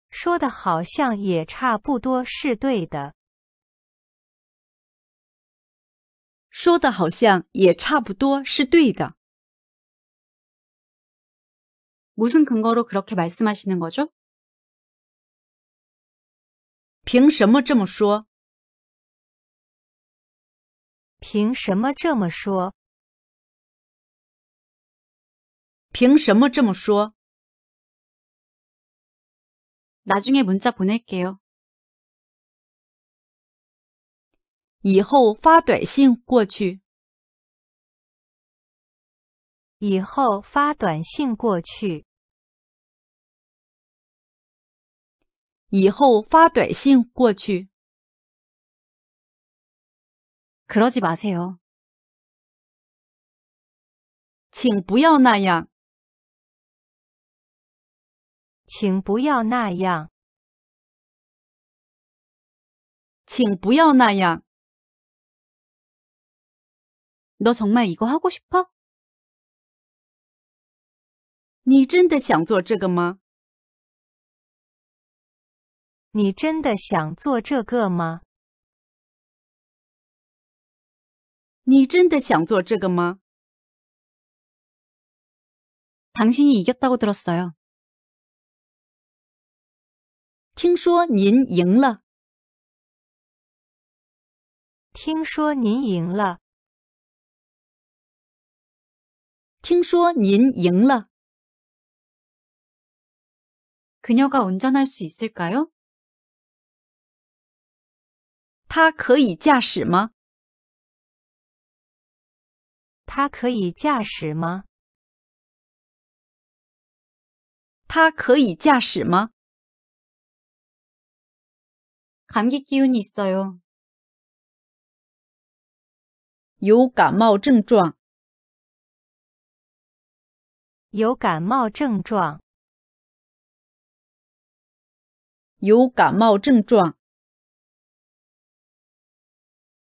Speaker 1: 说的好像也差不多是对的。说的好像也差不多是对的。무슨근거로그렇게말씀하시는거죠凭什么这么说？凭什么这么说？凭什么这么说？나중에문자보낼게 요。 以后发短信过去。以后发短信过去。以后发短信过去。그렇지마세요请不要那样。请不要那样。请不要那样。너정말이거하고싶어你真的想做这个吗？你真的想做这个吗？你真的想做这个吗？당신이이겼다고들었어요听说您赢了。听说您赢了。听说您赢了。그녀가운전할수있을까 요？ 他可以驾驶吗？他可以驾驶吗？他可以驾驶吗？감기기운있어 요。 有感冒症状。有感冒症状。有感冒症状。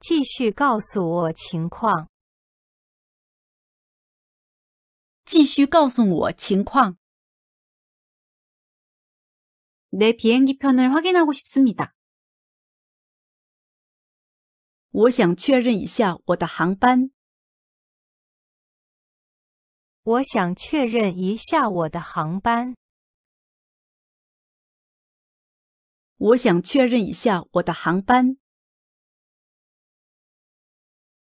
Speaker 1: 继续告诉我情况。继续告诉我情况。내비행기편을확인하고싶습니 다。 我想确认一下我的航班。我想确认一下我的航班。我想确认一下我的航班。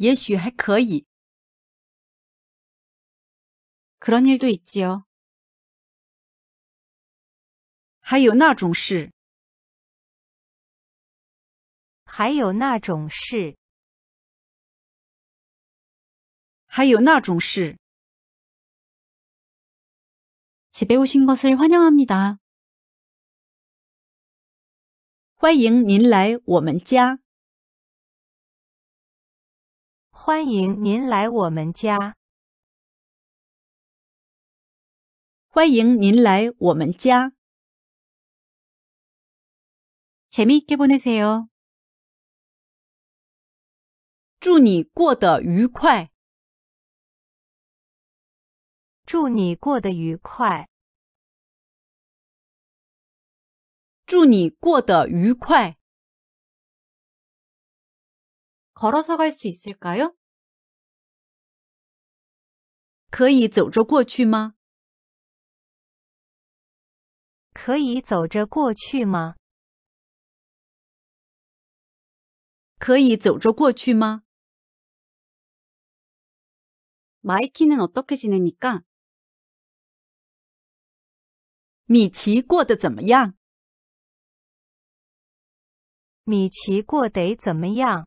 Speaker 1: 也许还可以。그런일도있지 요。 还有那种事。还有那种事。还有那种事。지배오신것을환영합니 다。 欢迎您来我们家。欢迎您来我们家。欢迎您来我们家。재미있게보내세 요。 祝你过得愉快。祝你过得愉快。祝你过得愉快。걸어서갈수있을까 요？ 可以走着过去吗？可以走着过去吗？可以走着过去吗？마이키는어떻게지냅니 까？ 米奇过得怎么样？米奇过得怎么样？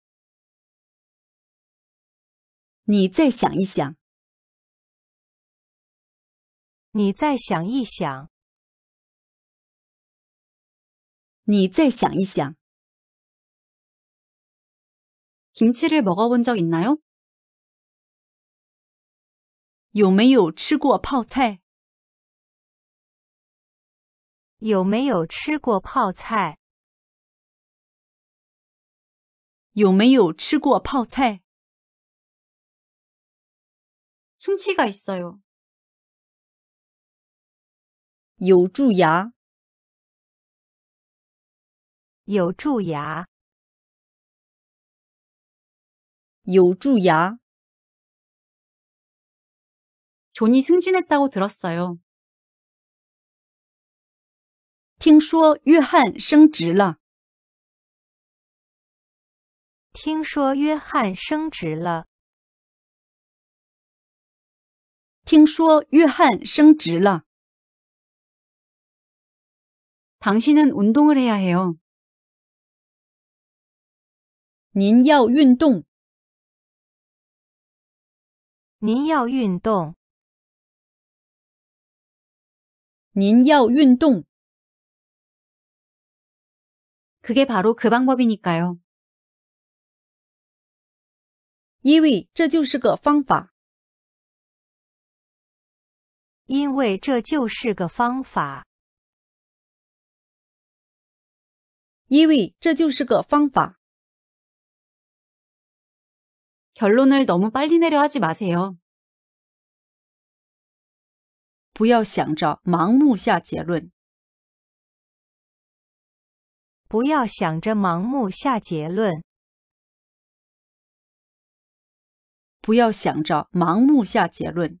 Speaker 1: 你再想一想，你再想一想，你再想一想。김치를먹어본적있나 요？ 有没有吃过泡菜？有没有吃过泡菜？有没有吃过泡菜？ 충치가 있어요. 有蛀牙.有蛀牙.有蛀牙. 존이 승진했다고 들었어요. 听说约翰升职了。听说约翰升职了。听说约翰升职了。당신은운동을해야해 요。 您要运动。您要运动。您要运动。그게바로그방법이니까 요。 因为这就是个方法。因为这就是个方法。因为这就是个方法。을너무빨리내려하지마세 요。 不要想着盲目下结论。不要想着盲目下结论。不要想着盲目下结论。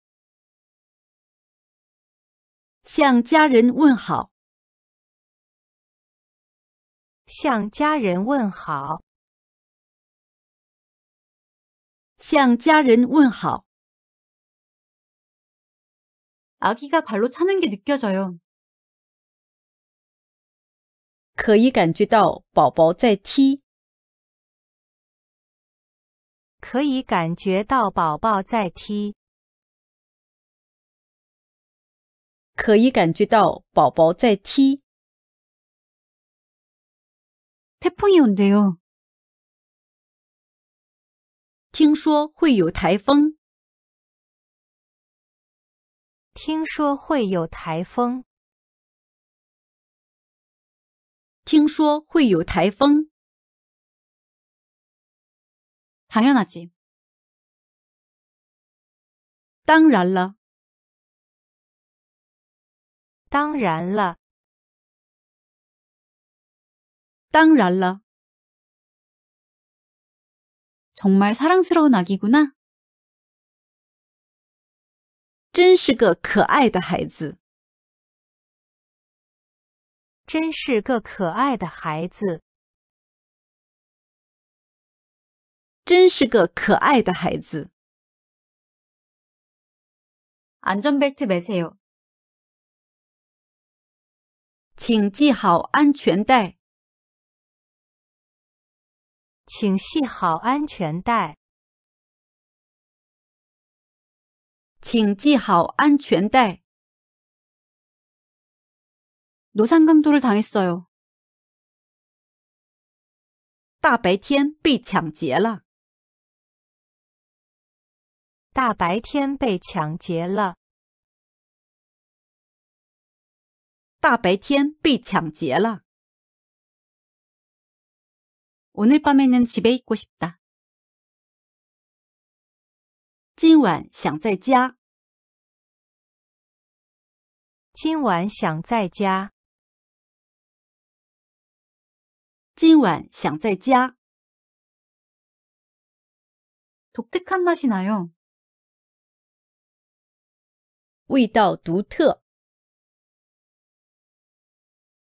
Speaker 1: 向家人问好。向家人问好。向家人问好。아기가발로차는게느껴져 요。 可以感觉到宝宝在踢。可以感觉到宝宝在踢。可以感觉到宝宝在踢。台风要来哟！听说会有台风。听说会有台风。听说会有台风。当然了。当然了，当然了。정말사랑스러운아기구 나。 真是个可爱的孩子。真是个可爱的孩子。真是个可爱的孩子。안전벨트매세요请系好安全带。请系好安全带。请系好安全带。노상강도를당했어요大白天被抢劫了。大白天被抢劫了。大白天被抢劫了。오늘밤에는집에있고싶 다。 今晚想在家。今晚想在家。今晚想在家。독특한맛이나 요。 味道独特。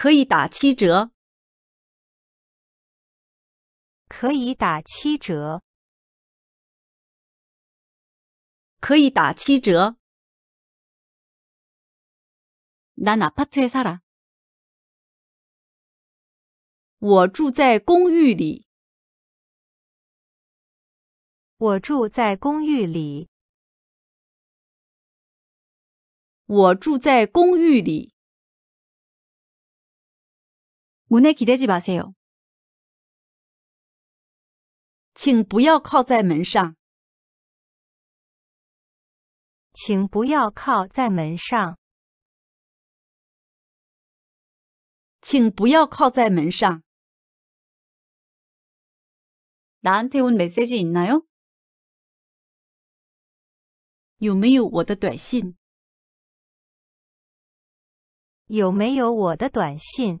Speaker 1: 可以打七折。可以打七折。可以打七折。난아파트에살 아。 我住在公寓里。我住在公寓里。我住在公寓里。请不要靠在门上，请不要靠在门上，请不要靠在门上。나한테온메시지있나 요？ 有没有我的短信？有没有我的短信？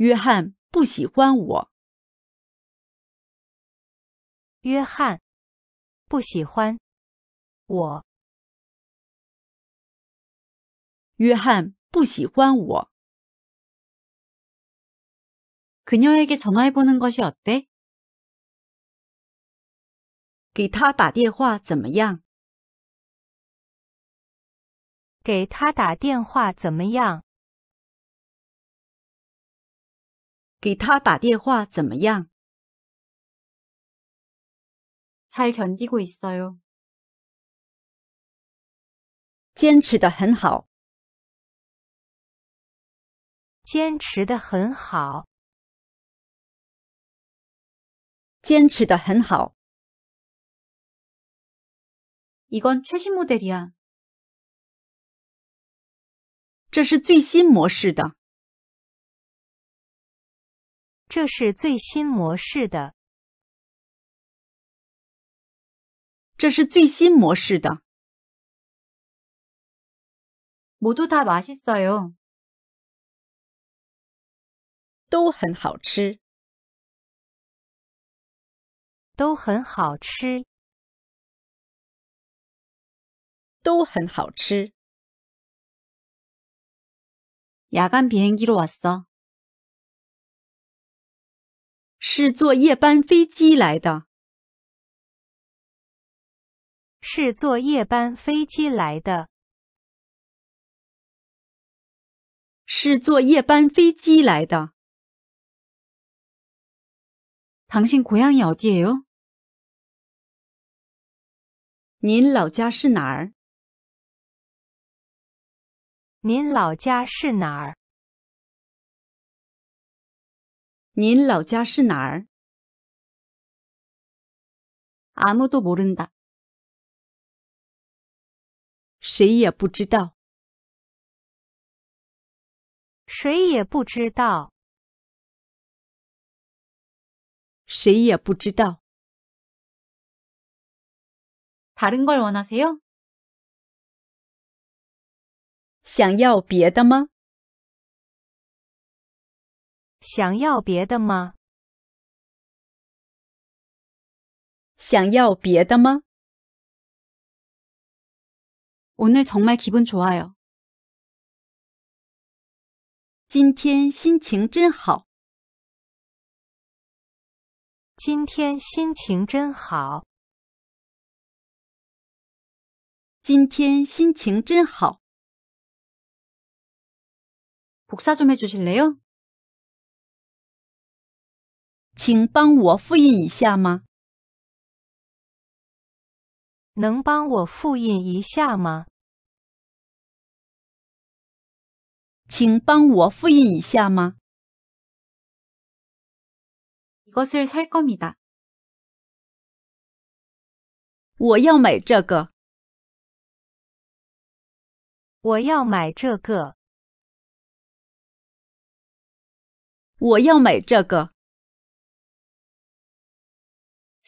Speaker 1: 约翰不喜欢我。约翰不喜欢我。约翰不喜欢我。给他打电话怎么样？给他打电话怎么样？给他打电话怎么样？잘견디고있어 요。 坚持得很好。坚持得很好。坚持得很好。이건최신모델이 야。 这是最新模式的。这是最新模式的。这是最新模式的。모두다맛있어요都很好吃。都很好吃。都很好吃。야간비행기로왔어是坐夜班飞机来的。是坐夜班飞机来的。是坐夜班飞机来的。腾讯贵阳有店哟。您老家是哪儿？您老家是哪儿？您老家是哪儿？아무도모른 다， 谁也不知道，谁也不知道，谁也不知道。다른걸원하세 요？ 想要别的吗？想要别的吗？想要别的吗？오늘정말기분좋아 요。 今天心情真好。今天心情真好。今天心情真好。복사좀해주실래요请帮我复印一下吗？能帮我复印一下吗？请帮我复印一下吗？이것을살겁니 다。 我要买这个。我要买这个。我要买这个。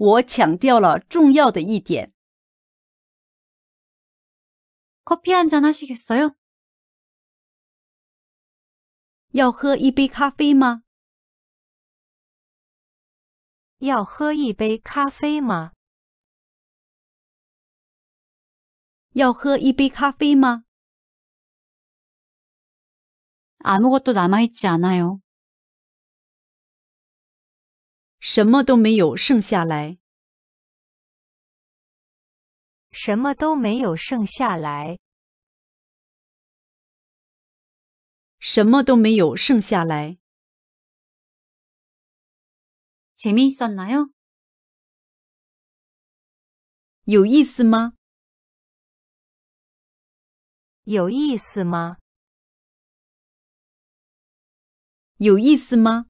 Speaker 1: 我强调了重要的一点。잔하시겠어 요？ 要喝一杯咖啡吗？要喝一杯咖啡吗？要喝一杯咖啡吗？아무것도남아있지않아요什么都没有剩下来，什么都没有剩下来，什么都没有剩下来。재미있었나 요？ 有意思吗？有意思吗？有意思吗？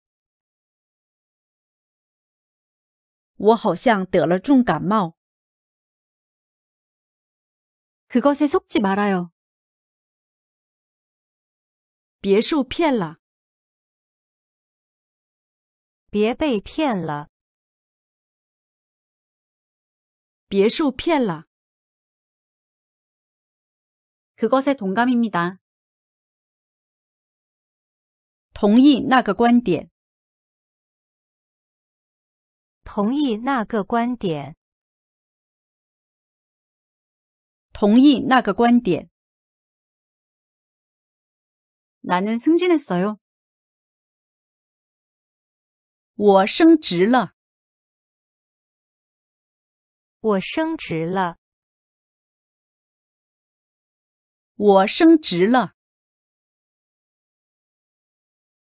Speaker 1: 我好像得了重感冒。그것에속지말아 요。 别受骗了。别被骗了。别受骗了。그것에동감입니 다。 同意那个观点。同意那个观点。同意那个观点。나는승진했어 요。 我升职了。我升职了。我升职了。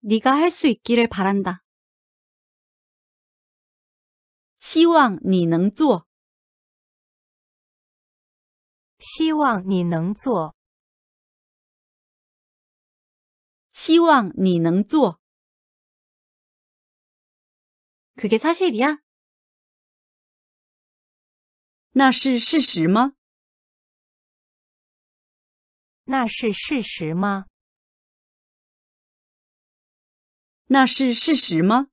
Speaker 1: 니가할수있기를바란다希望你能做。希望你能做。希望你能做。그게사실이 야？ 那是事实吗？那是事实吗？那是事实吗？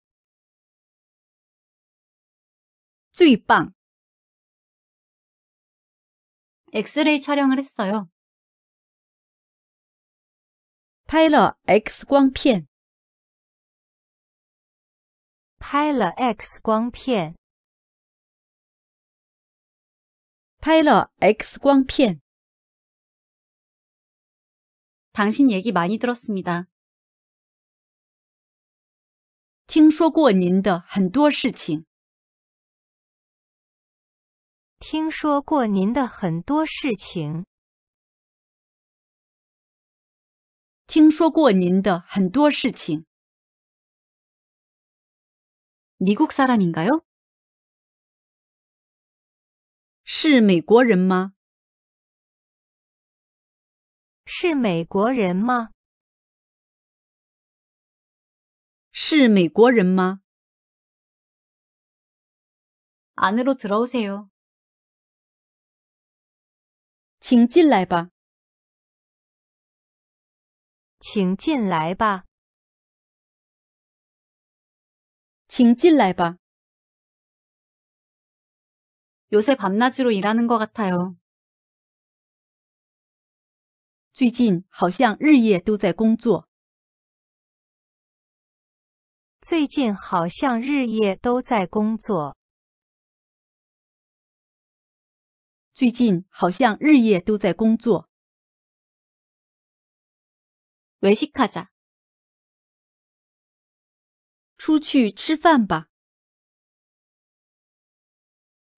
Speaker 1: 수입방. 엑스레이 촬영을 했어요. 拍了 X光片. 拍了 X光片. 拍了 X光片. 당신 얘기 많이 들었습니다. 听说过您的很多事情。听说过您的很多事情。听说过您的很多事情。미국사람인가 요？ 是美国人吗？是美国人吗？是美国人吗？안으로들어오세요请进来吧，请进来吧。请进来吧。요새밤낮으로일하는것같아요最近好像日夜都在工作。最近好像日夜都在工作。最近好像日夜都在工作。외식하 자， 出去吃饭吧。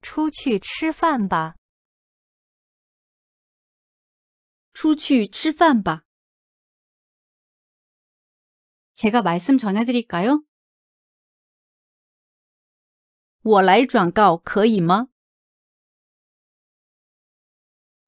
Speaker 1: 出去吃饭吧。出去吃饭吧。제가말씀전해드릴까 요？ 我来转告可以吗？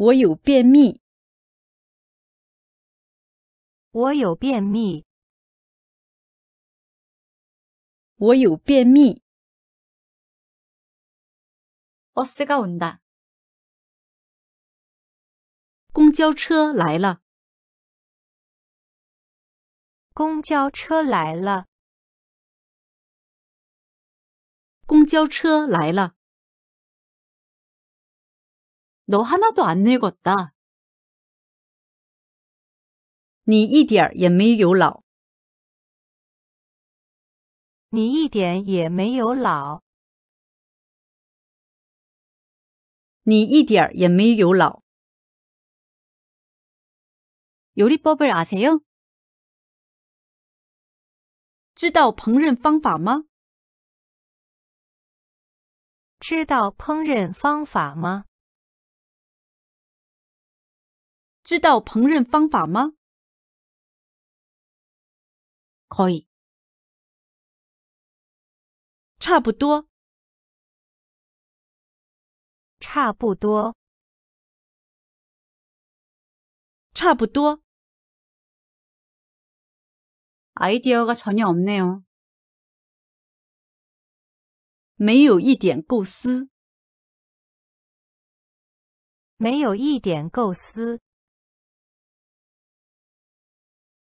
Speaker 1: 我有便秘。我有便秘。我有便秘。公交车来了。公交车来了。公交车来了。你一点也没有老，你一点也没有老，你一点也没有老。유리법을아세요知道烹饪方法吗？知道烹饪方法吗？知道烹饪方法吗？可以，差不多，差不多，差不多。아이디어가전혀없네요没有一点构思，没有一点构思。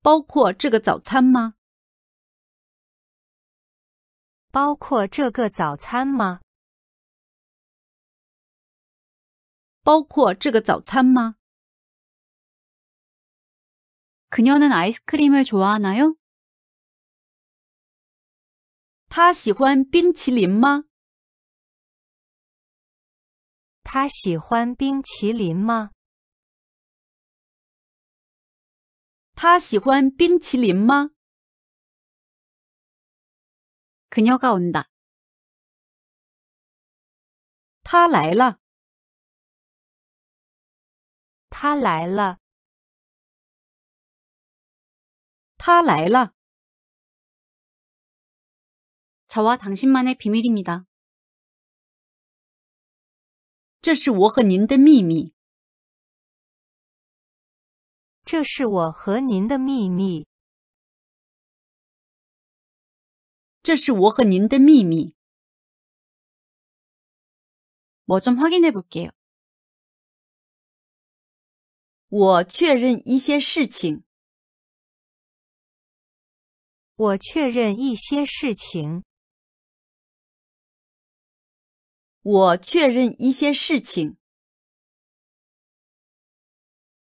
Speaker 1: 包括这个早餐吗？包括这个早餐吗？包括这个早餐吗？그녀는아이스크림을좋아하나 요？ 她喜欢冰淇淋吗？他喜欢冰淇淋吗？他喜欢冰淇淋吗？그녀가온다他来了。他来了。他来了。저와당신만의비밀입니다这是我和您的秘密。这是我和您的秘密。这是我和您的秘密。我좀확인해볼게 요。 我确认一些事情。我确认一些事情。我确认一些事情。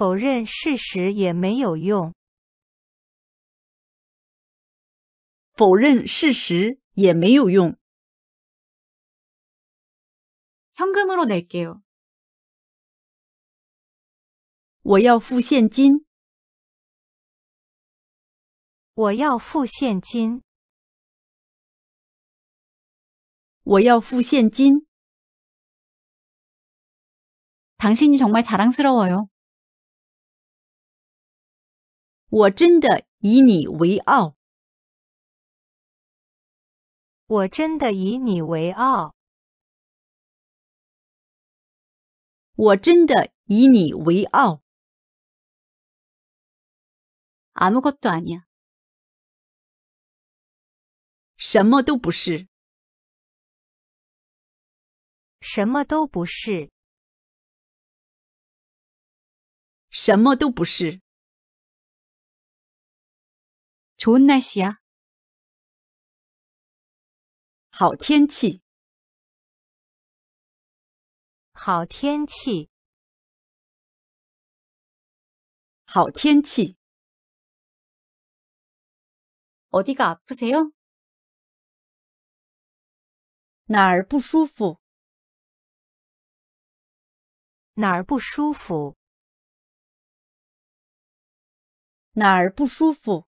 Speaker 1: 否认事实也没有用。否认事实也没有用。현금으로낼게 요。 我要付现金。我要付现金。我要付现金。당신이정말자랑스러워요我真的以你为傲，我真的以你为傲，我真的以你为傲。아무것도아니 야， 什么都不是，什么都不是，什么都不是。从那西啊，好天气，好天气，好天气。我这个不舒服，哪儿不舒服？哪儿不舒服？哪儿不舒服？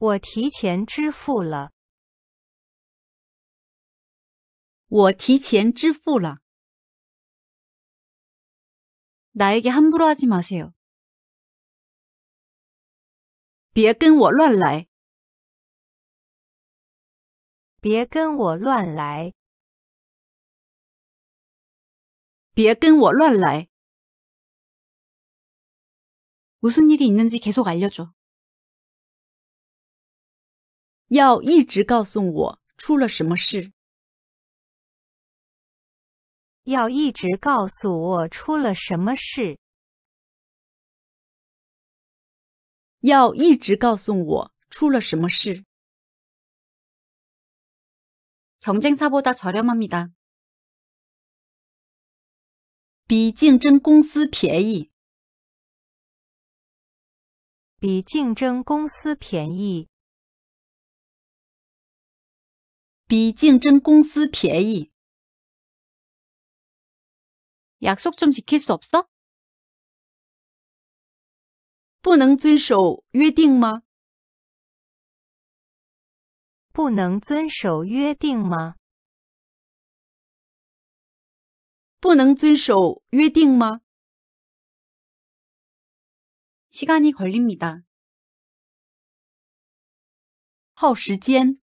Speaker 1: 我提前支付了。我提前支付了。나에게함부로하지마세요비해끈원로할라해别跟我乱来。别跟我乱来。무슨일이있는지계속알려줘要一直告诉我出了什么事。要一直告诉我出了什么事。要一直告诉我出了什么事。比竞争公司便宜。比竞争公司便宜。比竞争公司便宜。比竞争公司便宜。约，束，什，么，保，守，不，能，遵守，约定，吗？不能遵守约定吗？不能遵守约定吗？시간이걸립니다耗时间。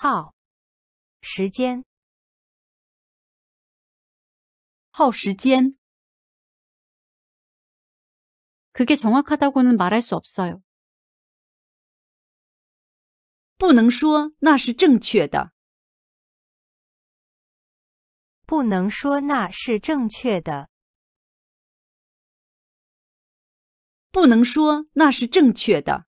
Speaker 1: 耗时间，耗时间。그게정확하다고는말할수없어요不能说那是正确的。不能说那是正确的。不能说那是正确的。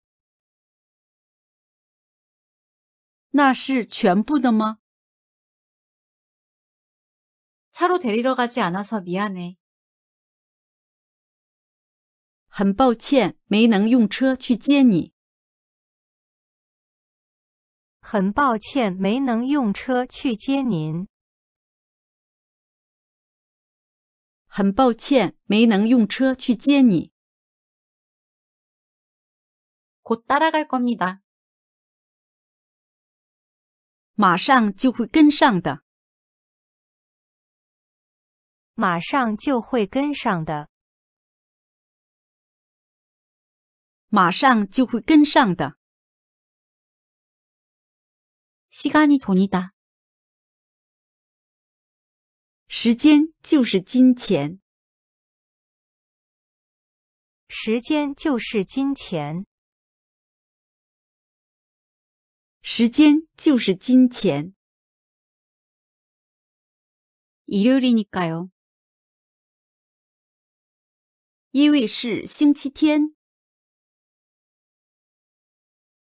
Speaker 1: 那是全部的吗？차로데리러가지않아서미안 해。 很抱歉没能用车去接你。很抱歉没能用车去接您。很抱歉没能用车去接你。곧따라갈겁니다马上就会跟上的，马上就会跟上的，马上就会跟上的。시간이돈이 다， 时间就是金钱，时间就是金钱。时间就是金钱。요니까요因为是星期天。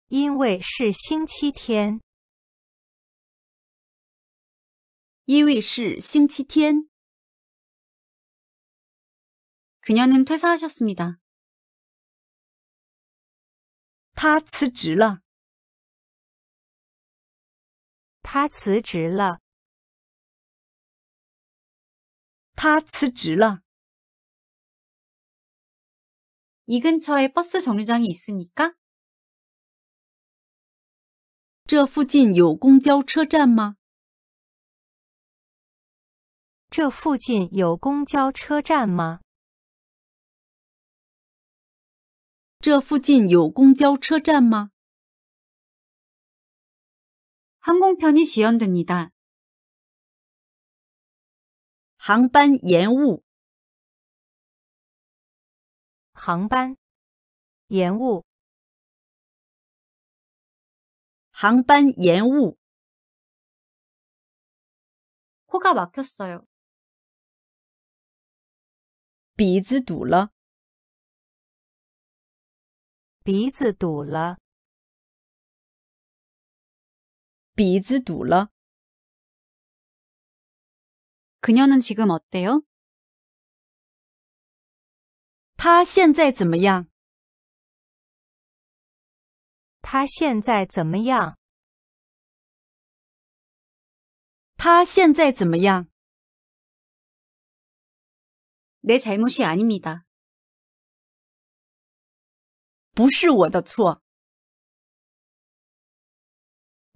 Speaker 1: 因为是星期天。因为是星期天。그녀는퇴사하셨습니다辞职了。他辞职了。他辞职了。이근처에버스정류장이있습니 까？ 这附近有公交车站吗？这附近有公交车站吗？这附近有公交车站吗？ 항공편이 지연됩니다. 항반 연우 항반 연우 항반 연우 코가 막혔어요. 鼻子堵了。鼻子堵了。鼻子堵了. 그녀는 지금 어때요? 她现在怎么样?她现在怎么样?她现在怎么样?내 잘못이 아닙니다. 不是我的错.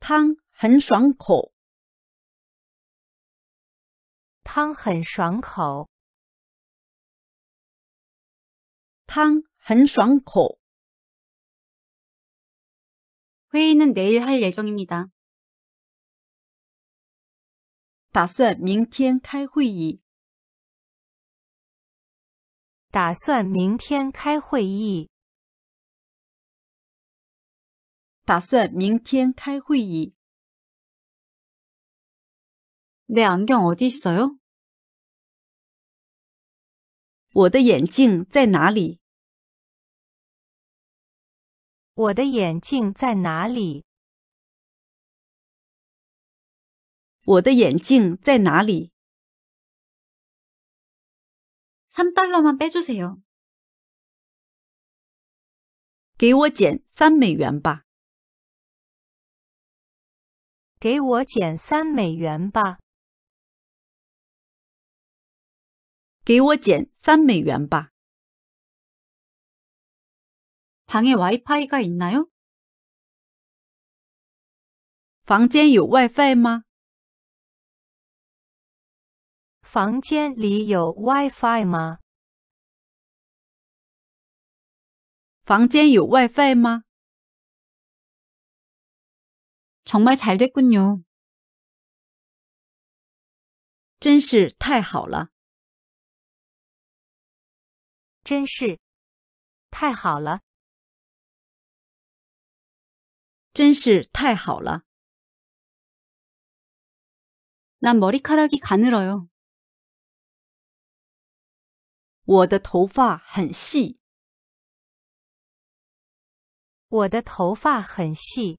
Speaker 1: 汤很爽口。汤很爽口。汤很爽口。会议是明天开的，议程。打算明天开会议。打算明天开会议。打算明天开会议。내안경어디있어 요？ 我的眼镜在哪里？我的眼镜在哪里？我的眼镜在哪里？삼달러만빼주세 요。 给我减三美元吧。给我减三美元吧。给我减三美元吧。房内 WiFi 有吗？房间有 WiFi 吗？房间里有 WiFi 吗？房间有 WiFi 吗？ 정말 잘 됐군요. 真是太好了.真是太好了.真是太好了.난 머리카락이 가늘어요. 我的头发很细.我的头发很细.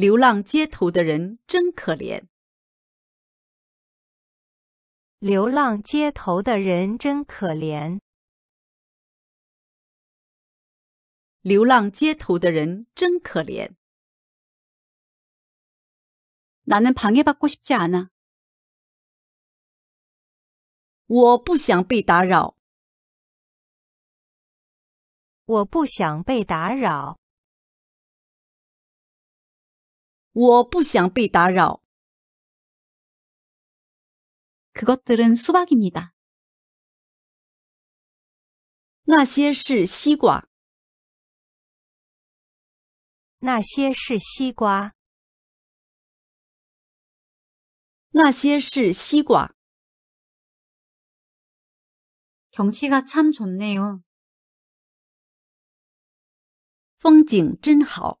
Speaker 1: 流浪街头的人真可怜。流浪街头的人真可怜。流浪街头的人真可怜。나는방해받고싶지않 아。 我不想被打扰。我不想被打扰。我不想被打扰。그것들은수박입니다那些是西瓜。那些是西瓜。那些是西瓜。경치가참좋네요风景真好。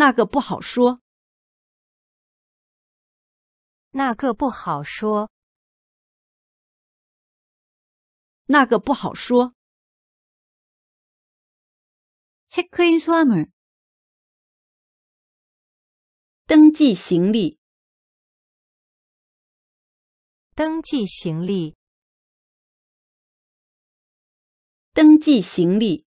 Speaker 1: 那个不好说，那个不好说，那个不好说。check in，收物，登记行李，登记行李，登记行李。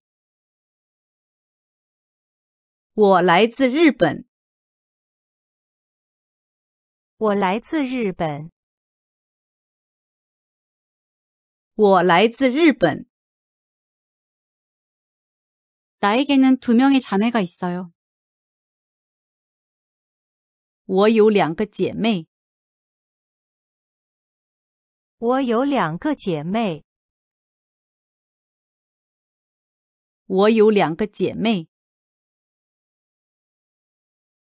Speaker 1: 我来自日本。我来自日本。我来自日本。나에게는두명의자매가있어 요。 我有两个姐妹。我有两个姐妹。我有两个姐妹。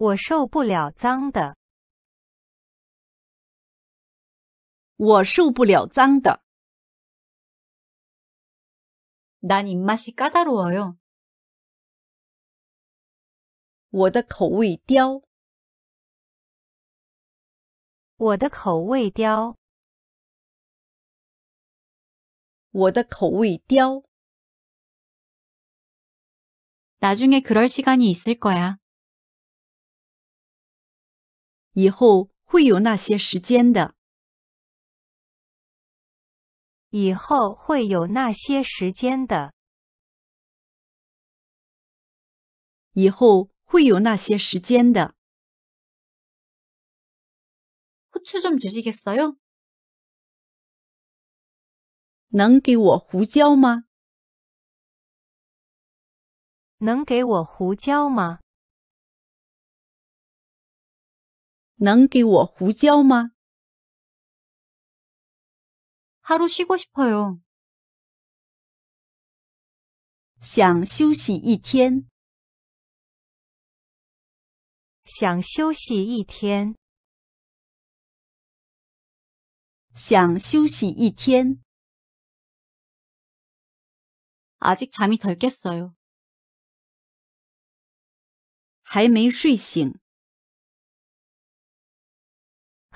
Speaker 1: 我受不了脏的。我受不了脏的。난입맛이까다로워 요。 我的口味刁。我的口味刁。我的口味刁。나중에그럴시간이있을거야以后会有那些时间的。以后会有那些时间的。以后会有那些时间的。胡椒좀주시겠어 요？ 能给我胡椒吗？能给我胡椒吗？能给我胡椒吗？하루쉬고싶어 요， 想休息一天。想休息一天。想休息一天。아직잠이덜깼어 요， 还没睡醒。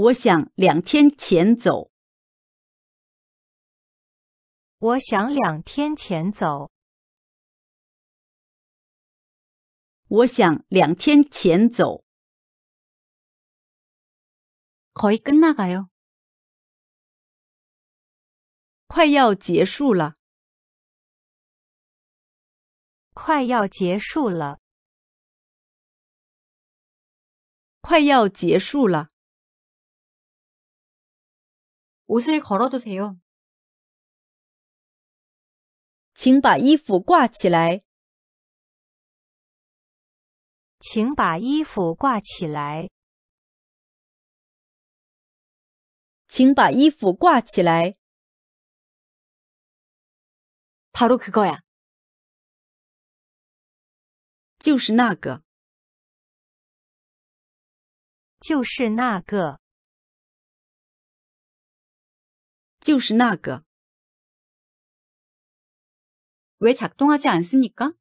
Speaker 1: 我想两天前走。我想两天前走。我想两天前走。거의끝나가 요， 快要结束了。快要结束了。快要结束了。 옷을 걸어두세요. 请把衣服挂起来。请把衣服挂起来。请把衣服挂起来。 바로 그거야. 就是那个。就是那个。 就是那个。왜 작동하지 않습니까?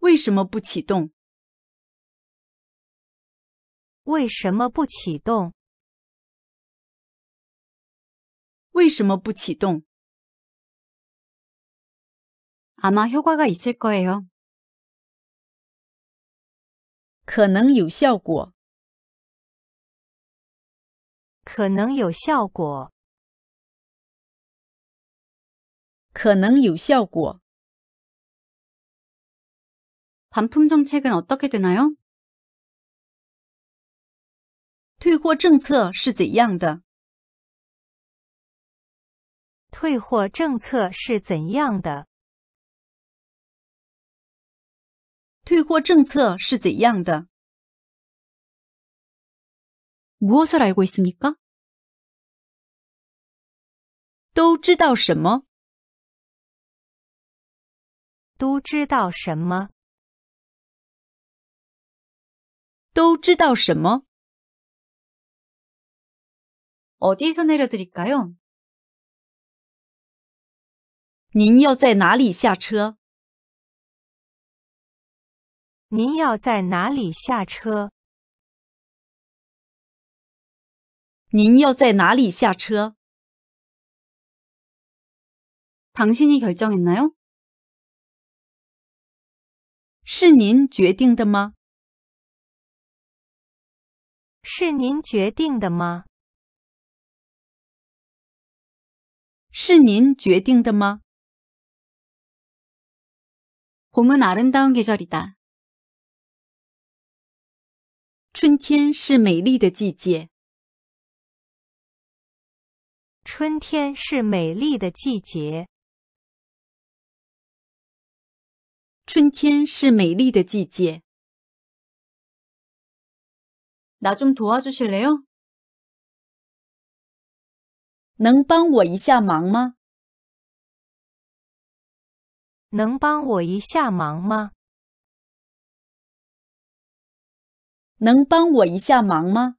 Speaker 1: 为什么不启动?为什么不启动?为什么不启动? 아마 효과가 있을 거예요. 可能有效果.可能有效果，可能有效果。반품정책은어떻게되나 요？ 退货政策是怎样的？退货政策是怎样的？退货政策是怎样的？ 무엇을 알고 있습니까? 都知道什么?都知道什么?都知道什么? 어디에서 내려드릴까요? 您要在哪里下车?您要在哪里下车?您要在哪里下车？당신이결정했나요是您决定的吗？是您决定的吗？是您决定的吗？봄은아름다운계절이 다。 春天是美丽的季节。春天是美丽的季节。春天是美丽的季节。나좀도와주실래 요？ 能帮我一下忙吗？能帮我一下忙吗？能帮我一下忙吗？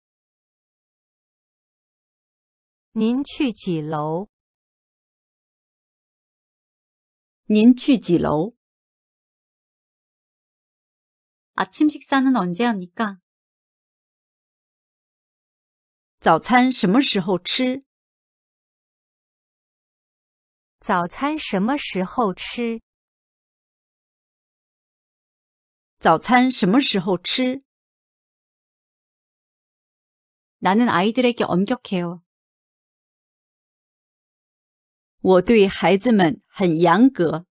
Speaker 1: 您去几楼？您去几楼？아침식사는언제합니 까？ 早餐什么时候吃？早餐什么时候吃？早餐什么时候吃？나는아이들에게엄격해요我对孩子们很严格。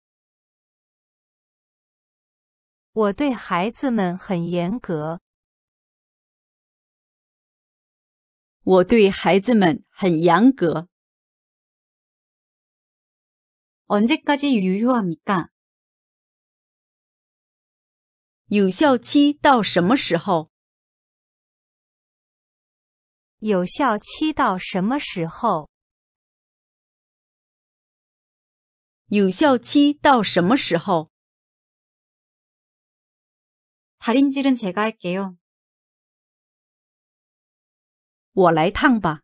Speaker 1: 我对孩子们很严格。我对孩子们很严格。언제까지유효합니 까？ 有效期到什么时候？有效期到什么时候？有效期到什么时候？打理纸巾，我来烫吧。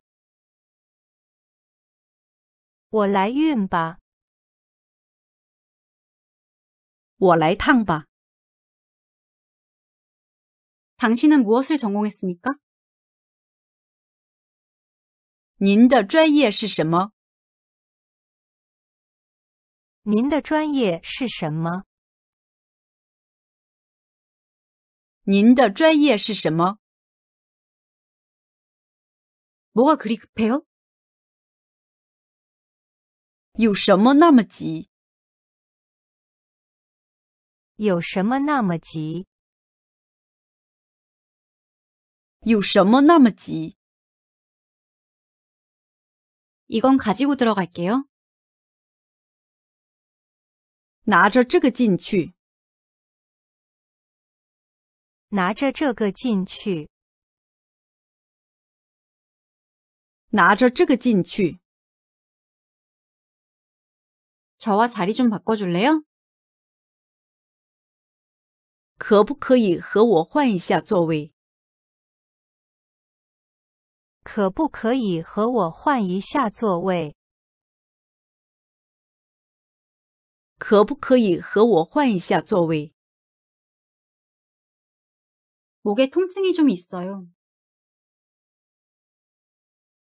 Speaker 1: 我来熨吧。我来烫吧。您是学您的专业么？您的专业是什么？您的专业是什么？뭐가그 요？ 有什么那么急？有什么那么急？有什么那么急？이건가지고들어갈게요拿着这个进去，拿着这个进去，拿着这个进去。请把座位좀바꿔줄래 요？ 可不可以和我换一下座位？可不可以和我换一下座位？可不可以和我换一下座位？我颈痛疼有点。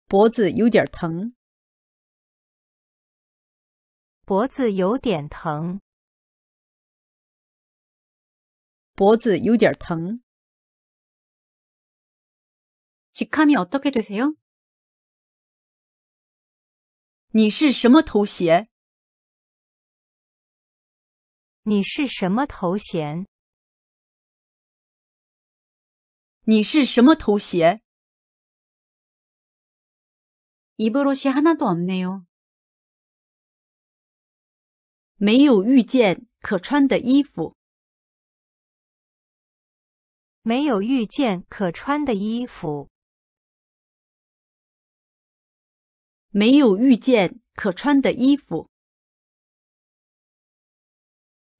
Speaker 1: 脖子有点疼。脖子有点疼。脖子有点疼。职卡是怎样的？你是什么头衔？你是什么头衔？你是什么头衔？입을옷이하나도없네요没有遇见可穿的衣服。没有遇见可穿的衣服。没有遇见可穿的衣服。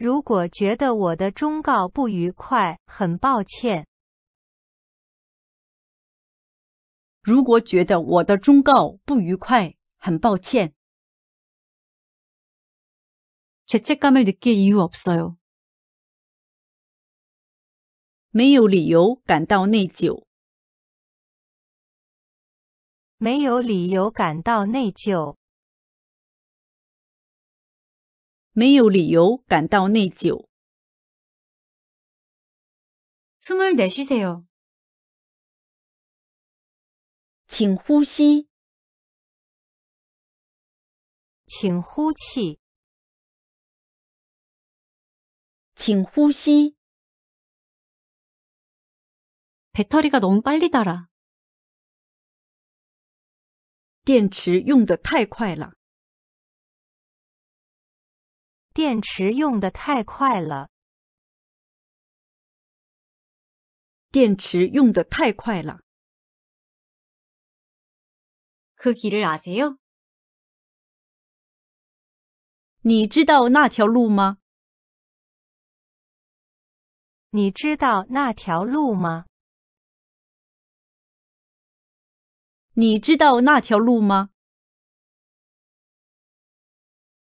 Speaker 1: 如果觉得我的忠告不愉快，很抱歉。如果觉得我的忠告不愉快，很抱歉。죄책감을느끼이유없어 요。 没有理由感到内疚。没有理由感到内疚。没有理由感到内疚。숨을내쉬세 요， 请呼吸，请呼气，请呼吸。电池用得太快了。电池用的太快了。电池用的太快了。그길을아세요你知道那条路吗？你知道那条路吗？你知道那条路吗？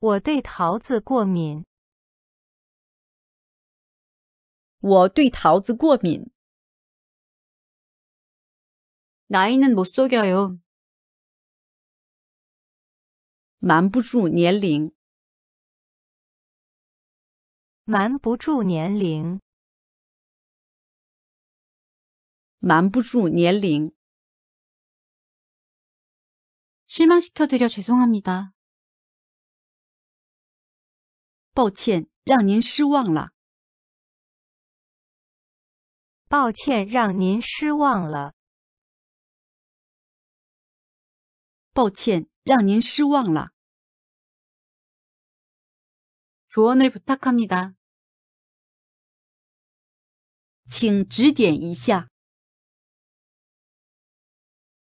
Speaker 1: 我对桃子过敏。我对桃子过敏。나이는못속여 요， 瞒不住年龄。瞒不住年龄。瞒不住年龄。실망시켜드려죄송합니 다。 抱歉让您失望了。抱歉让您失望了。抱歉让您失望了。조언을부탁합니 다， 请指点一下。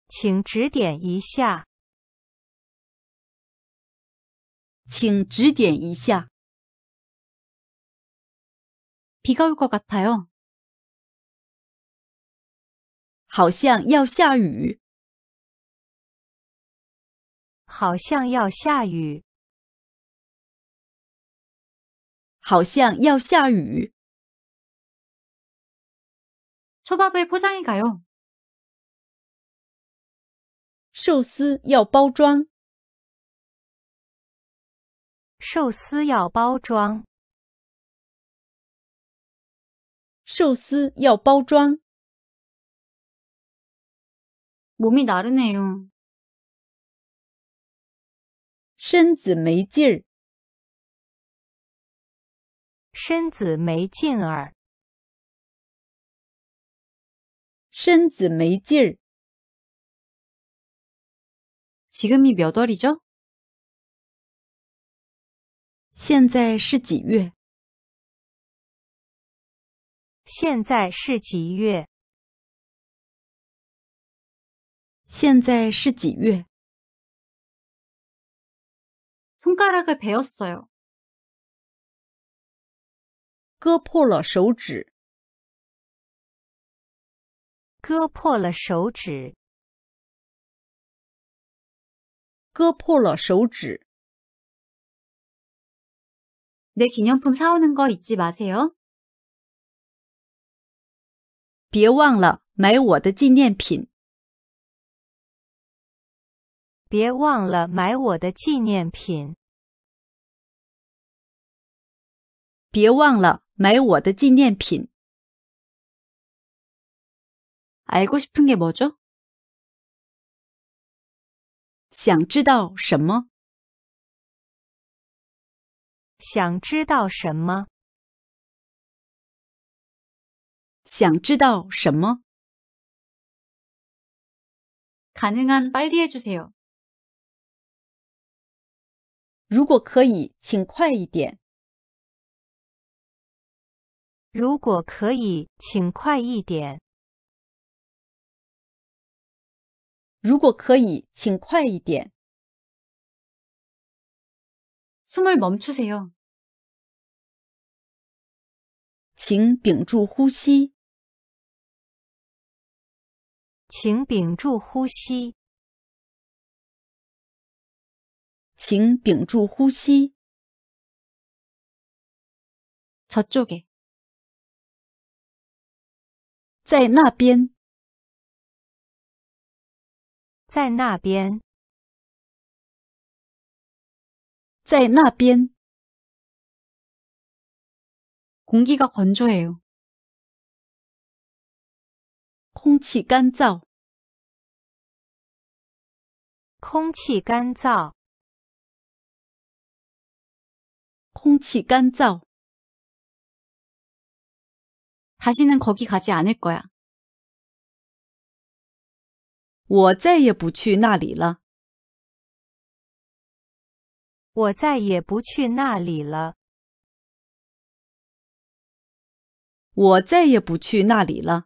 Speaker 1: 请指点一下。请指点一下。비가올것같아 요。 好像要下雨。好像要下雨。好像要下雨。초밥을포장해가 요。 寿司要包装。寿司要包装。寿司要包装。몸이나르네 요， 身子没劲儿。身子没劲儿。身子没劲儿。지금이몇월이 죠？ 现在是几月？现在是几月？现在是几月？손가락을베었어요破了手指割破了手指割破了手指내기념품사오는거잊지마세요别忘了买我的纪念品。别忘了买我的纪念品。别忘了买我的纪念品。알고싶은게뭐 죠？ 想知道什么？想知道什么？想知道什么？가능한빨리해주세 요。 如果可以，请快一点。如果可以，请快一点。如果可以，请快一点。숨을멈추세요请屏住呼吸。请屏住呼吸，请屏住呼吸。저쪽 에， 在那边，在那边，在那边。공기가건조해 요。 空气干燥，空气干燥，空气干燥。我再也不去那里了。我再也不去那里了。我再也不去那里了。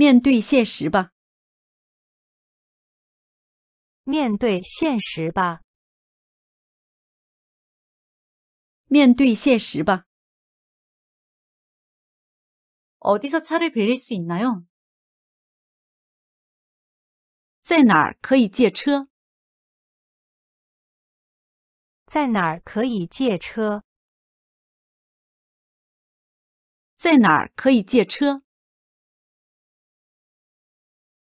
Speaker 1: 面对现实吧，面对现实吧，面对现实吧。어디서차를빌릴수있나 요？ 在哪儿可以借车？在哪儿可以借车？在哪儿可以借车？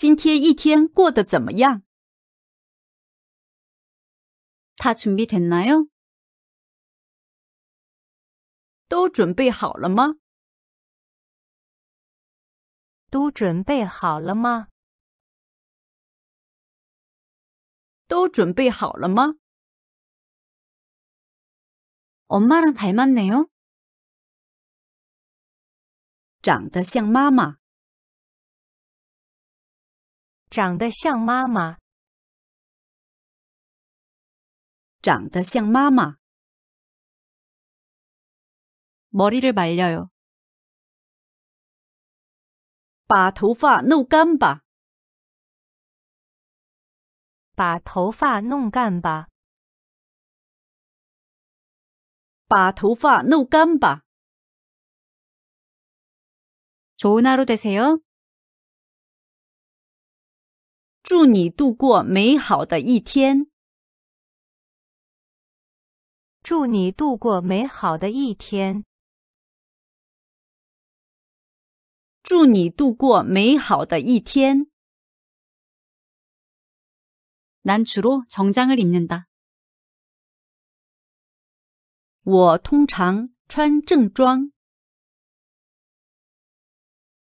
Speaker 1: 今天一天过得怎么样？다준비됐나 요？ 都准备好了吗？都准备好了吗？都准备好了吗？엄마랑닮았네요长得像妈妈。长得像妈妈，长得像妈妈。머리를말려 요， 把头发弄干吧。把头发弄干吧。把头发弄干吧。좋은하루되세 요。 祝你度过美好的一天。祝你度过美好的一天。祝你度过美好的一天。난주로정장을입는 다。 我通常穿正装。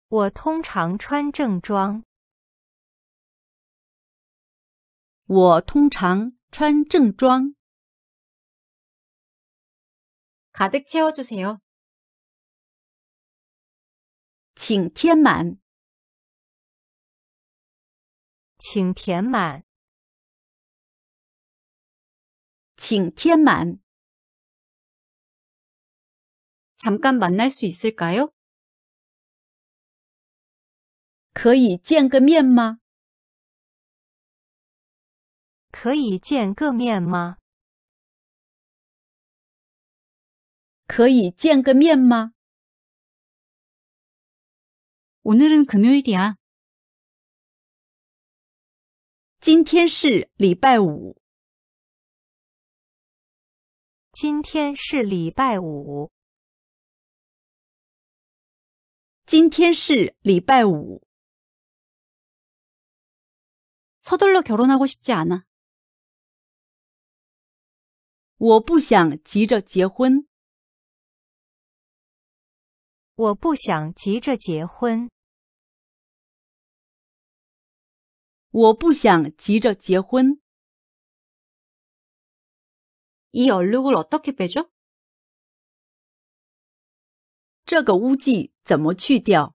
Speaker 1: 我通常穿正装。我通常穿正装。가득채워주세요请填满。请填满。请填满。잠깐만날수있을까 요？ 可以见个面吗？可以见个面吗？可以见个面吗？我那人可没有一点啊。今天是礼拜五。今天是礼拜五。今天是礼拜五。서둘러결혼하고싶지않아我不想急着结婚。我不想急着结婚。我不想急着结婚。이얼룩을어떻게빼 죠？ 这个污迹怎么去掉？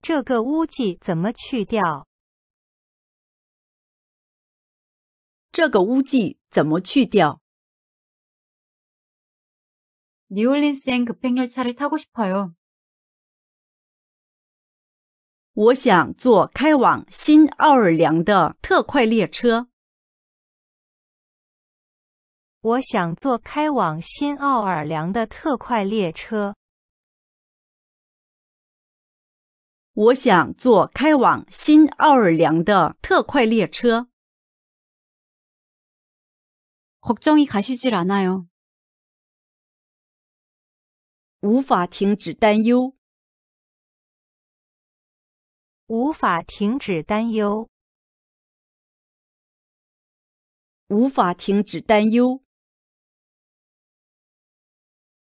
Speaker 1: 这个污迹怎么去掉？这个污迹怎么去掉？我想坐开往新奥尔良的特快列车。我想坐开往新奥尔良的特快列车。我想坐开往新奥尔良的特快列车。걱정이가시질않아 요。 无法停止担忧。无法停止担忧。无法停止担忧。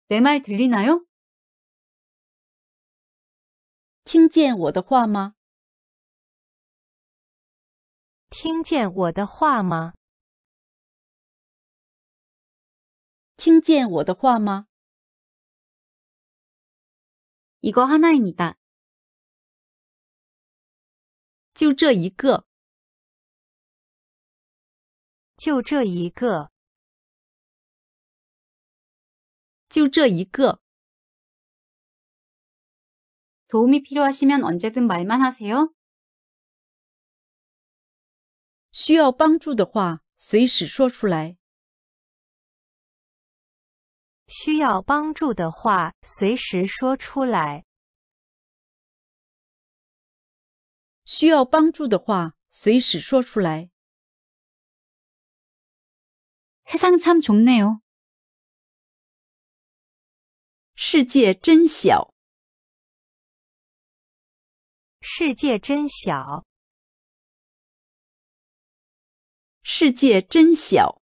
Speaker 1: 내말들리나 요？ 听见我的话吗？听见我的话吗？听见我的话吗？이거하나입니 다， 就这一个，就这一个，就这一个。도움이필요하시면언제든말만하세 요。 需要帮助的话，随时说出来。需要帮助的话，随时说出来。需要帮助的话，随时说出来。세상참좁네요世界真小。世界真小。世界真小。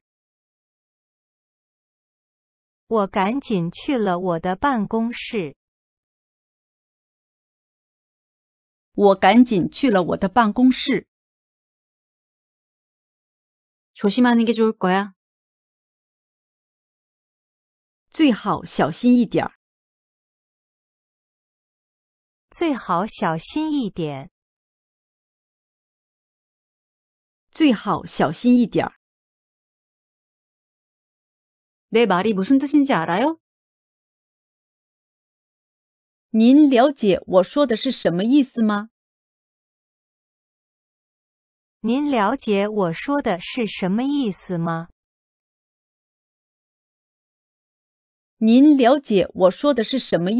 Speaker 1: 我赶紧去了我的办公室。我赶紧去了我的办公室。조심하는게좋을거 야。 最好小心一点儿。最好小心一点。最好小心一点儿。내 말이 무슨 뜻인지 알아요?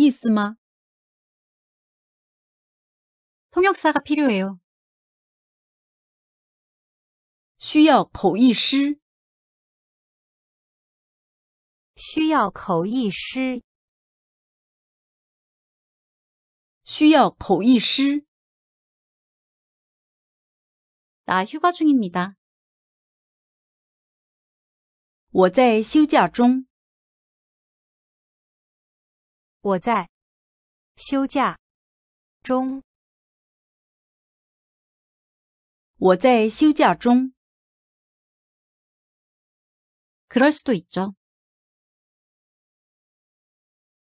Speaker 1: 您了解我说的是什么意思吗?您了解我说的是什么意思吗?您了解我说的是什么意思吗? 통역사가 필요해요. 需要口译师。需要口译师。需要口译师。나휴가중입니 다。 我在休假中。我在休假中。我在休假中。그럴수도있죠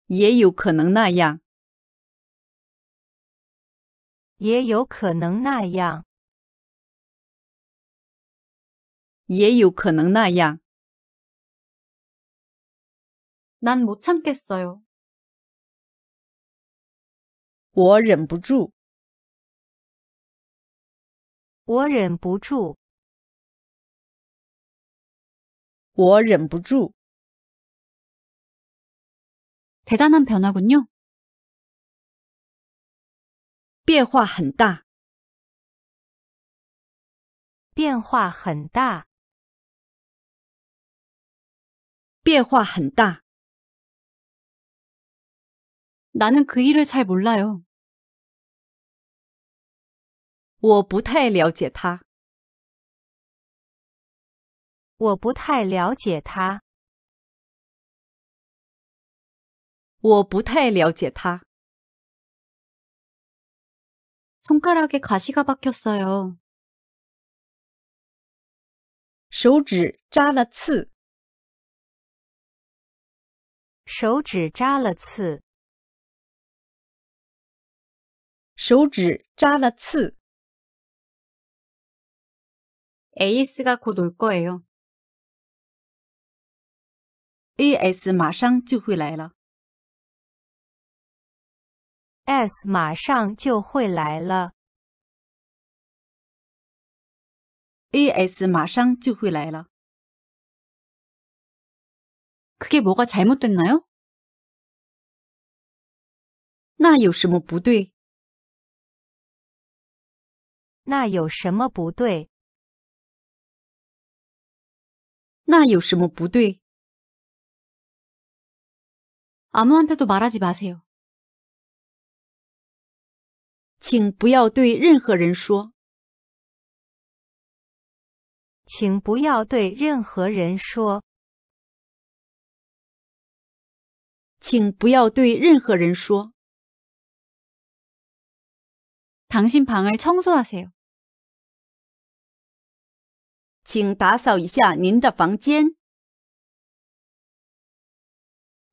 Speaker 1: 也有可能那样，也有可能那样，也有可能那样。난못참겠어 요。 我忍不住，我忍不住，我忍不住。 대단한 변화군요. 变化很大.变化很大.变化很大. 나는 그 일을 잘 몰라요. 我不太了解他.我不太了解他.我不太了解他。手指扎了刺。手指扎了刺。手指扎了刺。A.S. 马上就会来了。S 马上就会来了。A S 马上就会来了。그게뭐가잘못됐나요那有什么不对？那有什么不对？那有什么不对？아무한테도말하지마세요请不要对任何人说。请不要对任何人说。请不要对任何人说。请打扫一下您的房间。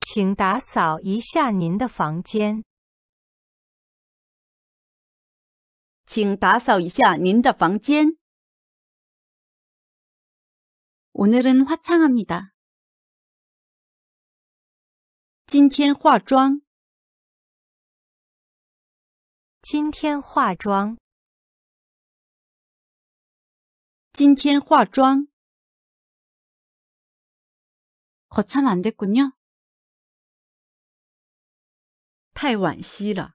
Speaker 1: 请打扫一下您的房间。请打扫一下您的房间。오늘은화창합니다今天化妆。今天化妆。今天化妆。고참안됐군요太惋惜了。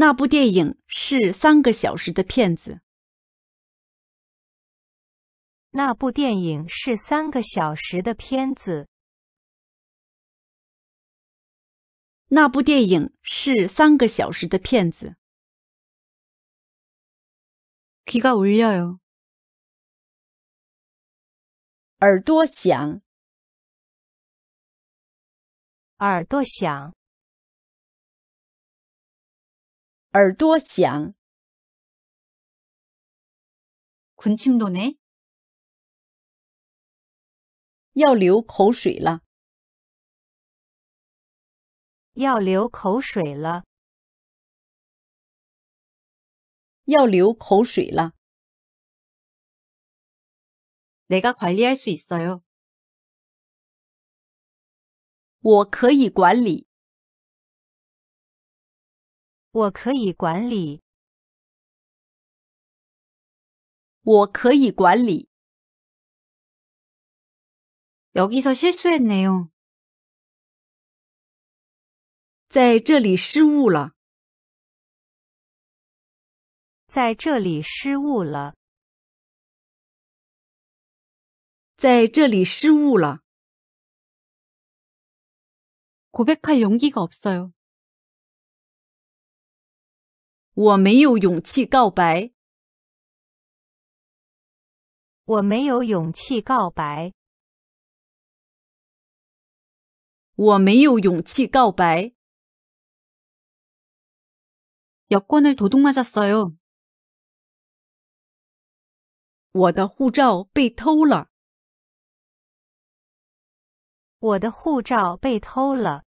Speaker 1: 那部电影是三个小时的片子。那部电影是三个小时的片子。那部电影是三个小时的片子。귀가울려요耳朵响。耳朵响。耳朵响，군침도내要流口水了，要流口水了，要流口水了내가관리할수있어요我可以管理。我可以管理，我可以管理。여기서실수했네 요。 在这里失误了。在这里失误了。在这里失误了。고백할용기가없어요我没有勇气告白。我没有勇气告白。我没有勇气告白。여권을도둑맞았어요我的护照被偷了。我的护照被偷了。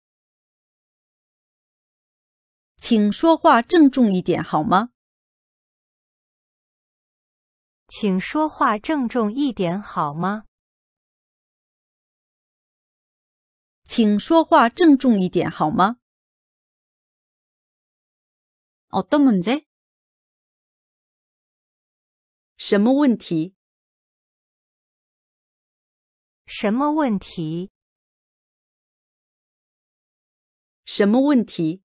Speaker 1: 请说话郑重一点好吗？请说话郑重一点好吗？请说话郑重一点好吗？哦，怎么了？什么问题？什么问题？什么问题？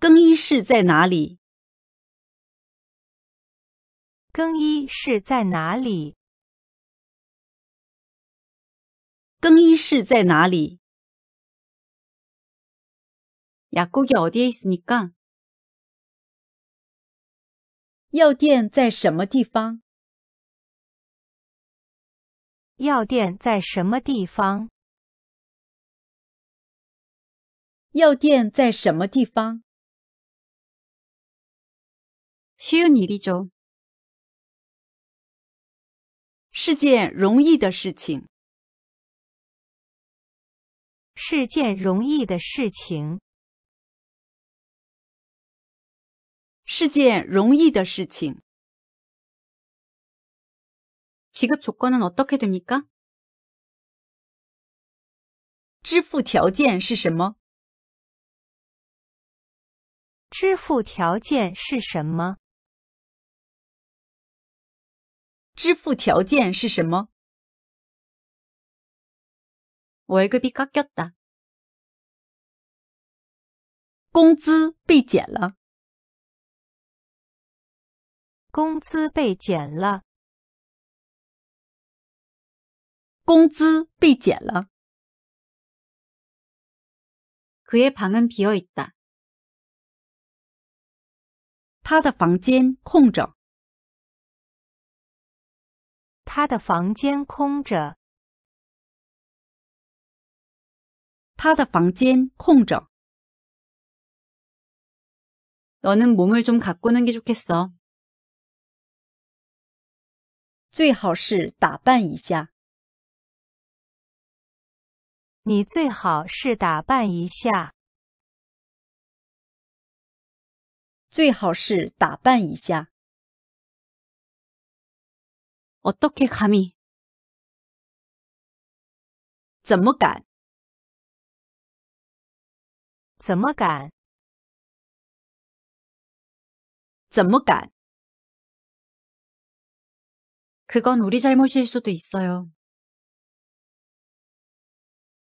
Speaker 1: 更衣室在哪里？更衣室在哪里？更衣室在哪里？药店在什么地方？药店在什么地方？药店在什么地方？需要你的粥。是件容易的事情。是件容易的事情。是件容易的事情。支付条件是什么？支付条件是什么？支付条件是什么？왜그비가쬐다工资被减了。工资被减了。工资被减了。그의방은비어있다他的房间空着。他的房间空着。他的房间空着。너는몸을좀가꾸는게좋겠 어。 最好是打扮一下。你最好是打扮一下。最好是打扮一下。어떻게하 니？ 怎么敢？怎么敢？怎么敢？그건우리잘못일수도있어 요。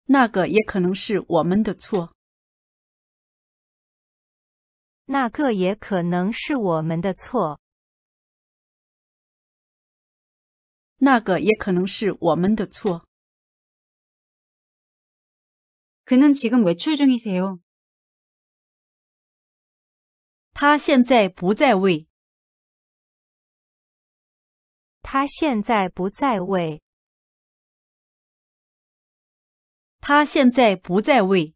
Speaker 1: 那个也可能是我们的错。那个也可能是我们的错。那个也可能是我们的错。그는지금외출중이세요他现在不在位。他现在不在位。他现在不在位。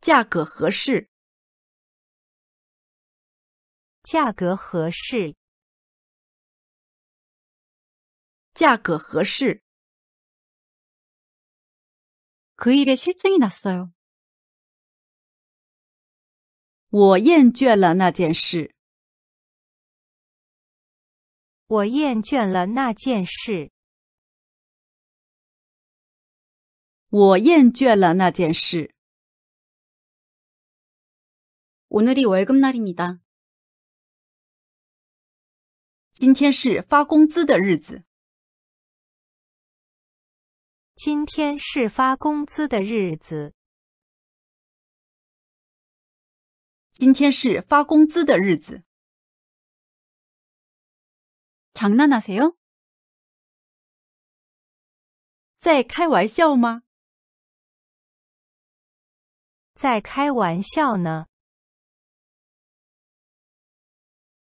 Speaker 1: 价格合适，价格合适，价格合适。그일에실증이났어요我厌倦了那件事。我厌倦了那件事。我厌倦了那件事。오늘이월급날입니다今天是发工资的日子。今天是发工资的日子。今天是发工资的日子。장난하세요在开玩笑吗？在开玩笑呢。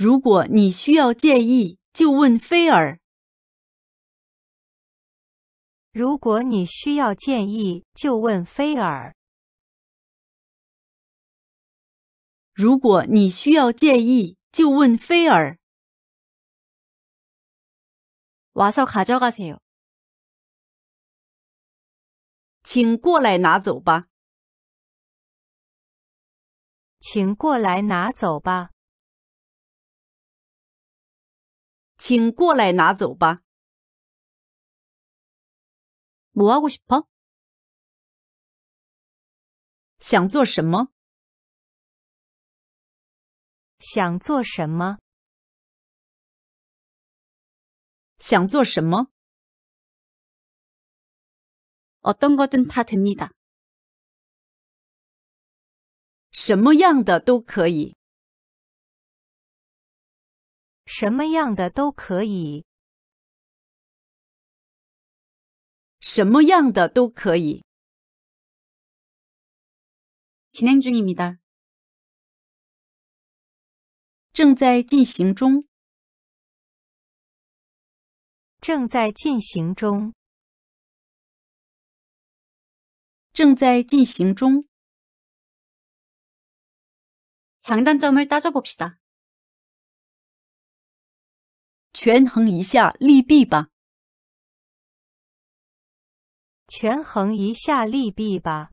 Speaker 1: 如果你需要建议，就问菲尔。如果你需要建议，就问菲尔。如果你需要建议，就问菲尔。와서가져가세 요， 请过来拿走吧。请过来拿走吧。请过来拿走吧。무하고싶 어？ 想做什么？想做什么？想做什么？어떤것은다됩니 다。 什么样的都可以。什么样的都可以，什么样的都可以。进行中입니 다。 正在进行中。正在进行中。正在进行中。장단점을따져봅시다权衡一下利弊吧。权衡一下利弊吧。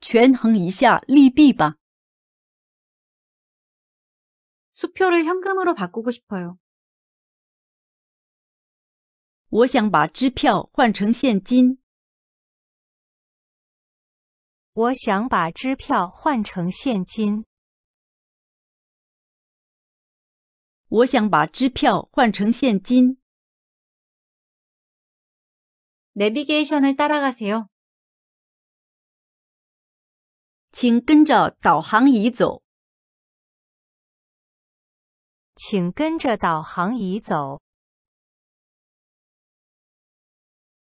Speaker 1: 权衡一下利弊吧。수표를현금으로바꾸고싶어 요。 我想把支票换成现金。我想把支票换成现金。我想把支票换成现金。내비게이션을따라가세 요， 请跟着导航仪走。请跟着导航仪走。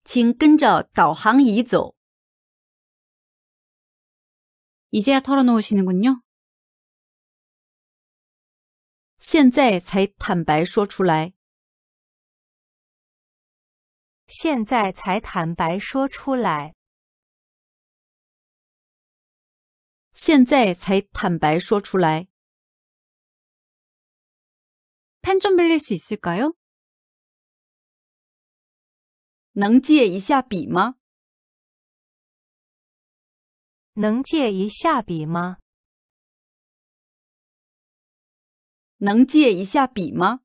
Speaker 1: 请跟着导航仪走。이제야털어놓으시는군 요。 现在才坦白说出来。现在才坦白说出来。现在才坦白说出来。펜좀빌릴수있을까 요？ 能借一下笔吗？能借一下笔吗？能借一下笔吗？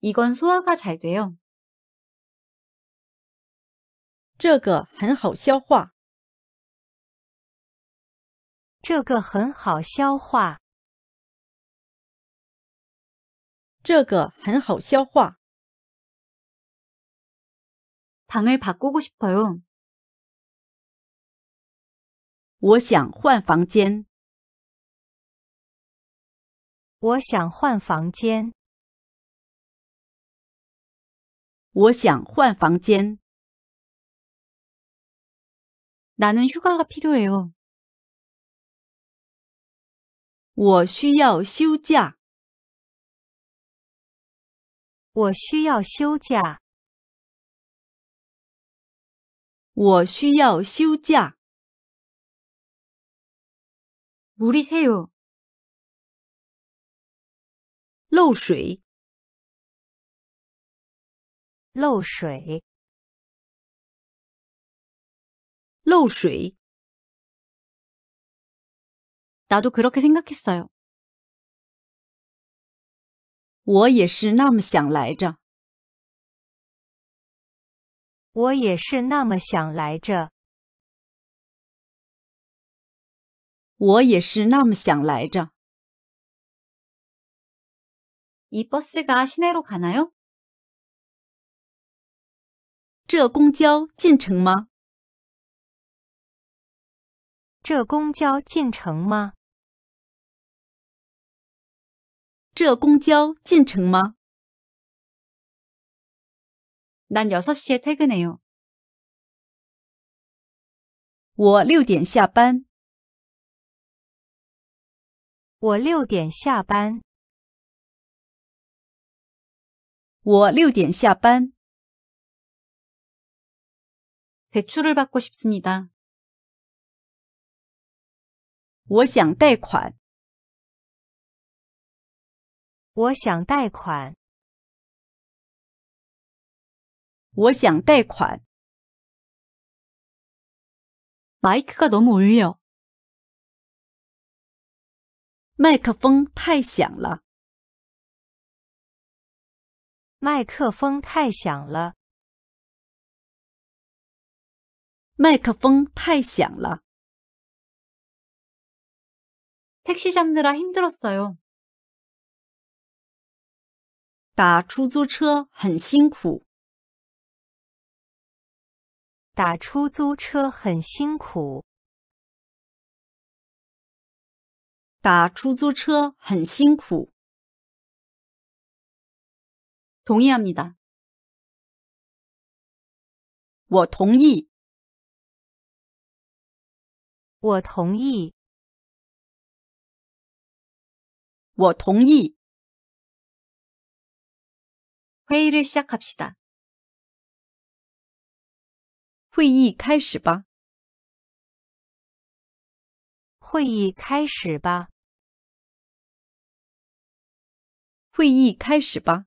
Speaker 1: 이건소화가잘돼 요。 这个很好消化。这个很好消化。这个很好消化。방을바꾸고싶어 요。 我想换房间。我想换房间。我想换房间。나는휴가가필요해 요。 我需要休假。我需要休假。我需要休假。물이새요漏水，漏水，漏水。나도그렇게생각했어 요。 我也是那么想来着。我也是那么想来着。我也是那么想来着。이 버스가 시내로 가나요? 这公交进城吗?这公交进城吗?这公交进城吗?난 6시에 퇴근해요. 我六点下班。我六点下班。我六点下班。대출을받고싶습니 다。 我想贷款。我想贷款。我想贷款。마克크가너무울 려。 麦克风太响了。麦克风太响了。麦克风太响了。택시잡느라힘들었어 요。 打出租车很辛苦。打出租车很辛苦。打出租车很辛苦。同意합니 다。 我同意。我同意。我同意。会议를시작합시 다。 会议开始吧。会议开始吧。会议开始吧。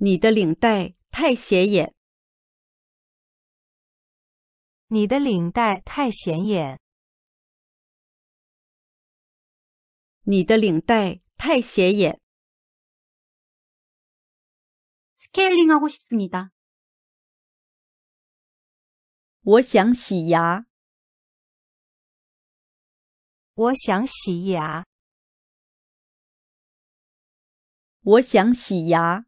Speaker 1: 你的领带太显眼。你的领带太显眼。你的领带太显眼。하고싶습니 다。 我想洗牙。我想洗牙。我想洗牙。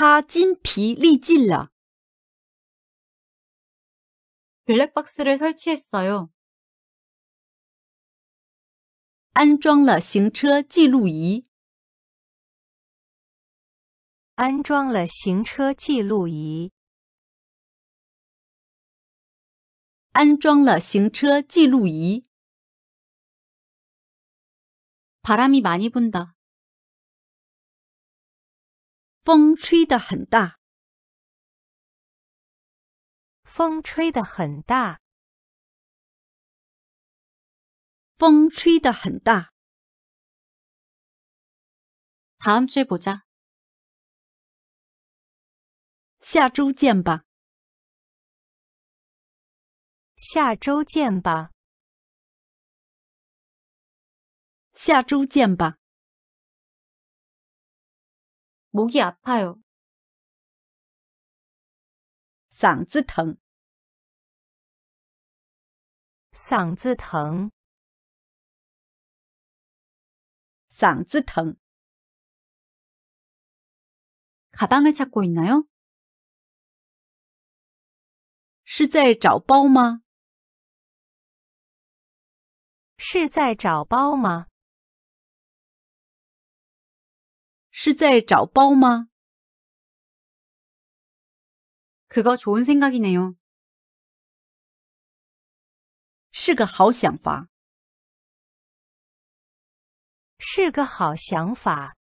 Speaker 1: 他筋疲力尽了。 블랙박스를 설치했어요. 安装了行车记录仪。安装了行车记录仪。 안装了行车记录仪。 바람이 많이 분다. 风吹得很大，风吹得很大，风吹得很大。咱们就不讲，下周见吧，下周见吧，下周见吧。 목이 아파요. 嗓子疼.嗓子疼.嗓子疼. 가방을 찾고 있나요? 是在找包吗?是在找包吗?是在找包吗？그거좋은생각이네요是个好想法。是个好想法。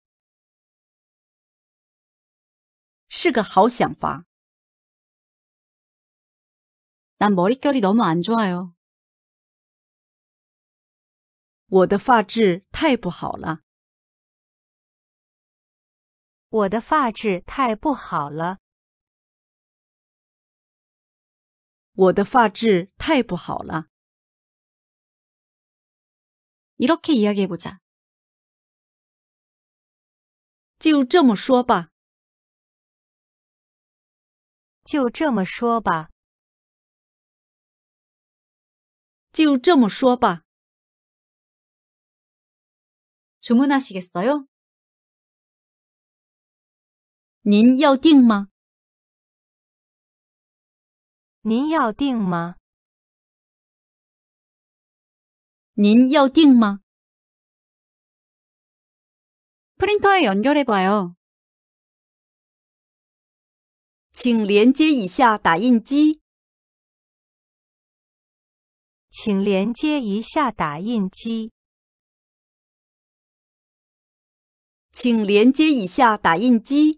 Speaker 1: 是个好想法。난머리결이너무안좋아요我的发质太不好了。我的发质太不好了。我的发质太不好了。이렇게이야기해보자就这么说吧。就这么说吧。就这么说吧。주문하시겠어요您要订吗？您要订吗？您要订吗 p r i 에연결해봐 요， 请连接一下打印机，请连接一下打印机，请连接一下打印机。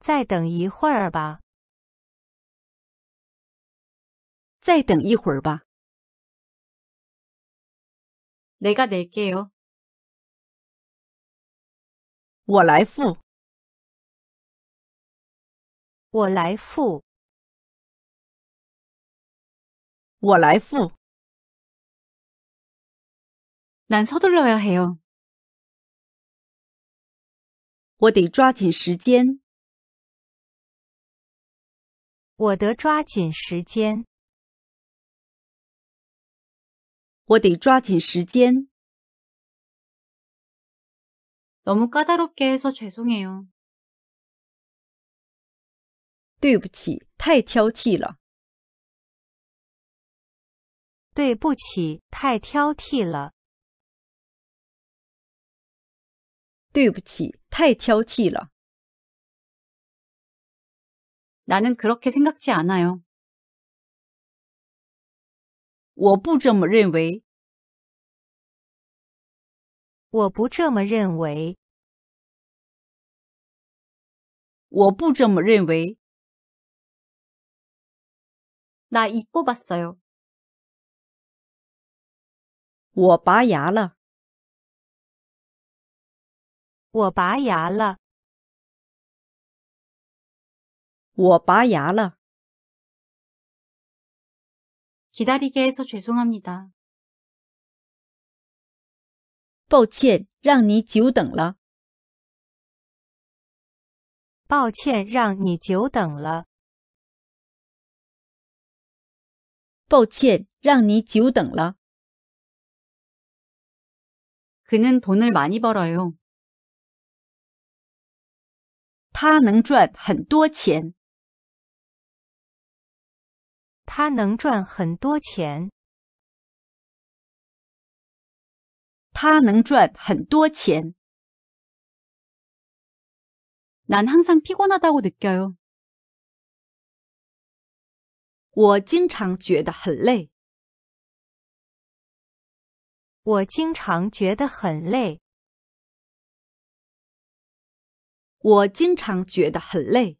Speaker 1: 再等一会儿吧。再等一会儿吧。내가낼게 요。 我来付。我来付。我来付。난서둘러야해 요。 我得抓紧时间。我得抓紧时间。我得抓紧时间。너무까다롭게해서죄송해 요。 对不起，太挑剔了。对不起，太挑剔了。对不起，太挑剔了。 나는 그렇게 생각지 않아요. 我不这么认为.我不这么认为.我不这么认为.나 입고 봤어요. 我拔牙了.我拔牙了.我拔牙了。기다리게해서죄송합니 다。 抱歉，让你久等了。抱歉，让你久等了。抱歉，让你久等了。그는돈을많이벌어요他能赚很多钱。他能赚很多钱。他能赚很多钱。난항상피곤하다고느껴 요。 我经常觉得很累。我经常觉得很累。我经常觉得很累。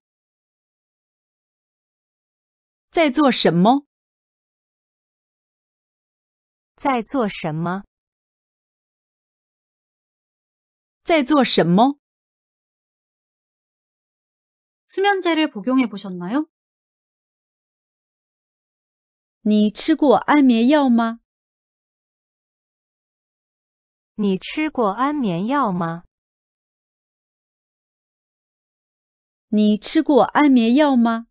Speaker 1: 在做什么？在做什么？在做什么？수면제를복용해보셨나요你吃过安眠药吗？你吃过安眠药吗？你吃过安眠药吗？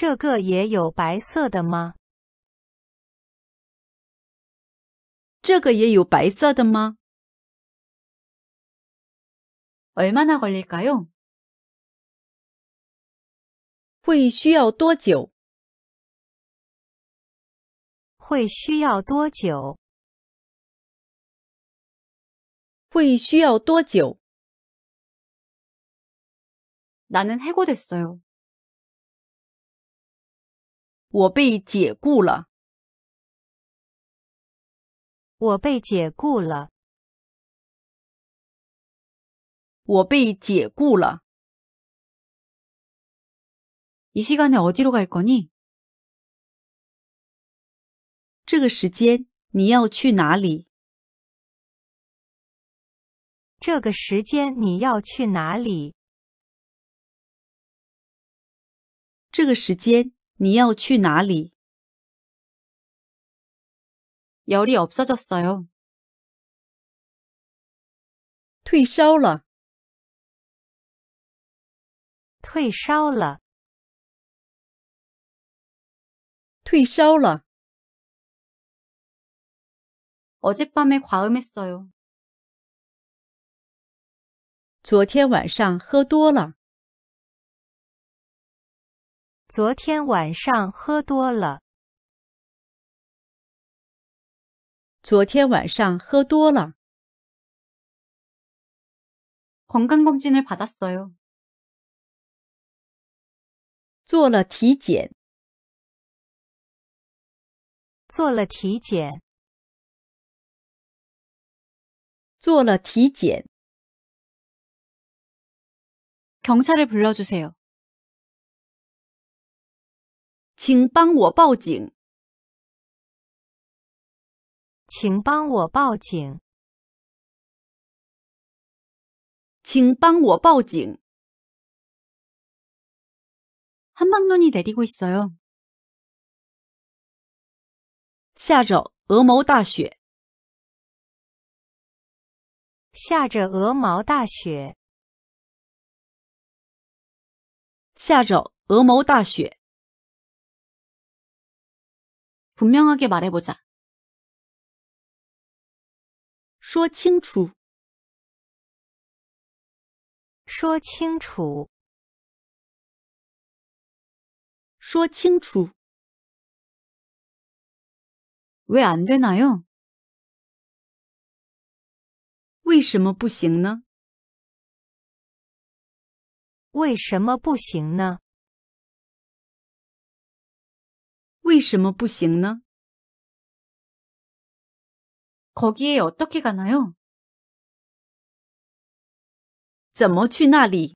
Speaker 1: 这个也有白色的吗？这个也有白色的吗？얼마나걸릴까 요？ 会需要多久？会需要多久？会需要多久？나는해고됐어요我被解雇了。我被解雇了。我被解雇了。이시간에어디로갈거 니？ 这个时间你要去哪里？这个时间你要去哪里？这个时间。你要去哪里？열이없어졌어 요。 退烧了。退烧了。退烧了。어젯밤에과음했어 요。 昨天晚上喝多了。昨天晚上喝多了。昨天晚上喝多了。做了体检。做了体检。做了体检。경찰을불러주세요请帮我报警！请帮我报警！请帮我报警！한방눈이내리고있어요下着鹅毛大雪。下着鹅毛大雪。下着鹅毛大雪。 분명하게 말해보자. 说清楚.说清楚.说清楚.왜 안 되나요? 为什么不行呢？为什么不行呢？为什么不行呢？거기에어떻게가나 요？ 怎么去那里？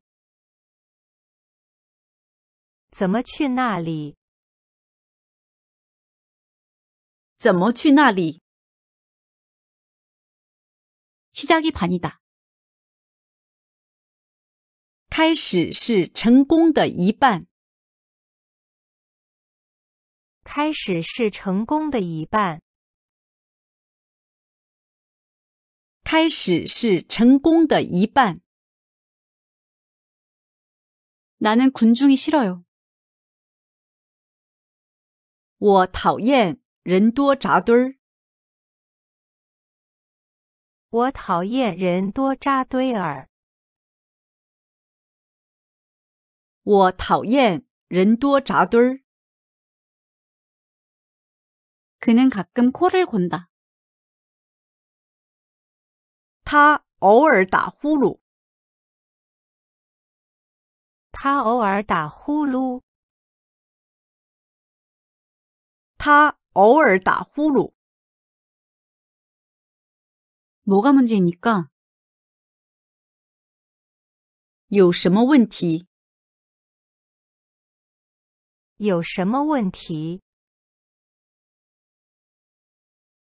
Speaker 1: 怎么去那里？怎么去那里？시작이반이다开始是成功的一半。开始是成功的一半。开始是成功的一半。나는군중이싫어요我讨厌人多扎堆儿。我讨厌人多扎堆儿。我讨厌人多扎堆儿。 그는 가끔 코를 곤다. 他偶尔打呼噜.他偶尔打呼噜.他偶尔打呼噜. 뭐가 문제입니까? 有什么问题?有什么问题?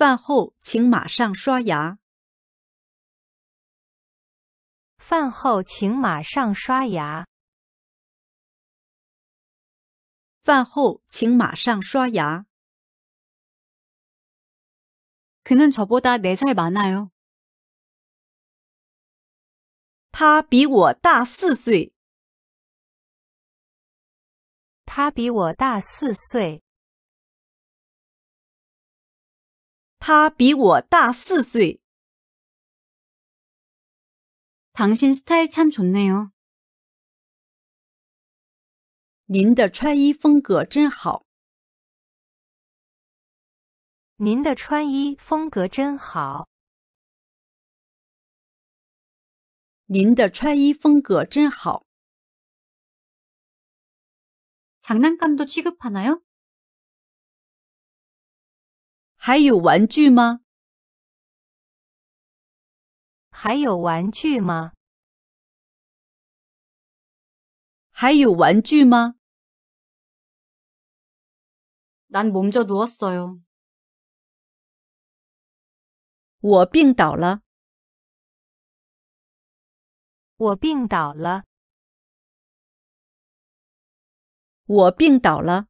Speaker 1: 饭后请马上刷牙。饭后请马上刷牙。饭后请马上刷牙。그는저보다네살많아요他比我大四岁。他比我大四岁。他比我大四岁。당신스타일참좋네요您的穿衣风格真好。您的穿衣风格真好。您的穿衣风格真好。장난감도취급하나요还有玩具吗？还有玩具吗？还有玩具吗？난몸져누웠어 요。 我病倒了。我病倒了。我病倒了。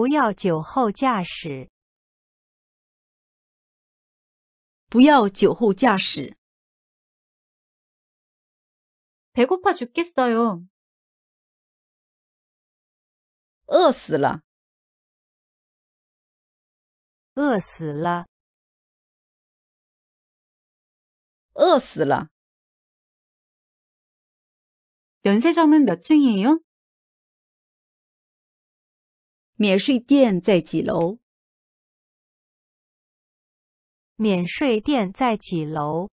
Speaker 1: 不要酒后驾驶！不要酒后驾驶！배고파죽겠어 요。 饿死了。饿死了。饿死了。면세점은몇층이에 요？ 免税店在几楼？免税店在几楼？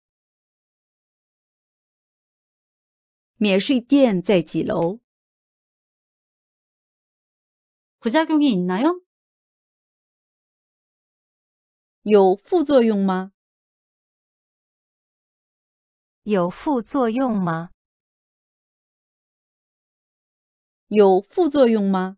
Speaker 1: 免税店在几楼？副作用有吗？有副作用吗？有副作用吗？有副作用吗？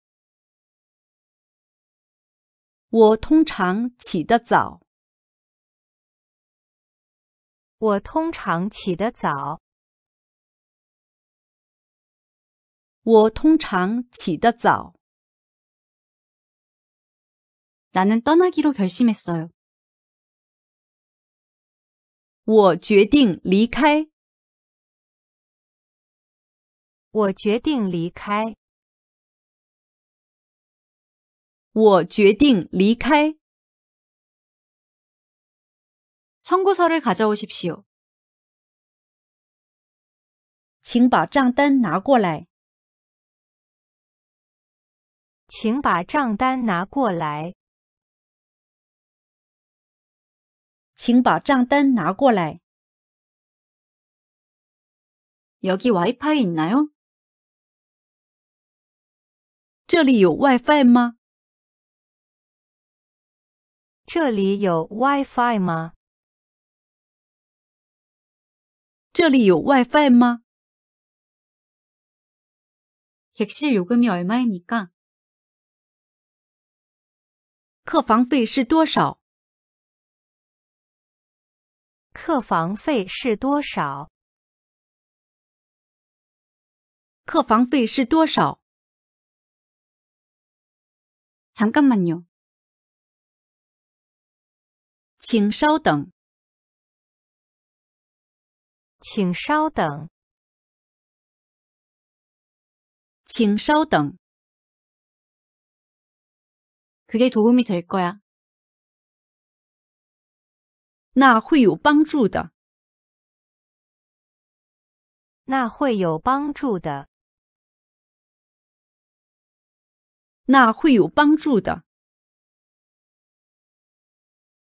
Speaker 1: 我通常起得早。我通常起得早。我通常起得早。나는떠나기로결심했어요我决定离开。我决定离开。我决定离开。청구서를가져오십시 오。 请把账单拿过来。请把账单拿过来。请把账单拿过来。여기와이파이있나 요？ 这里有 WiFi 吗？这里有 WiFi 吗？这里有 WiFi 吗？객실요금이얼마입니 까？ 客房费是多少？客房费是多少？客房费是多少？잠깐만 요。 请稍等，请稍等，请稍等。那会有帮助的，那会有帮助的，那会有帮助的。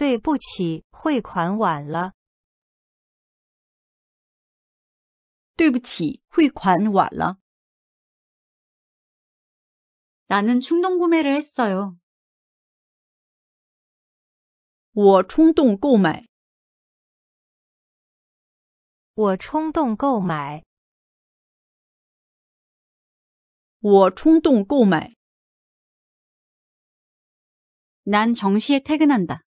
Speaker 1: 对不起，汇款晚了。对不起，汇款晚了。나는충동구매를했어 요。 我冲动购买。我冲动购买。我冲动购买。난정시에퇴근한다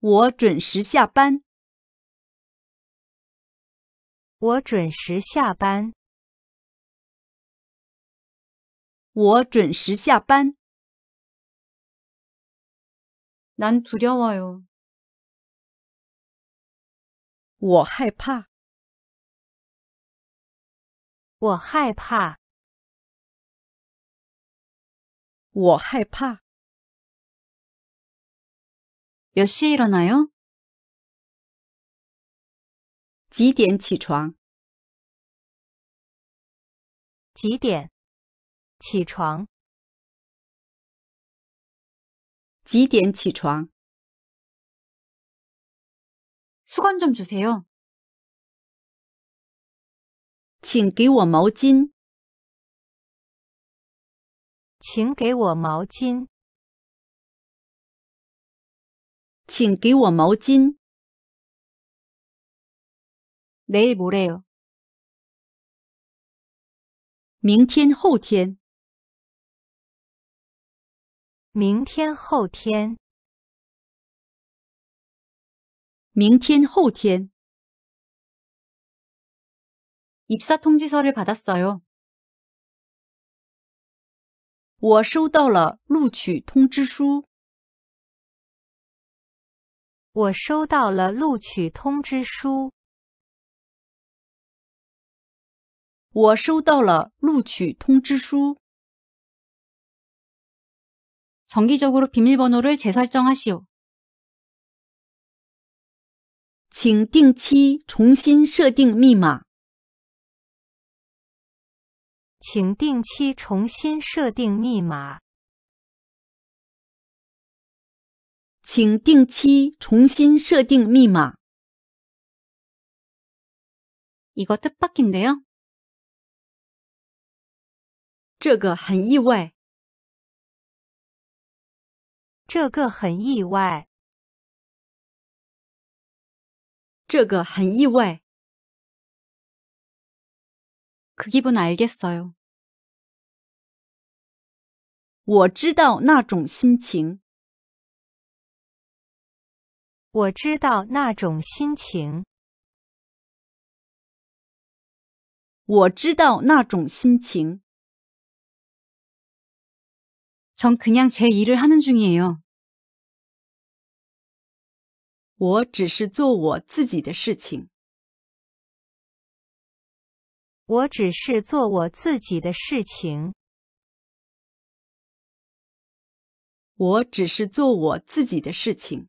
Speaker 1: 我准时下班。我准时下班。我准时下班。난두려워 요。 我害怕。我害怕。我害怕。몇시일어나 요？ 几点起床？几点起床？几点起床？수건좀주세요请给我毛巾。请给我毛巾。请给我毛巾。내일뭐래 요？ 明天后天。明天后天。明天后天。입사통지서를받았어 요。 我收到了录取通知书。我收到了录取通知书。我收到了录取通知书。定期적으로비밀번호를재설정하시오请定期重新设定密码。请定期重新设定密码。请定期重新设定密码。이거뜻밖인데 요？ 这个很意外。这个很意外。这个很意外。그기분알겠어 요？ 我知道那种心情。我知道那种心情。我知道那种心情。我 j 我只是做我自己的事情。我只是做我自己的事情。我只是做我自己的事情。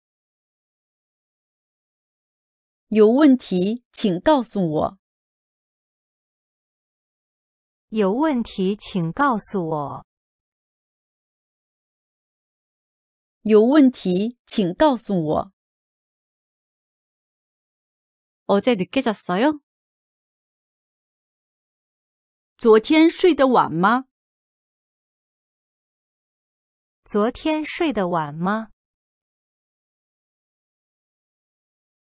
Speaker 1: 有问题请告诉我。有问题请告诉我。有问题请告诉我。어제는깨졌어 요？ 昨天睡得晚吗？昨天睡得晚吗？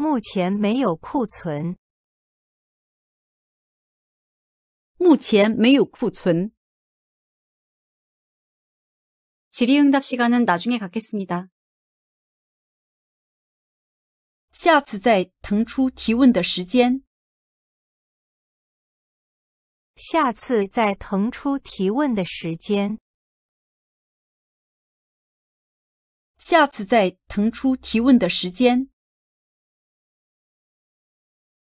Speaker 1: 目前没有库存。目前没有库存。지리응답시간은나중에갖겠습니다下次再腾出提问的时间。下次再腾出提问的时间。下次再腾出提问的时间。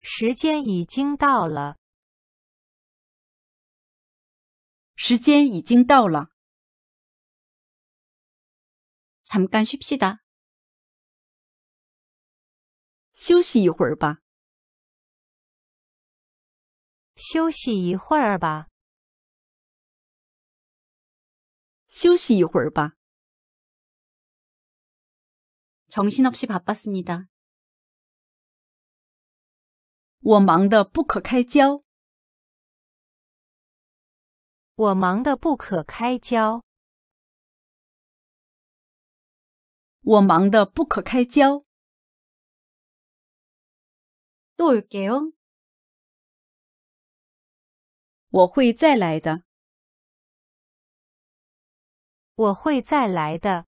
Speaker 1: 时间已经到了。时间已经到了。잠깐쉬시 다， 休息一会儿吧。休息一会儿吧。休息一会儿吧。정신없이바빴습니 다。 我忙得不可开交。我忙得不可开交。我忙得不可开交。多谢哦。我会再来的。我会再来的。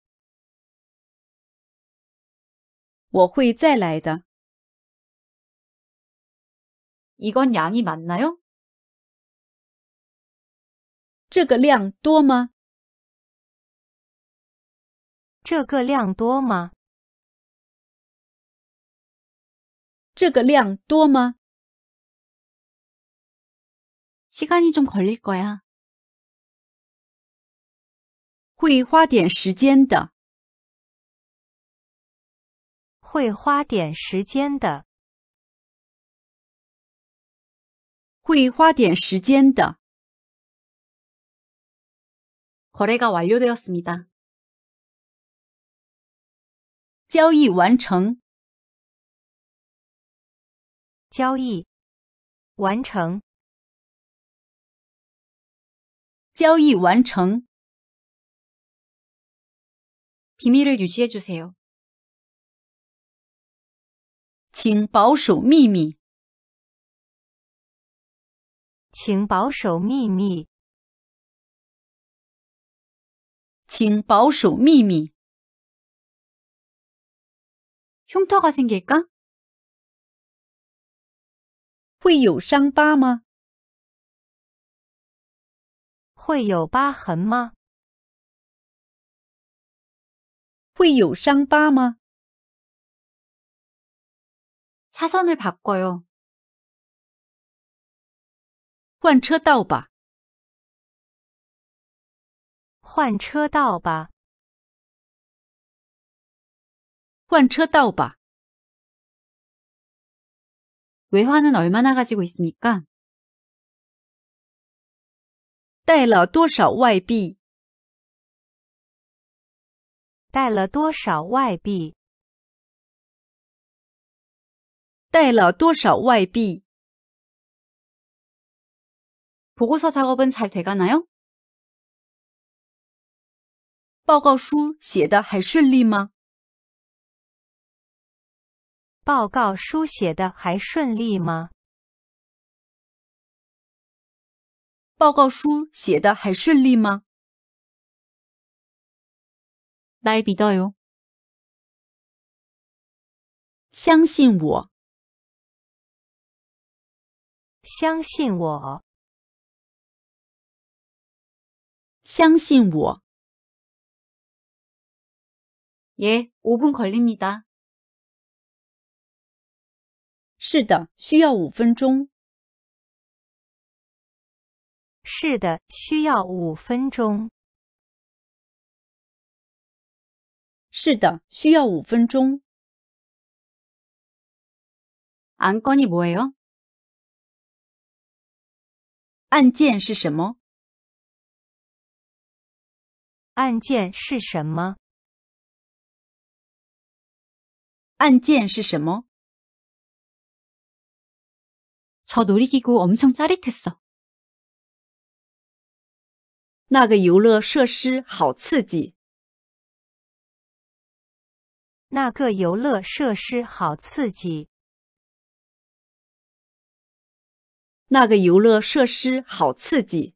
Speaker 1: 我会再来的。这个量多吗？这个量多吗？这个量多吗？시간이좀걸릴거야会花点时间的。会花点时间的。会花点时间的。되었습니 다。 交易完成。交易完成。交易完成。유지해주세 요。 请保守秘密。请保守秘密，请保守秘密。흉터가생길 까？ 会有伤疤吗？会有疤痕吗？会有伤疤吗？차선을바꿔 요。 换车道吧。换车道吧。换车道吧。外얼마나가지고있습니 까？ 带了多少外币？带了多少外币？带了多少外币？报告书工作是做得好呢吗？报告书写的还顺利吗？报告书写的还顺利吗？报告书写的还顺利吗？来笔倒油。相信我。相信我。相信我。耶，五分걸립니 다。 是的，需要五分钟。是的，需要五分钟。是的，需要五分钟。안꺼니보여按键是什么？案件是什么？案件是什么？저놀이기구엄청짜릿했어那个游乐设施好刺激。那个游乐设施好刺激。那个游乐设施好刺激。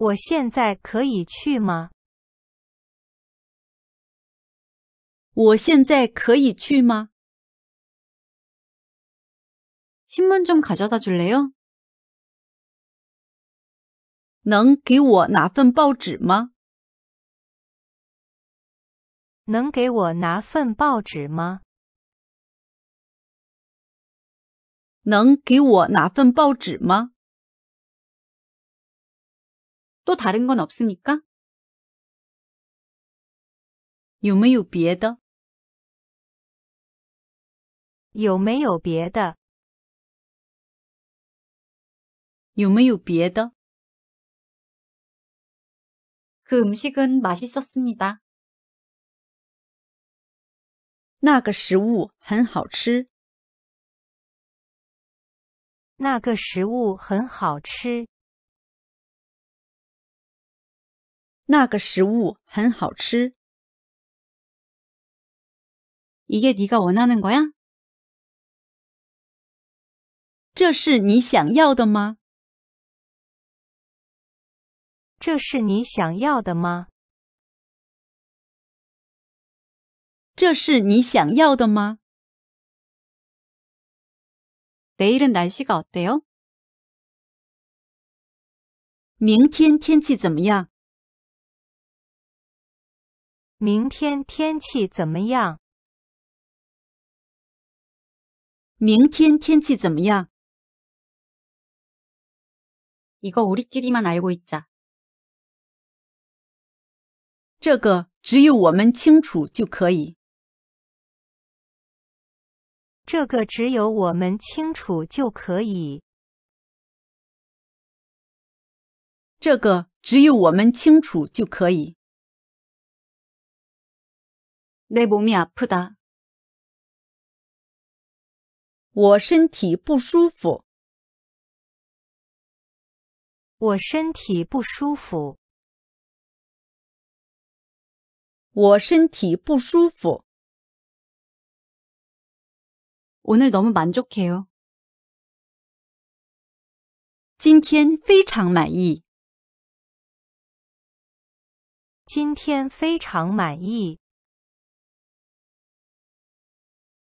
Speaker 1: 我现在可以去吗？我现在可以去吗？신문좀가져다줄래 요？ 能给我拿份报纸吗？能给我拿份报纸吗？能给我拿份报纸吗？또 다른 건 없습니까? 有没有别的?有没有别的?有没有别的?그 음식은 맛있었습니다. 那个食物很好吃.那个食物很好吃.那个食物很好吃。이게네가원하는거 야？ 这是你想要的吗？这是你想要的吗？这是你想要的吗？내일날씨가어때 요？ 明天天气怎么样？明天天气怎么样？明天天气怎么样？이거우리끼리만알고있자这个只有我们清楚就可以。这个只有我们清楚就可以。这个只有我们清楚就可以。네뭐냐푸다我身体不舒服。我身体不舒服。我身体不舒服。오늘너무만족해요今天非常满意。今天非常满意。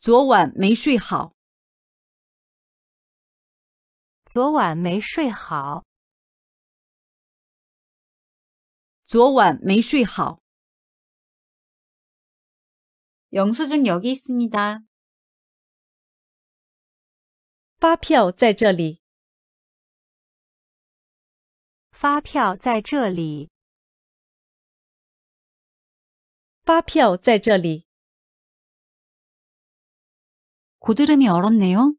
Speaker 1: 昨晚没睡好。昨晚没睡好。昨晚没睡好。영수증여기있습니다发票在这里。发票在这里。发票在这里。고드름이얼었네요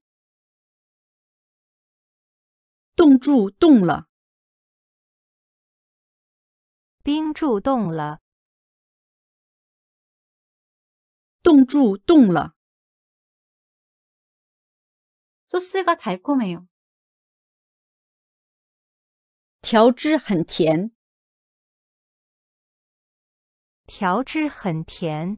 Speaker 1: 冻柱冻了。冰柱冻了。冻柱冻了。소스가달콤해요调汁很甜。调汁很甜。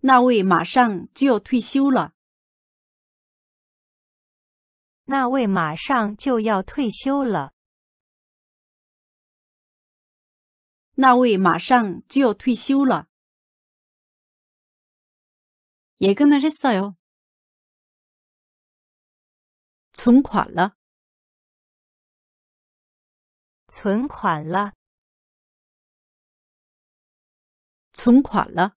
Speaker 1: 那位马上就要退休了。那位马上就要退休了。那位马上就要退休了。예금을했어 요。 存款了。存款了。存款了。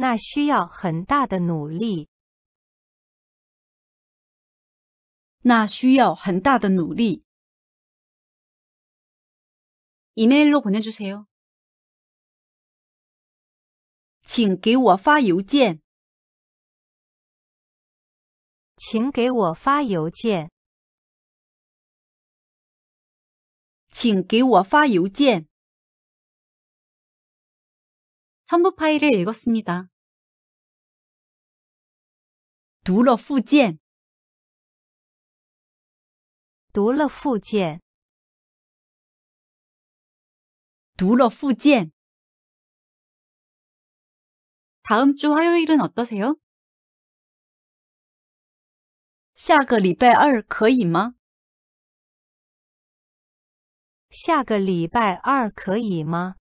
Speaker 1: 那需要很大的努力。那需要很大的努力。이메일로보내주세 요， 请给我发邮件。请给我发邮件。请给我发邮件。 첨부 파일을 읽었습니다. 读了附件.读了附件.读了附件. 다음 주 화요일은 어떠세요? 下个礼拜二可以吗?下个礼拜二可以吗?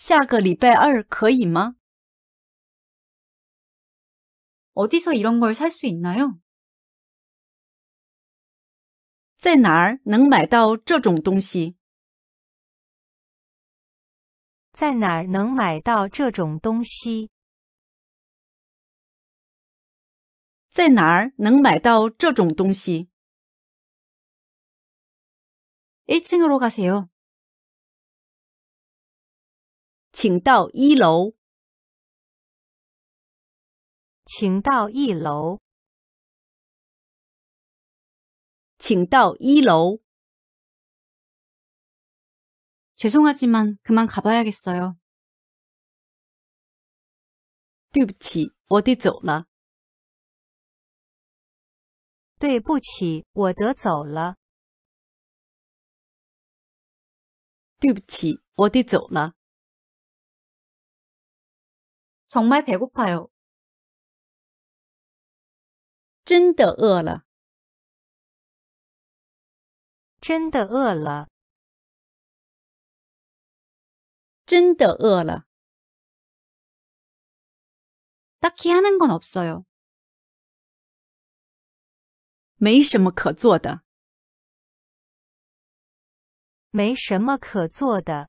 Speaker 1: 下个礼拜二可以吗？어디서이런걸살수있나 요？ 在哪儿能买到这种东西？在哪儿能买到这种东西？在哪儿能买到这种东西？1층으로가세 요。 请到一楼。请到一楼。请到一楼。죄송하지만그만가봐야겠어요对不起，我得走了。对不起，我得走了。对不起，我得走了。 정말 배고파요. 真的饿了.真的饿了.真的饿了. 딱히 하는 건 없어요. 没什么可做的.没什么可做的.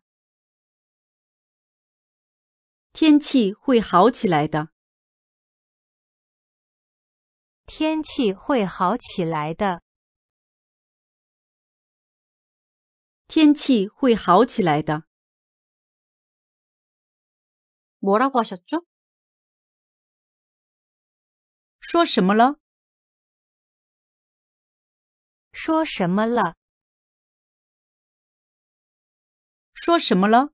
Speaker 1: 天气会好起来的。天气会好起来的。天气会好起来的。뭐라고하셨죠说什么了？说什么了？说什么了？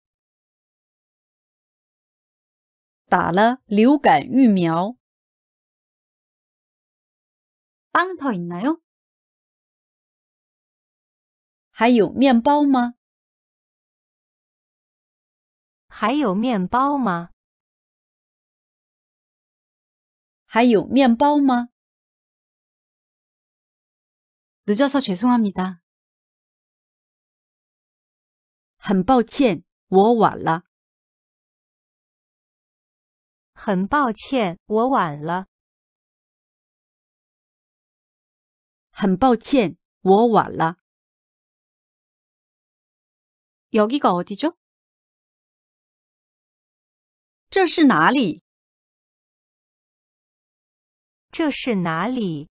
Speaker 1: 打了流感疫苗。안더있나 요？ 还有面包吗？还有面包吗？还有面包吗？늦어서죄송합니 다。 很抱歉，我晚了。很抱歉，我晚了。很抱歉，我晚了。여기가어디 죠？ 这是哪里？这是哪里？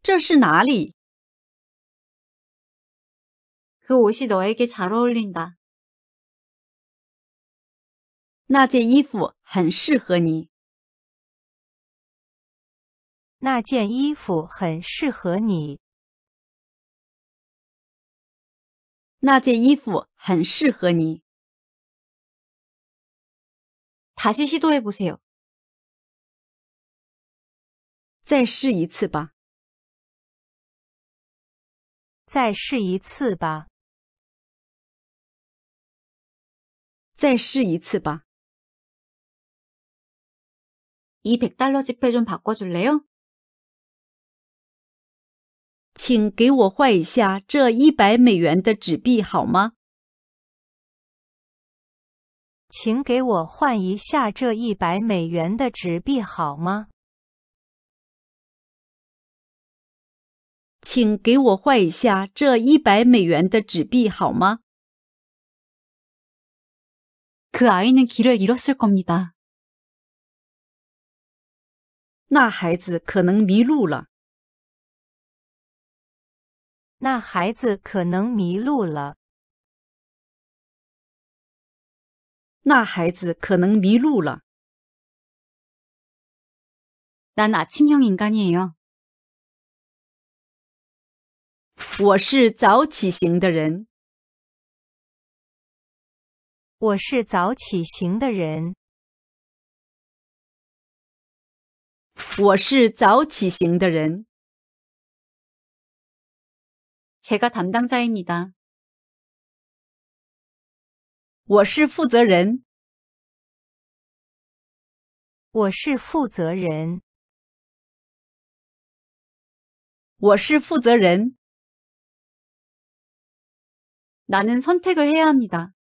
Speaker 1: 这是哪里？그옷이너에게잘어울린다那件衣服很适合你。那件衣服很适合你。那件衣服很适合你。塔西西多也不行。再试一次吧。再试一次吧。再试一次吧。이 100달러 지폐 좀 바꿔줄래요? 请给我换一下这100美元的纸币好吗? 请给我换一下这100美元的纸币好吗? 请给我换一下这100美元的纸币好吗? 그 아이는 길을 잃었을 겁니다. 那孩子可能迷路了。那孩子可能迷路了。那孩子可能迷路了。난아침형인간이 요。 我是早起型的人。我是早起型的人。我是早起型的人。제가담당자입니 다。 我是负责人。我是负责人。我是负责人。나는선택을해야합니 다。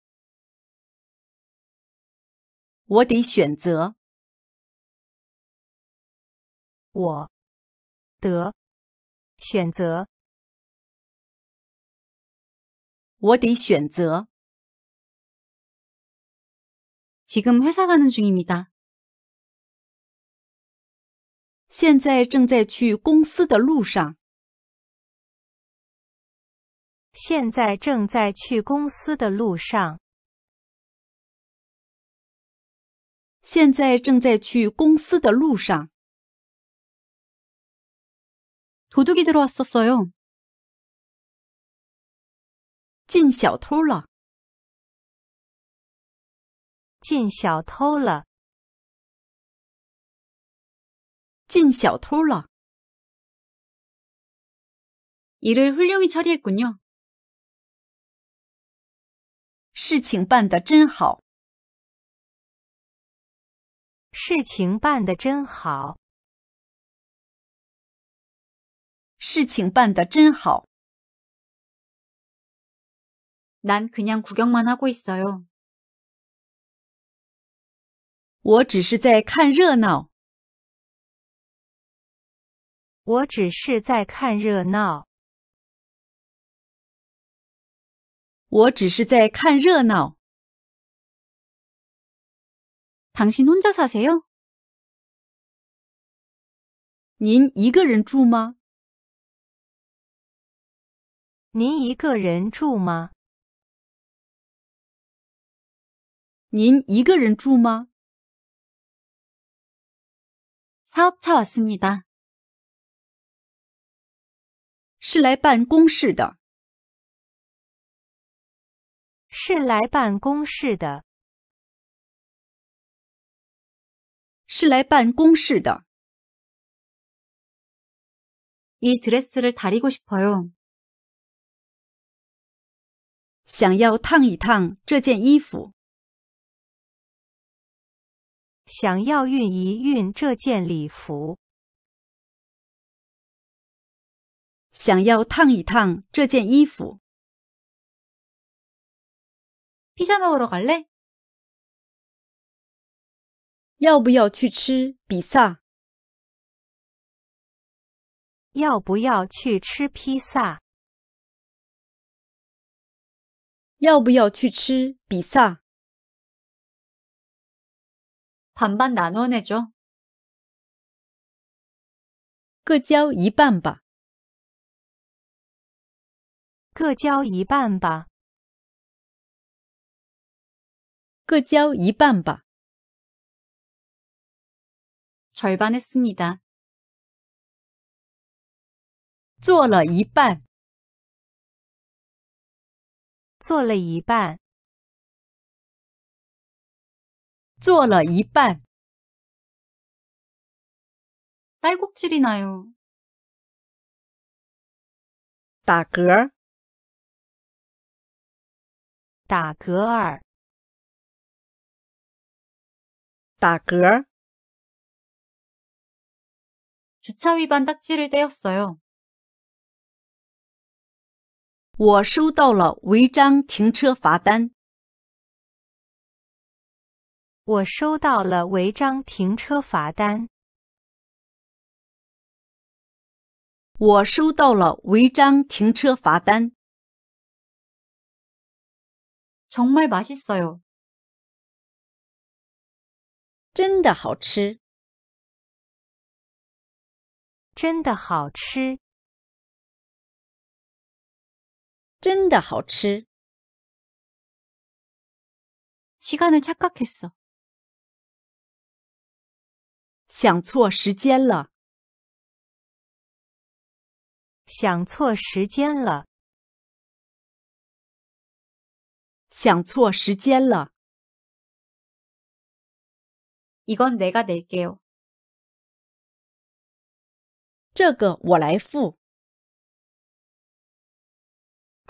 Speaker 1: 我得选择。我得选择。我得选择。지금회사가는중입니 다。 现在正在去公司的路上。现在正在去公司的路上。现在正在去公司的路上。 도둑이 들어왔었어요. 进小偷了.进小偷了.进小偷了. 일을 훌륭히 처리했군요. 事情办得真好.事情办得真好.事情办得真好。난그냥구경만하고있어 요。 我只是在看热闹。我只是在看热闹。我只是在看热闹。당신혼자사세요您一个人住吗？您一个人住吗？您一个人住吗？사업처왔습니다是来办公室的。是来办公室的。是来办公室的。이드레스를다리고싶어요想要烫一烫这件衣服，想要熨一熨这件礼服，想要烫一烫这件衣服。披萨吗？要不？要不要去吃披萨？要不要去吃披萨？要不要去吃比萨？반반나눠내 죠？ 各交一半吧。各交一半吧。各交一半吧。절반했습니 다。 做了一半。做了一半，做了一半。 딸꾹질이 나요. 打嗝，打嗝儿，打嗝。 주차 위반 딱지를 떼었어요. 我收到了违章停车罚单。我收到了违章停车罚单。我收到了违章停车罚单。정말맛있어요真的好吃。真的好吃。真的好吃。시간을착각했 어， 想错时间了。想错时间了。想错时间了。이건내가낼게 요， 这个我来付。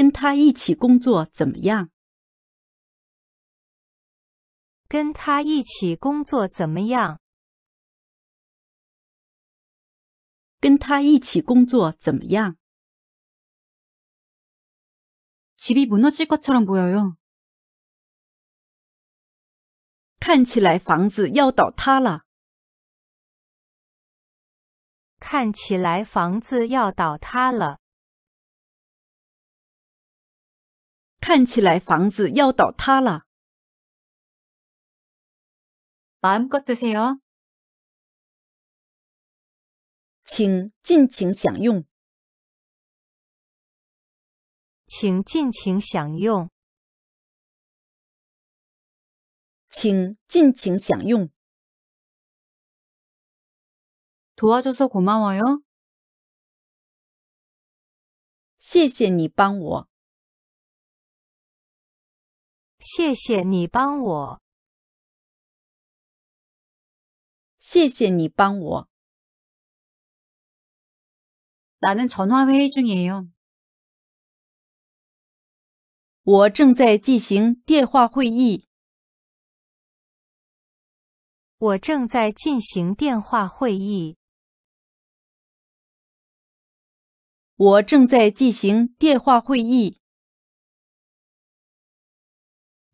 Speaker 1: 跟他一起工作怎么样？跟他一起工作怎么样？跟他一起工作怎么样？看起来房子要倒塌了。看起来房子要倒塌了。看起来房子要倒塌了。마음껏드세 요， 请尽情享用，请尽情享用，请尽情享用。도와줘서고마워 요， 谢谢你帮我。谢谢你帮我，谢谢你帮我。나는전화회의중이에 요。 我正在进行电话会议。我正在进行电话会议。我正在进行电话会议。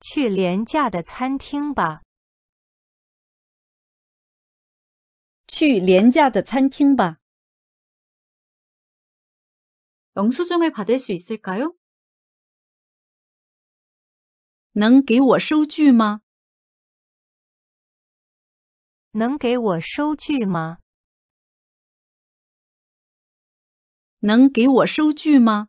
Speaker 1: 去廉价的餐厅吧。去廉价的餐厅吧。영수증을받을수있을까 요？ 能给我收据吗？能给我收据吗？能给我收据吗？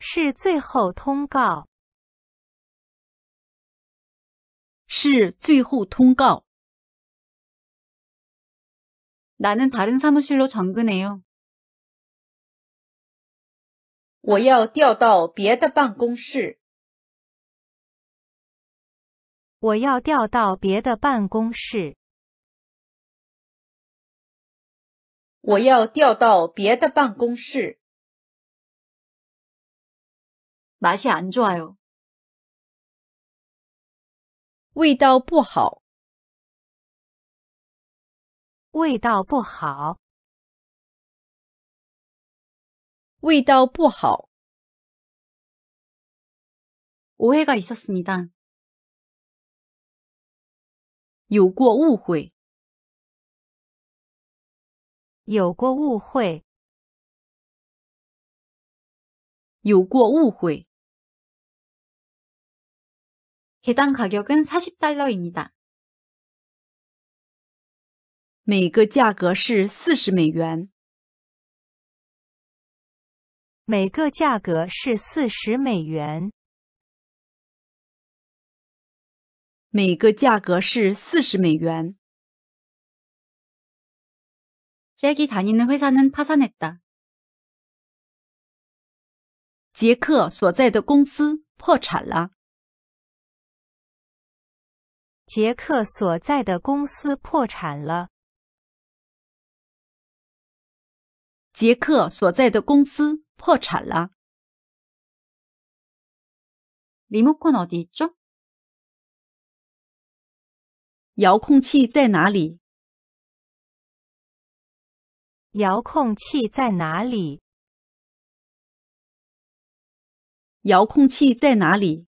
Speaker 1: 是最后通告。是最后通告。나는다른사무실로전근해 요。 我要调到别的办公室。我要调到别的办公室。我要调到别的办公室。 맛이 안 좋아요. 味道不好.味道不好.味道不好. 오해가 있었습니다. 有过误会.有过误会.有过误会. 개당 가격은 40달러입니다. 每个价格是40美元. 每个价格是40美元. 每个价格是40美元. 잭이 다니는 회사는 파산했다. 杰克所在的公司破产了。杰克所在的公司破产了。杰克所在的公司破产了。리모컨어디있 죠？ 遥控器在哪里？遥控器在哪里？遥控器在哪里？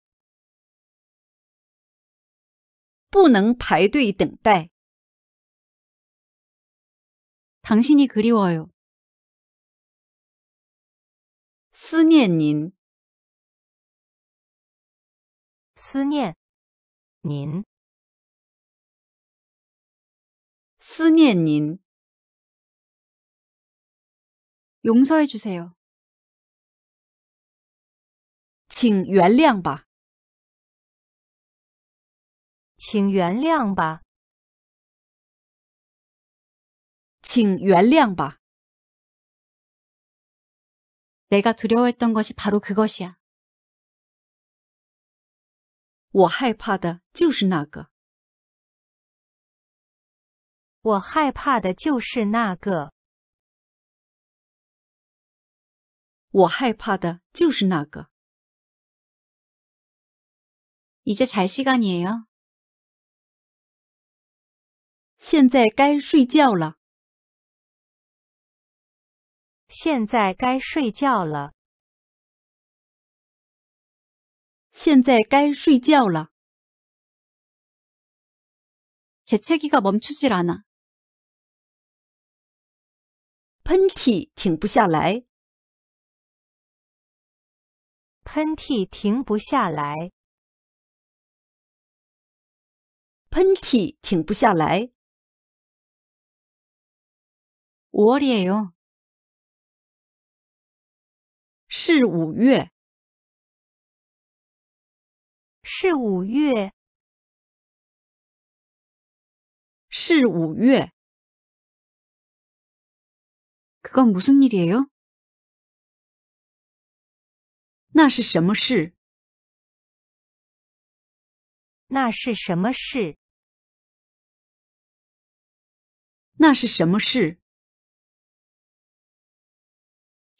Speaker 1: 不能排队等待。당신이그리워 요， 思念您，思念您，思念您。용서해주세 요， 请原谅吧。请原谅吧，请原谅吧。내가두려워했던것이바로그것이야我害怕的就是那个。我害怕的就是那个。我害怕的就是那个。이제잘시간이에요现在该睡觉了。现在该睡觉了。现在该睡觉了。这天气可闷出息了呢。喷嚏停不下来。喷嚏停不下来。喷嚏停不下来。我哩哟，是五月，是五月，是五月。그건무슨일이에요那是什么事？那是什么事？那是什么事？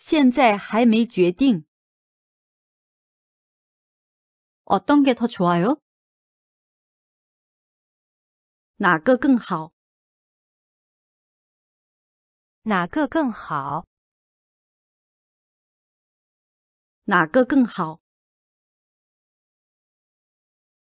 Speaker 1: 现在还没决定。我等给他瞧哟，哪个更好？哪个更好？哪个更好？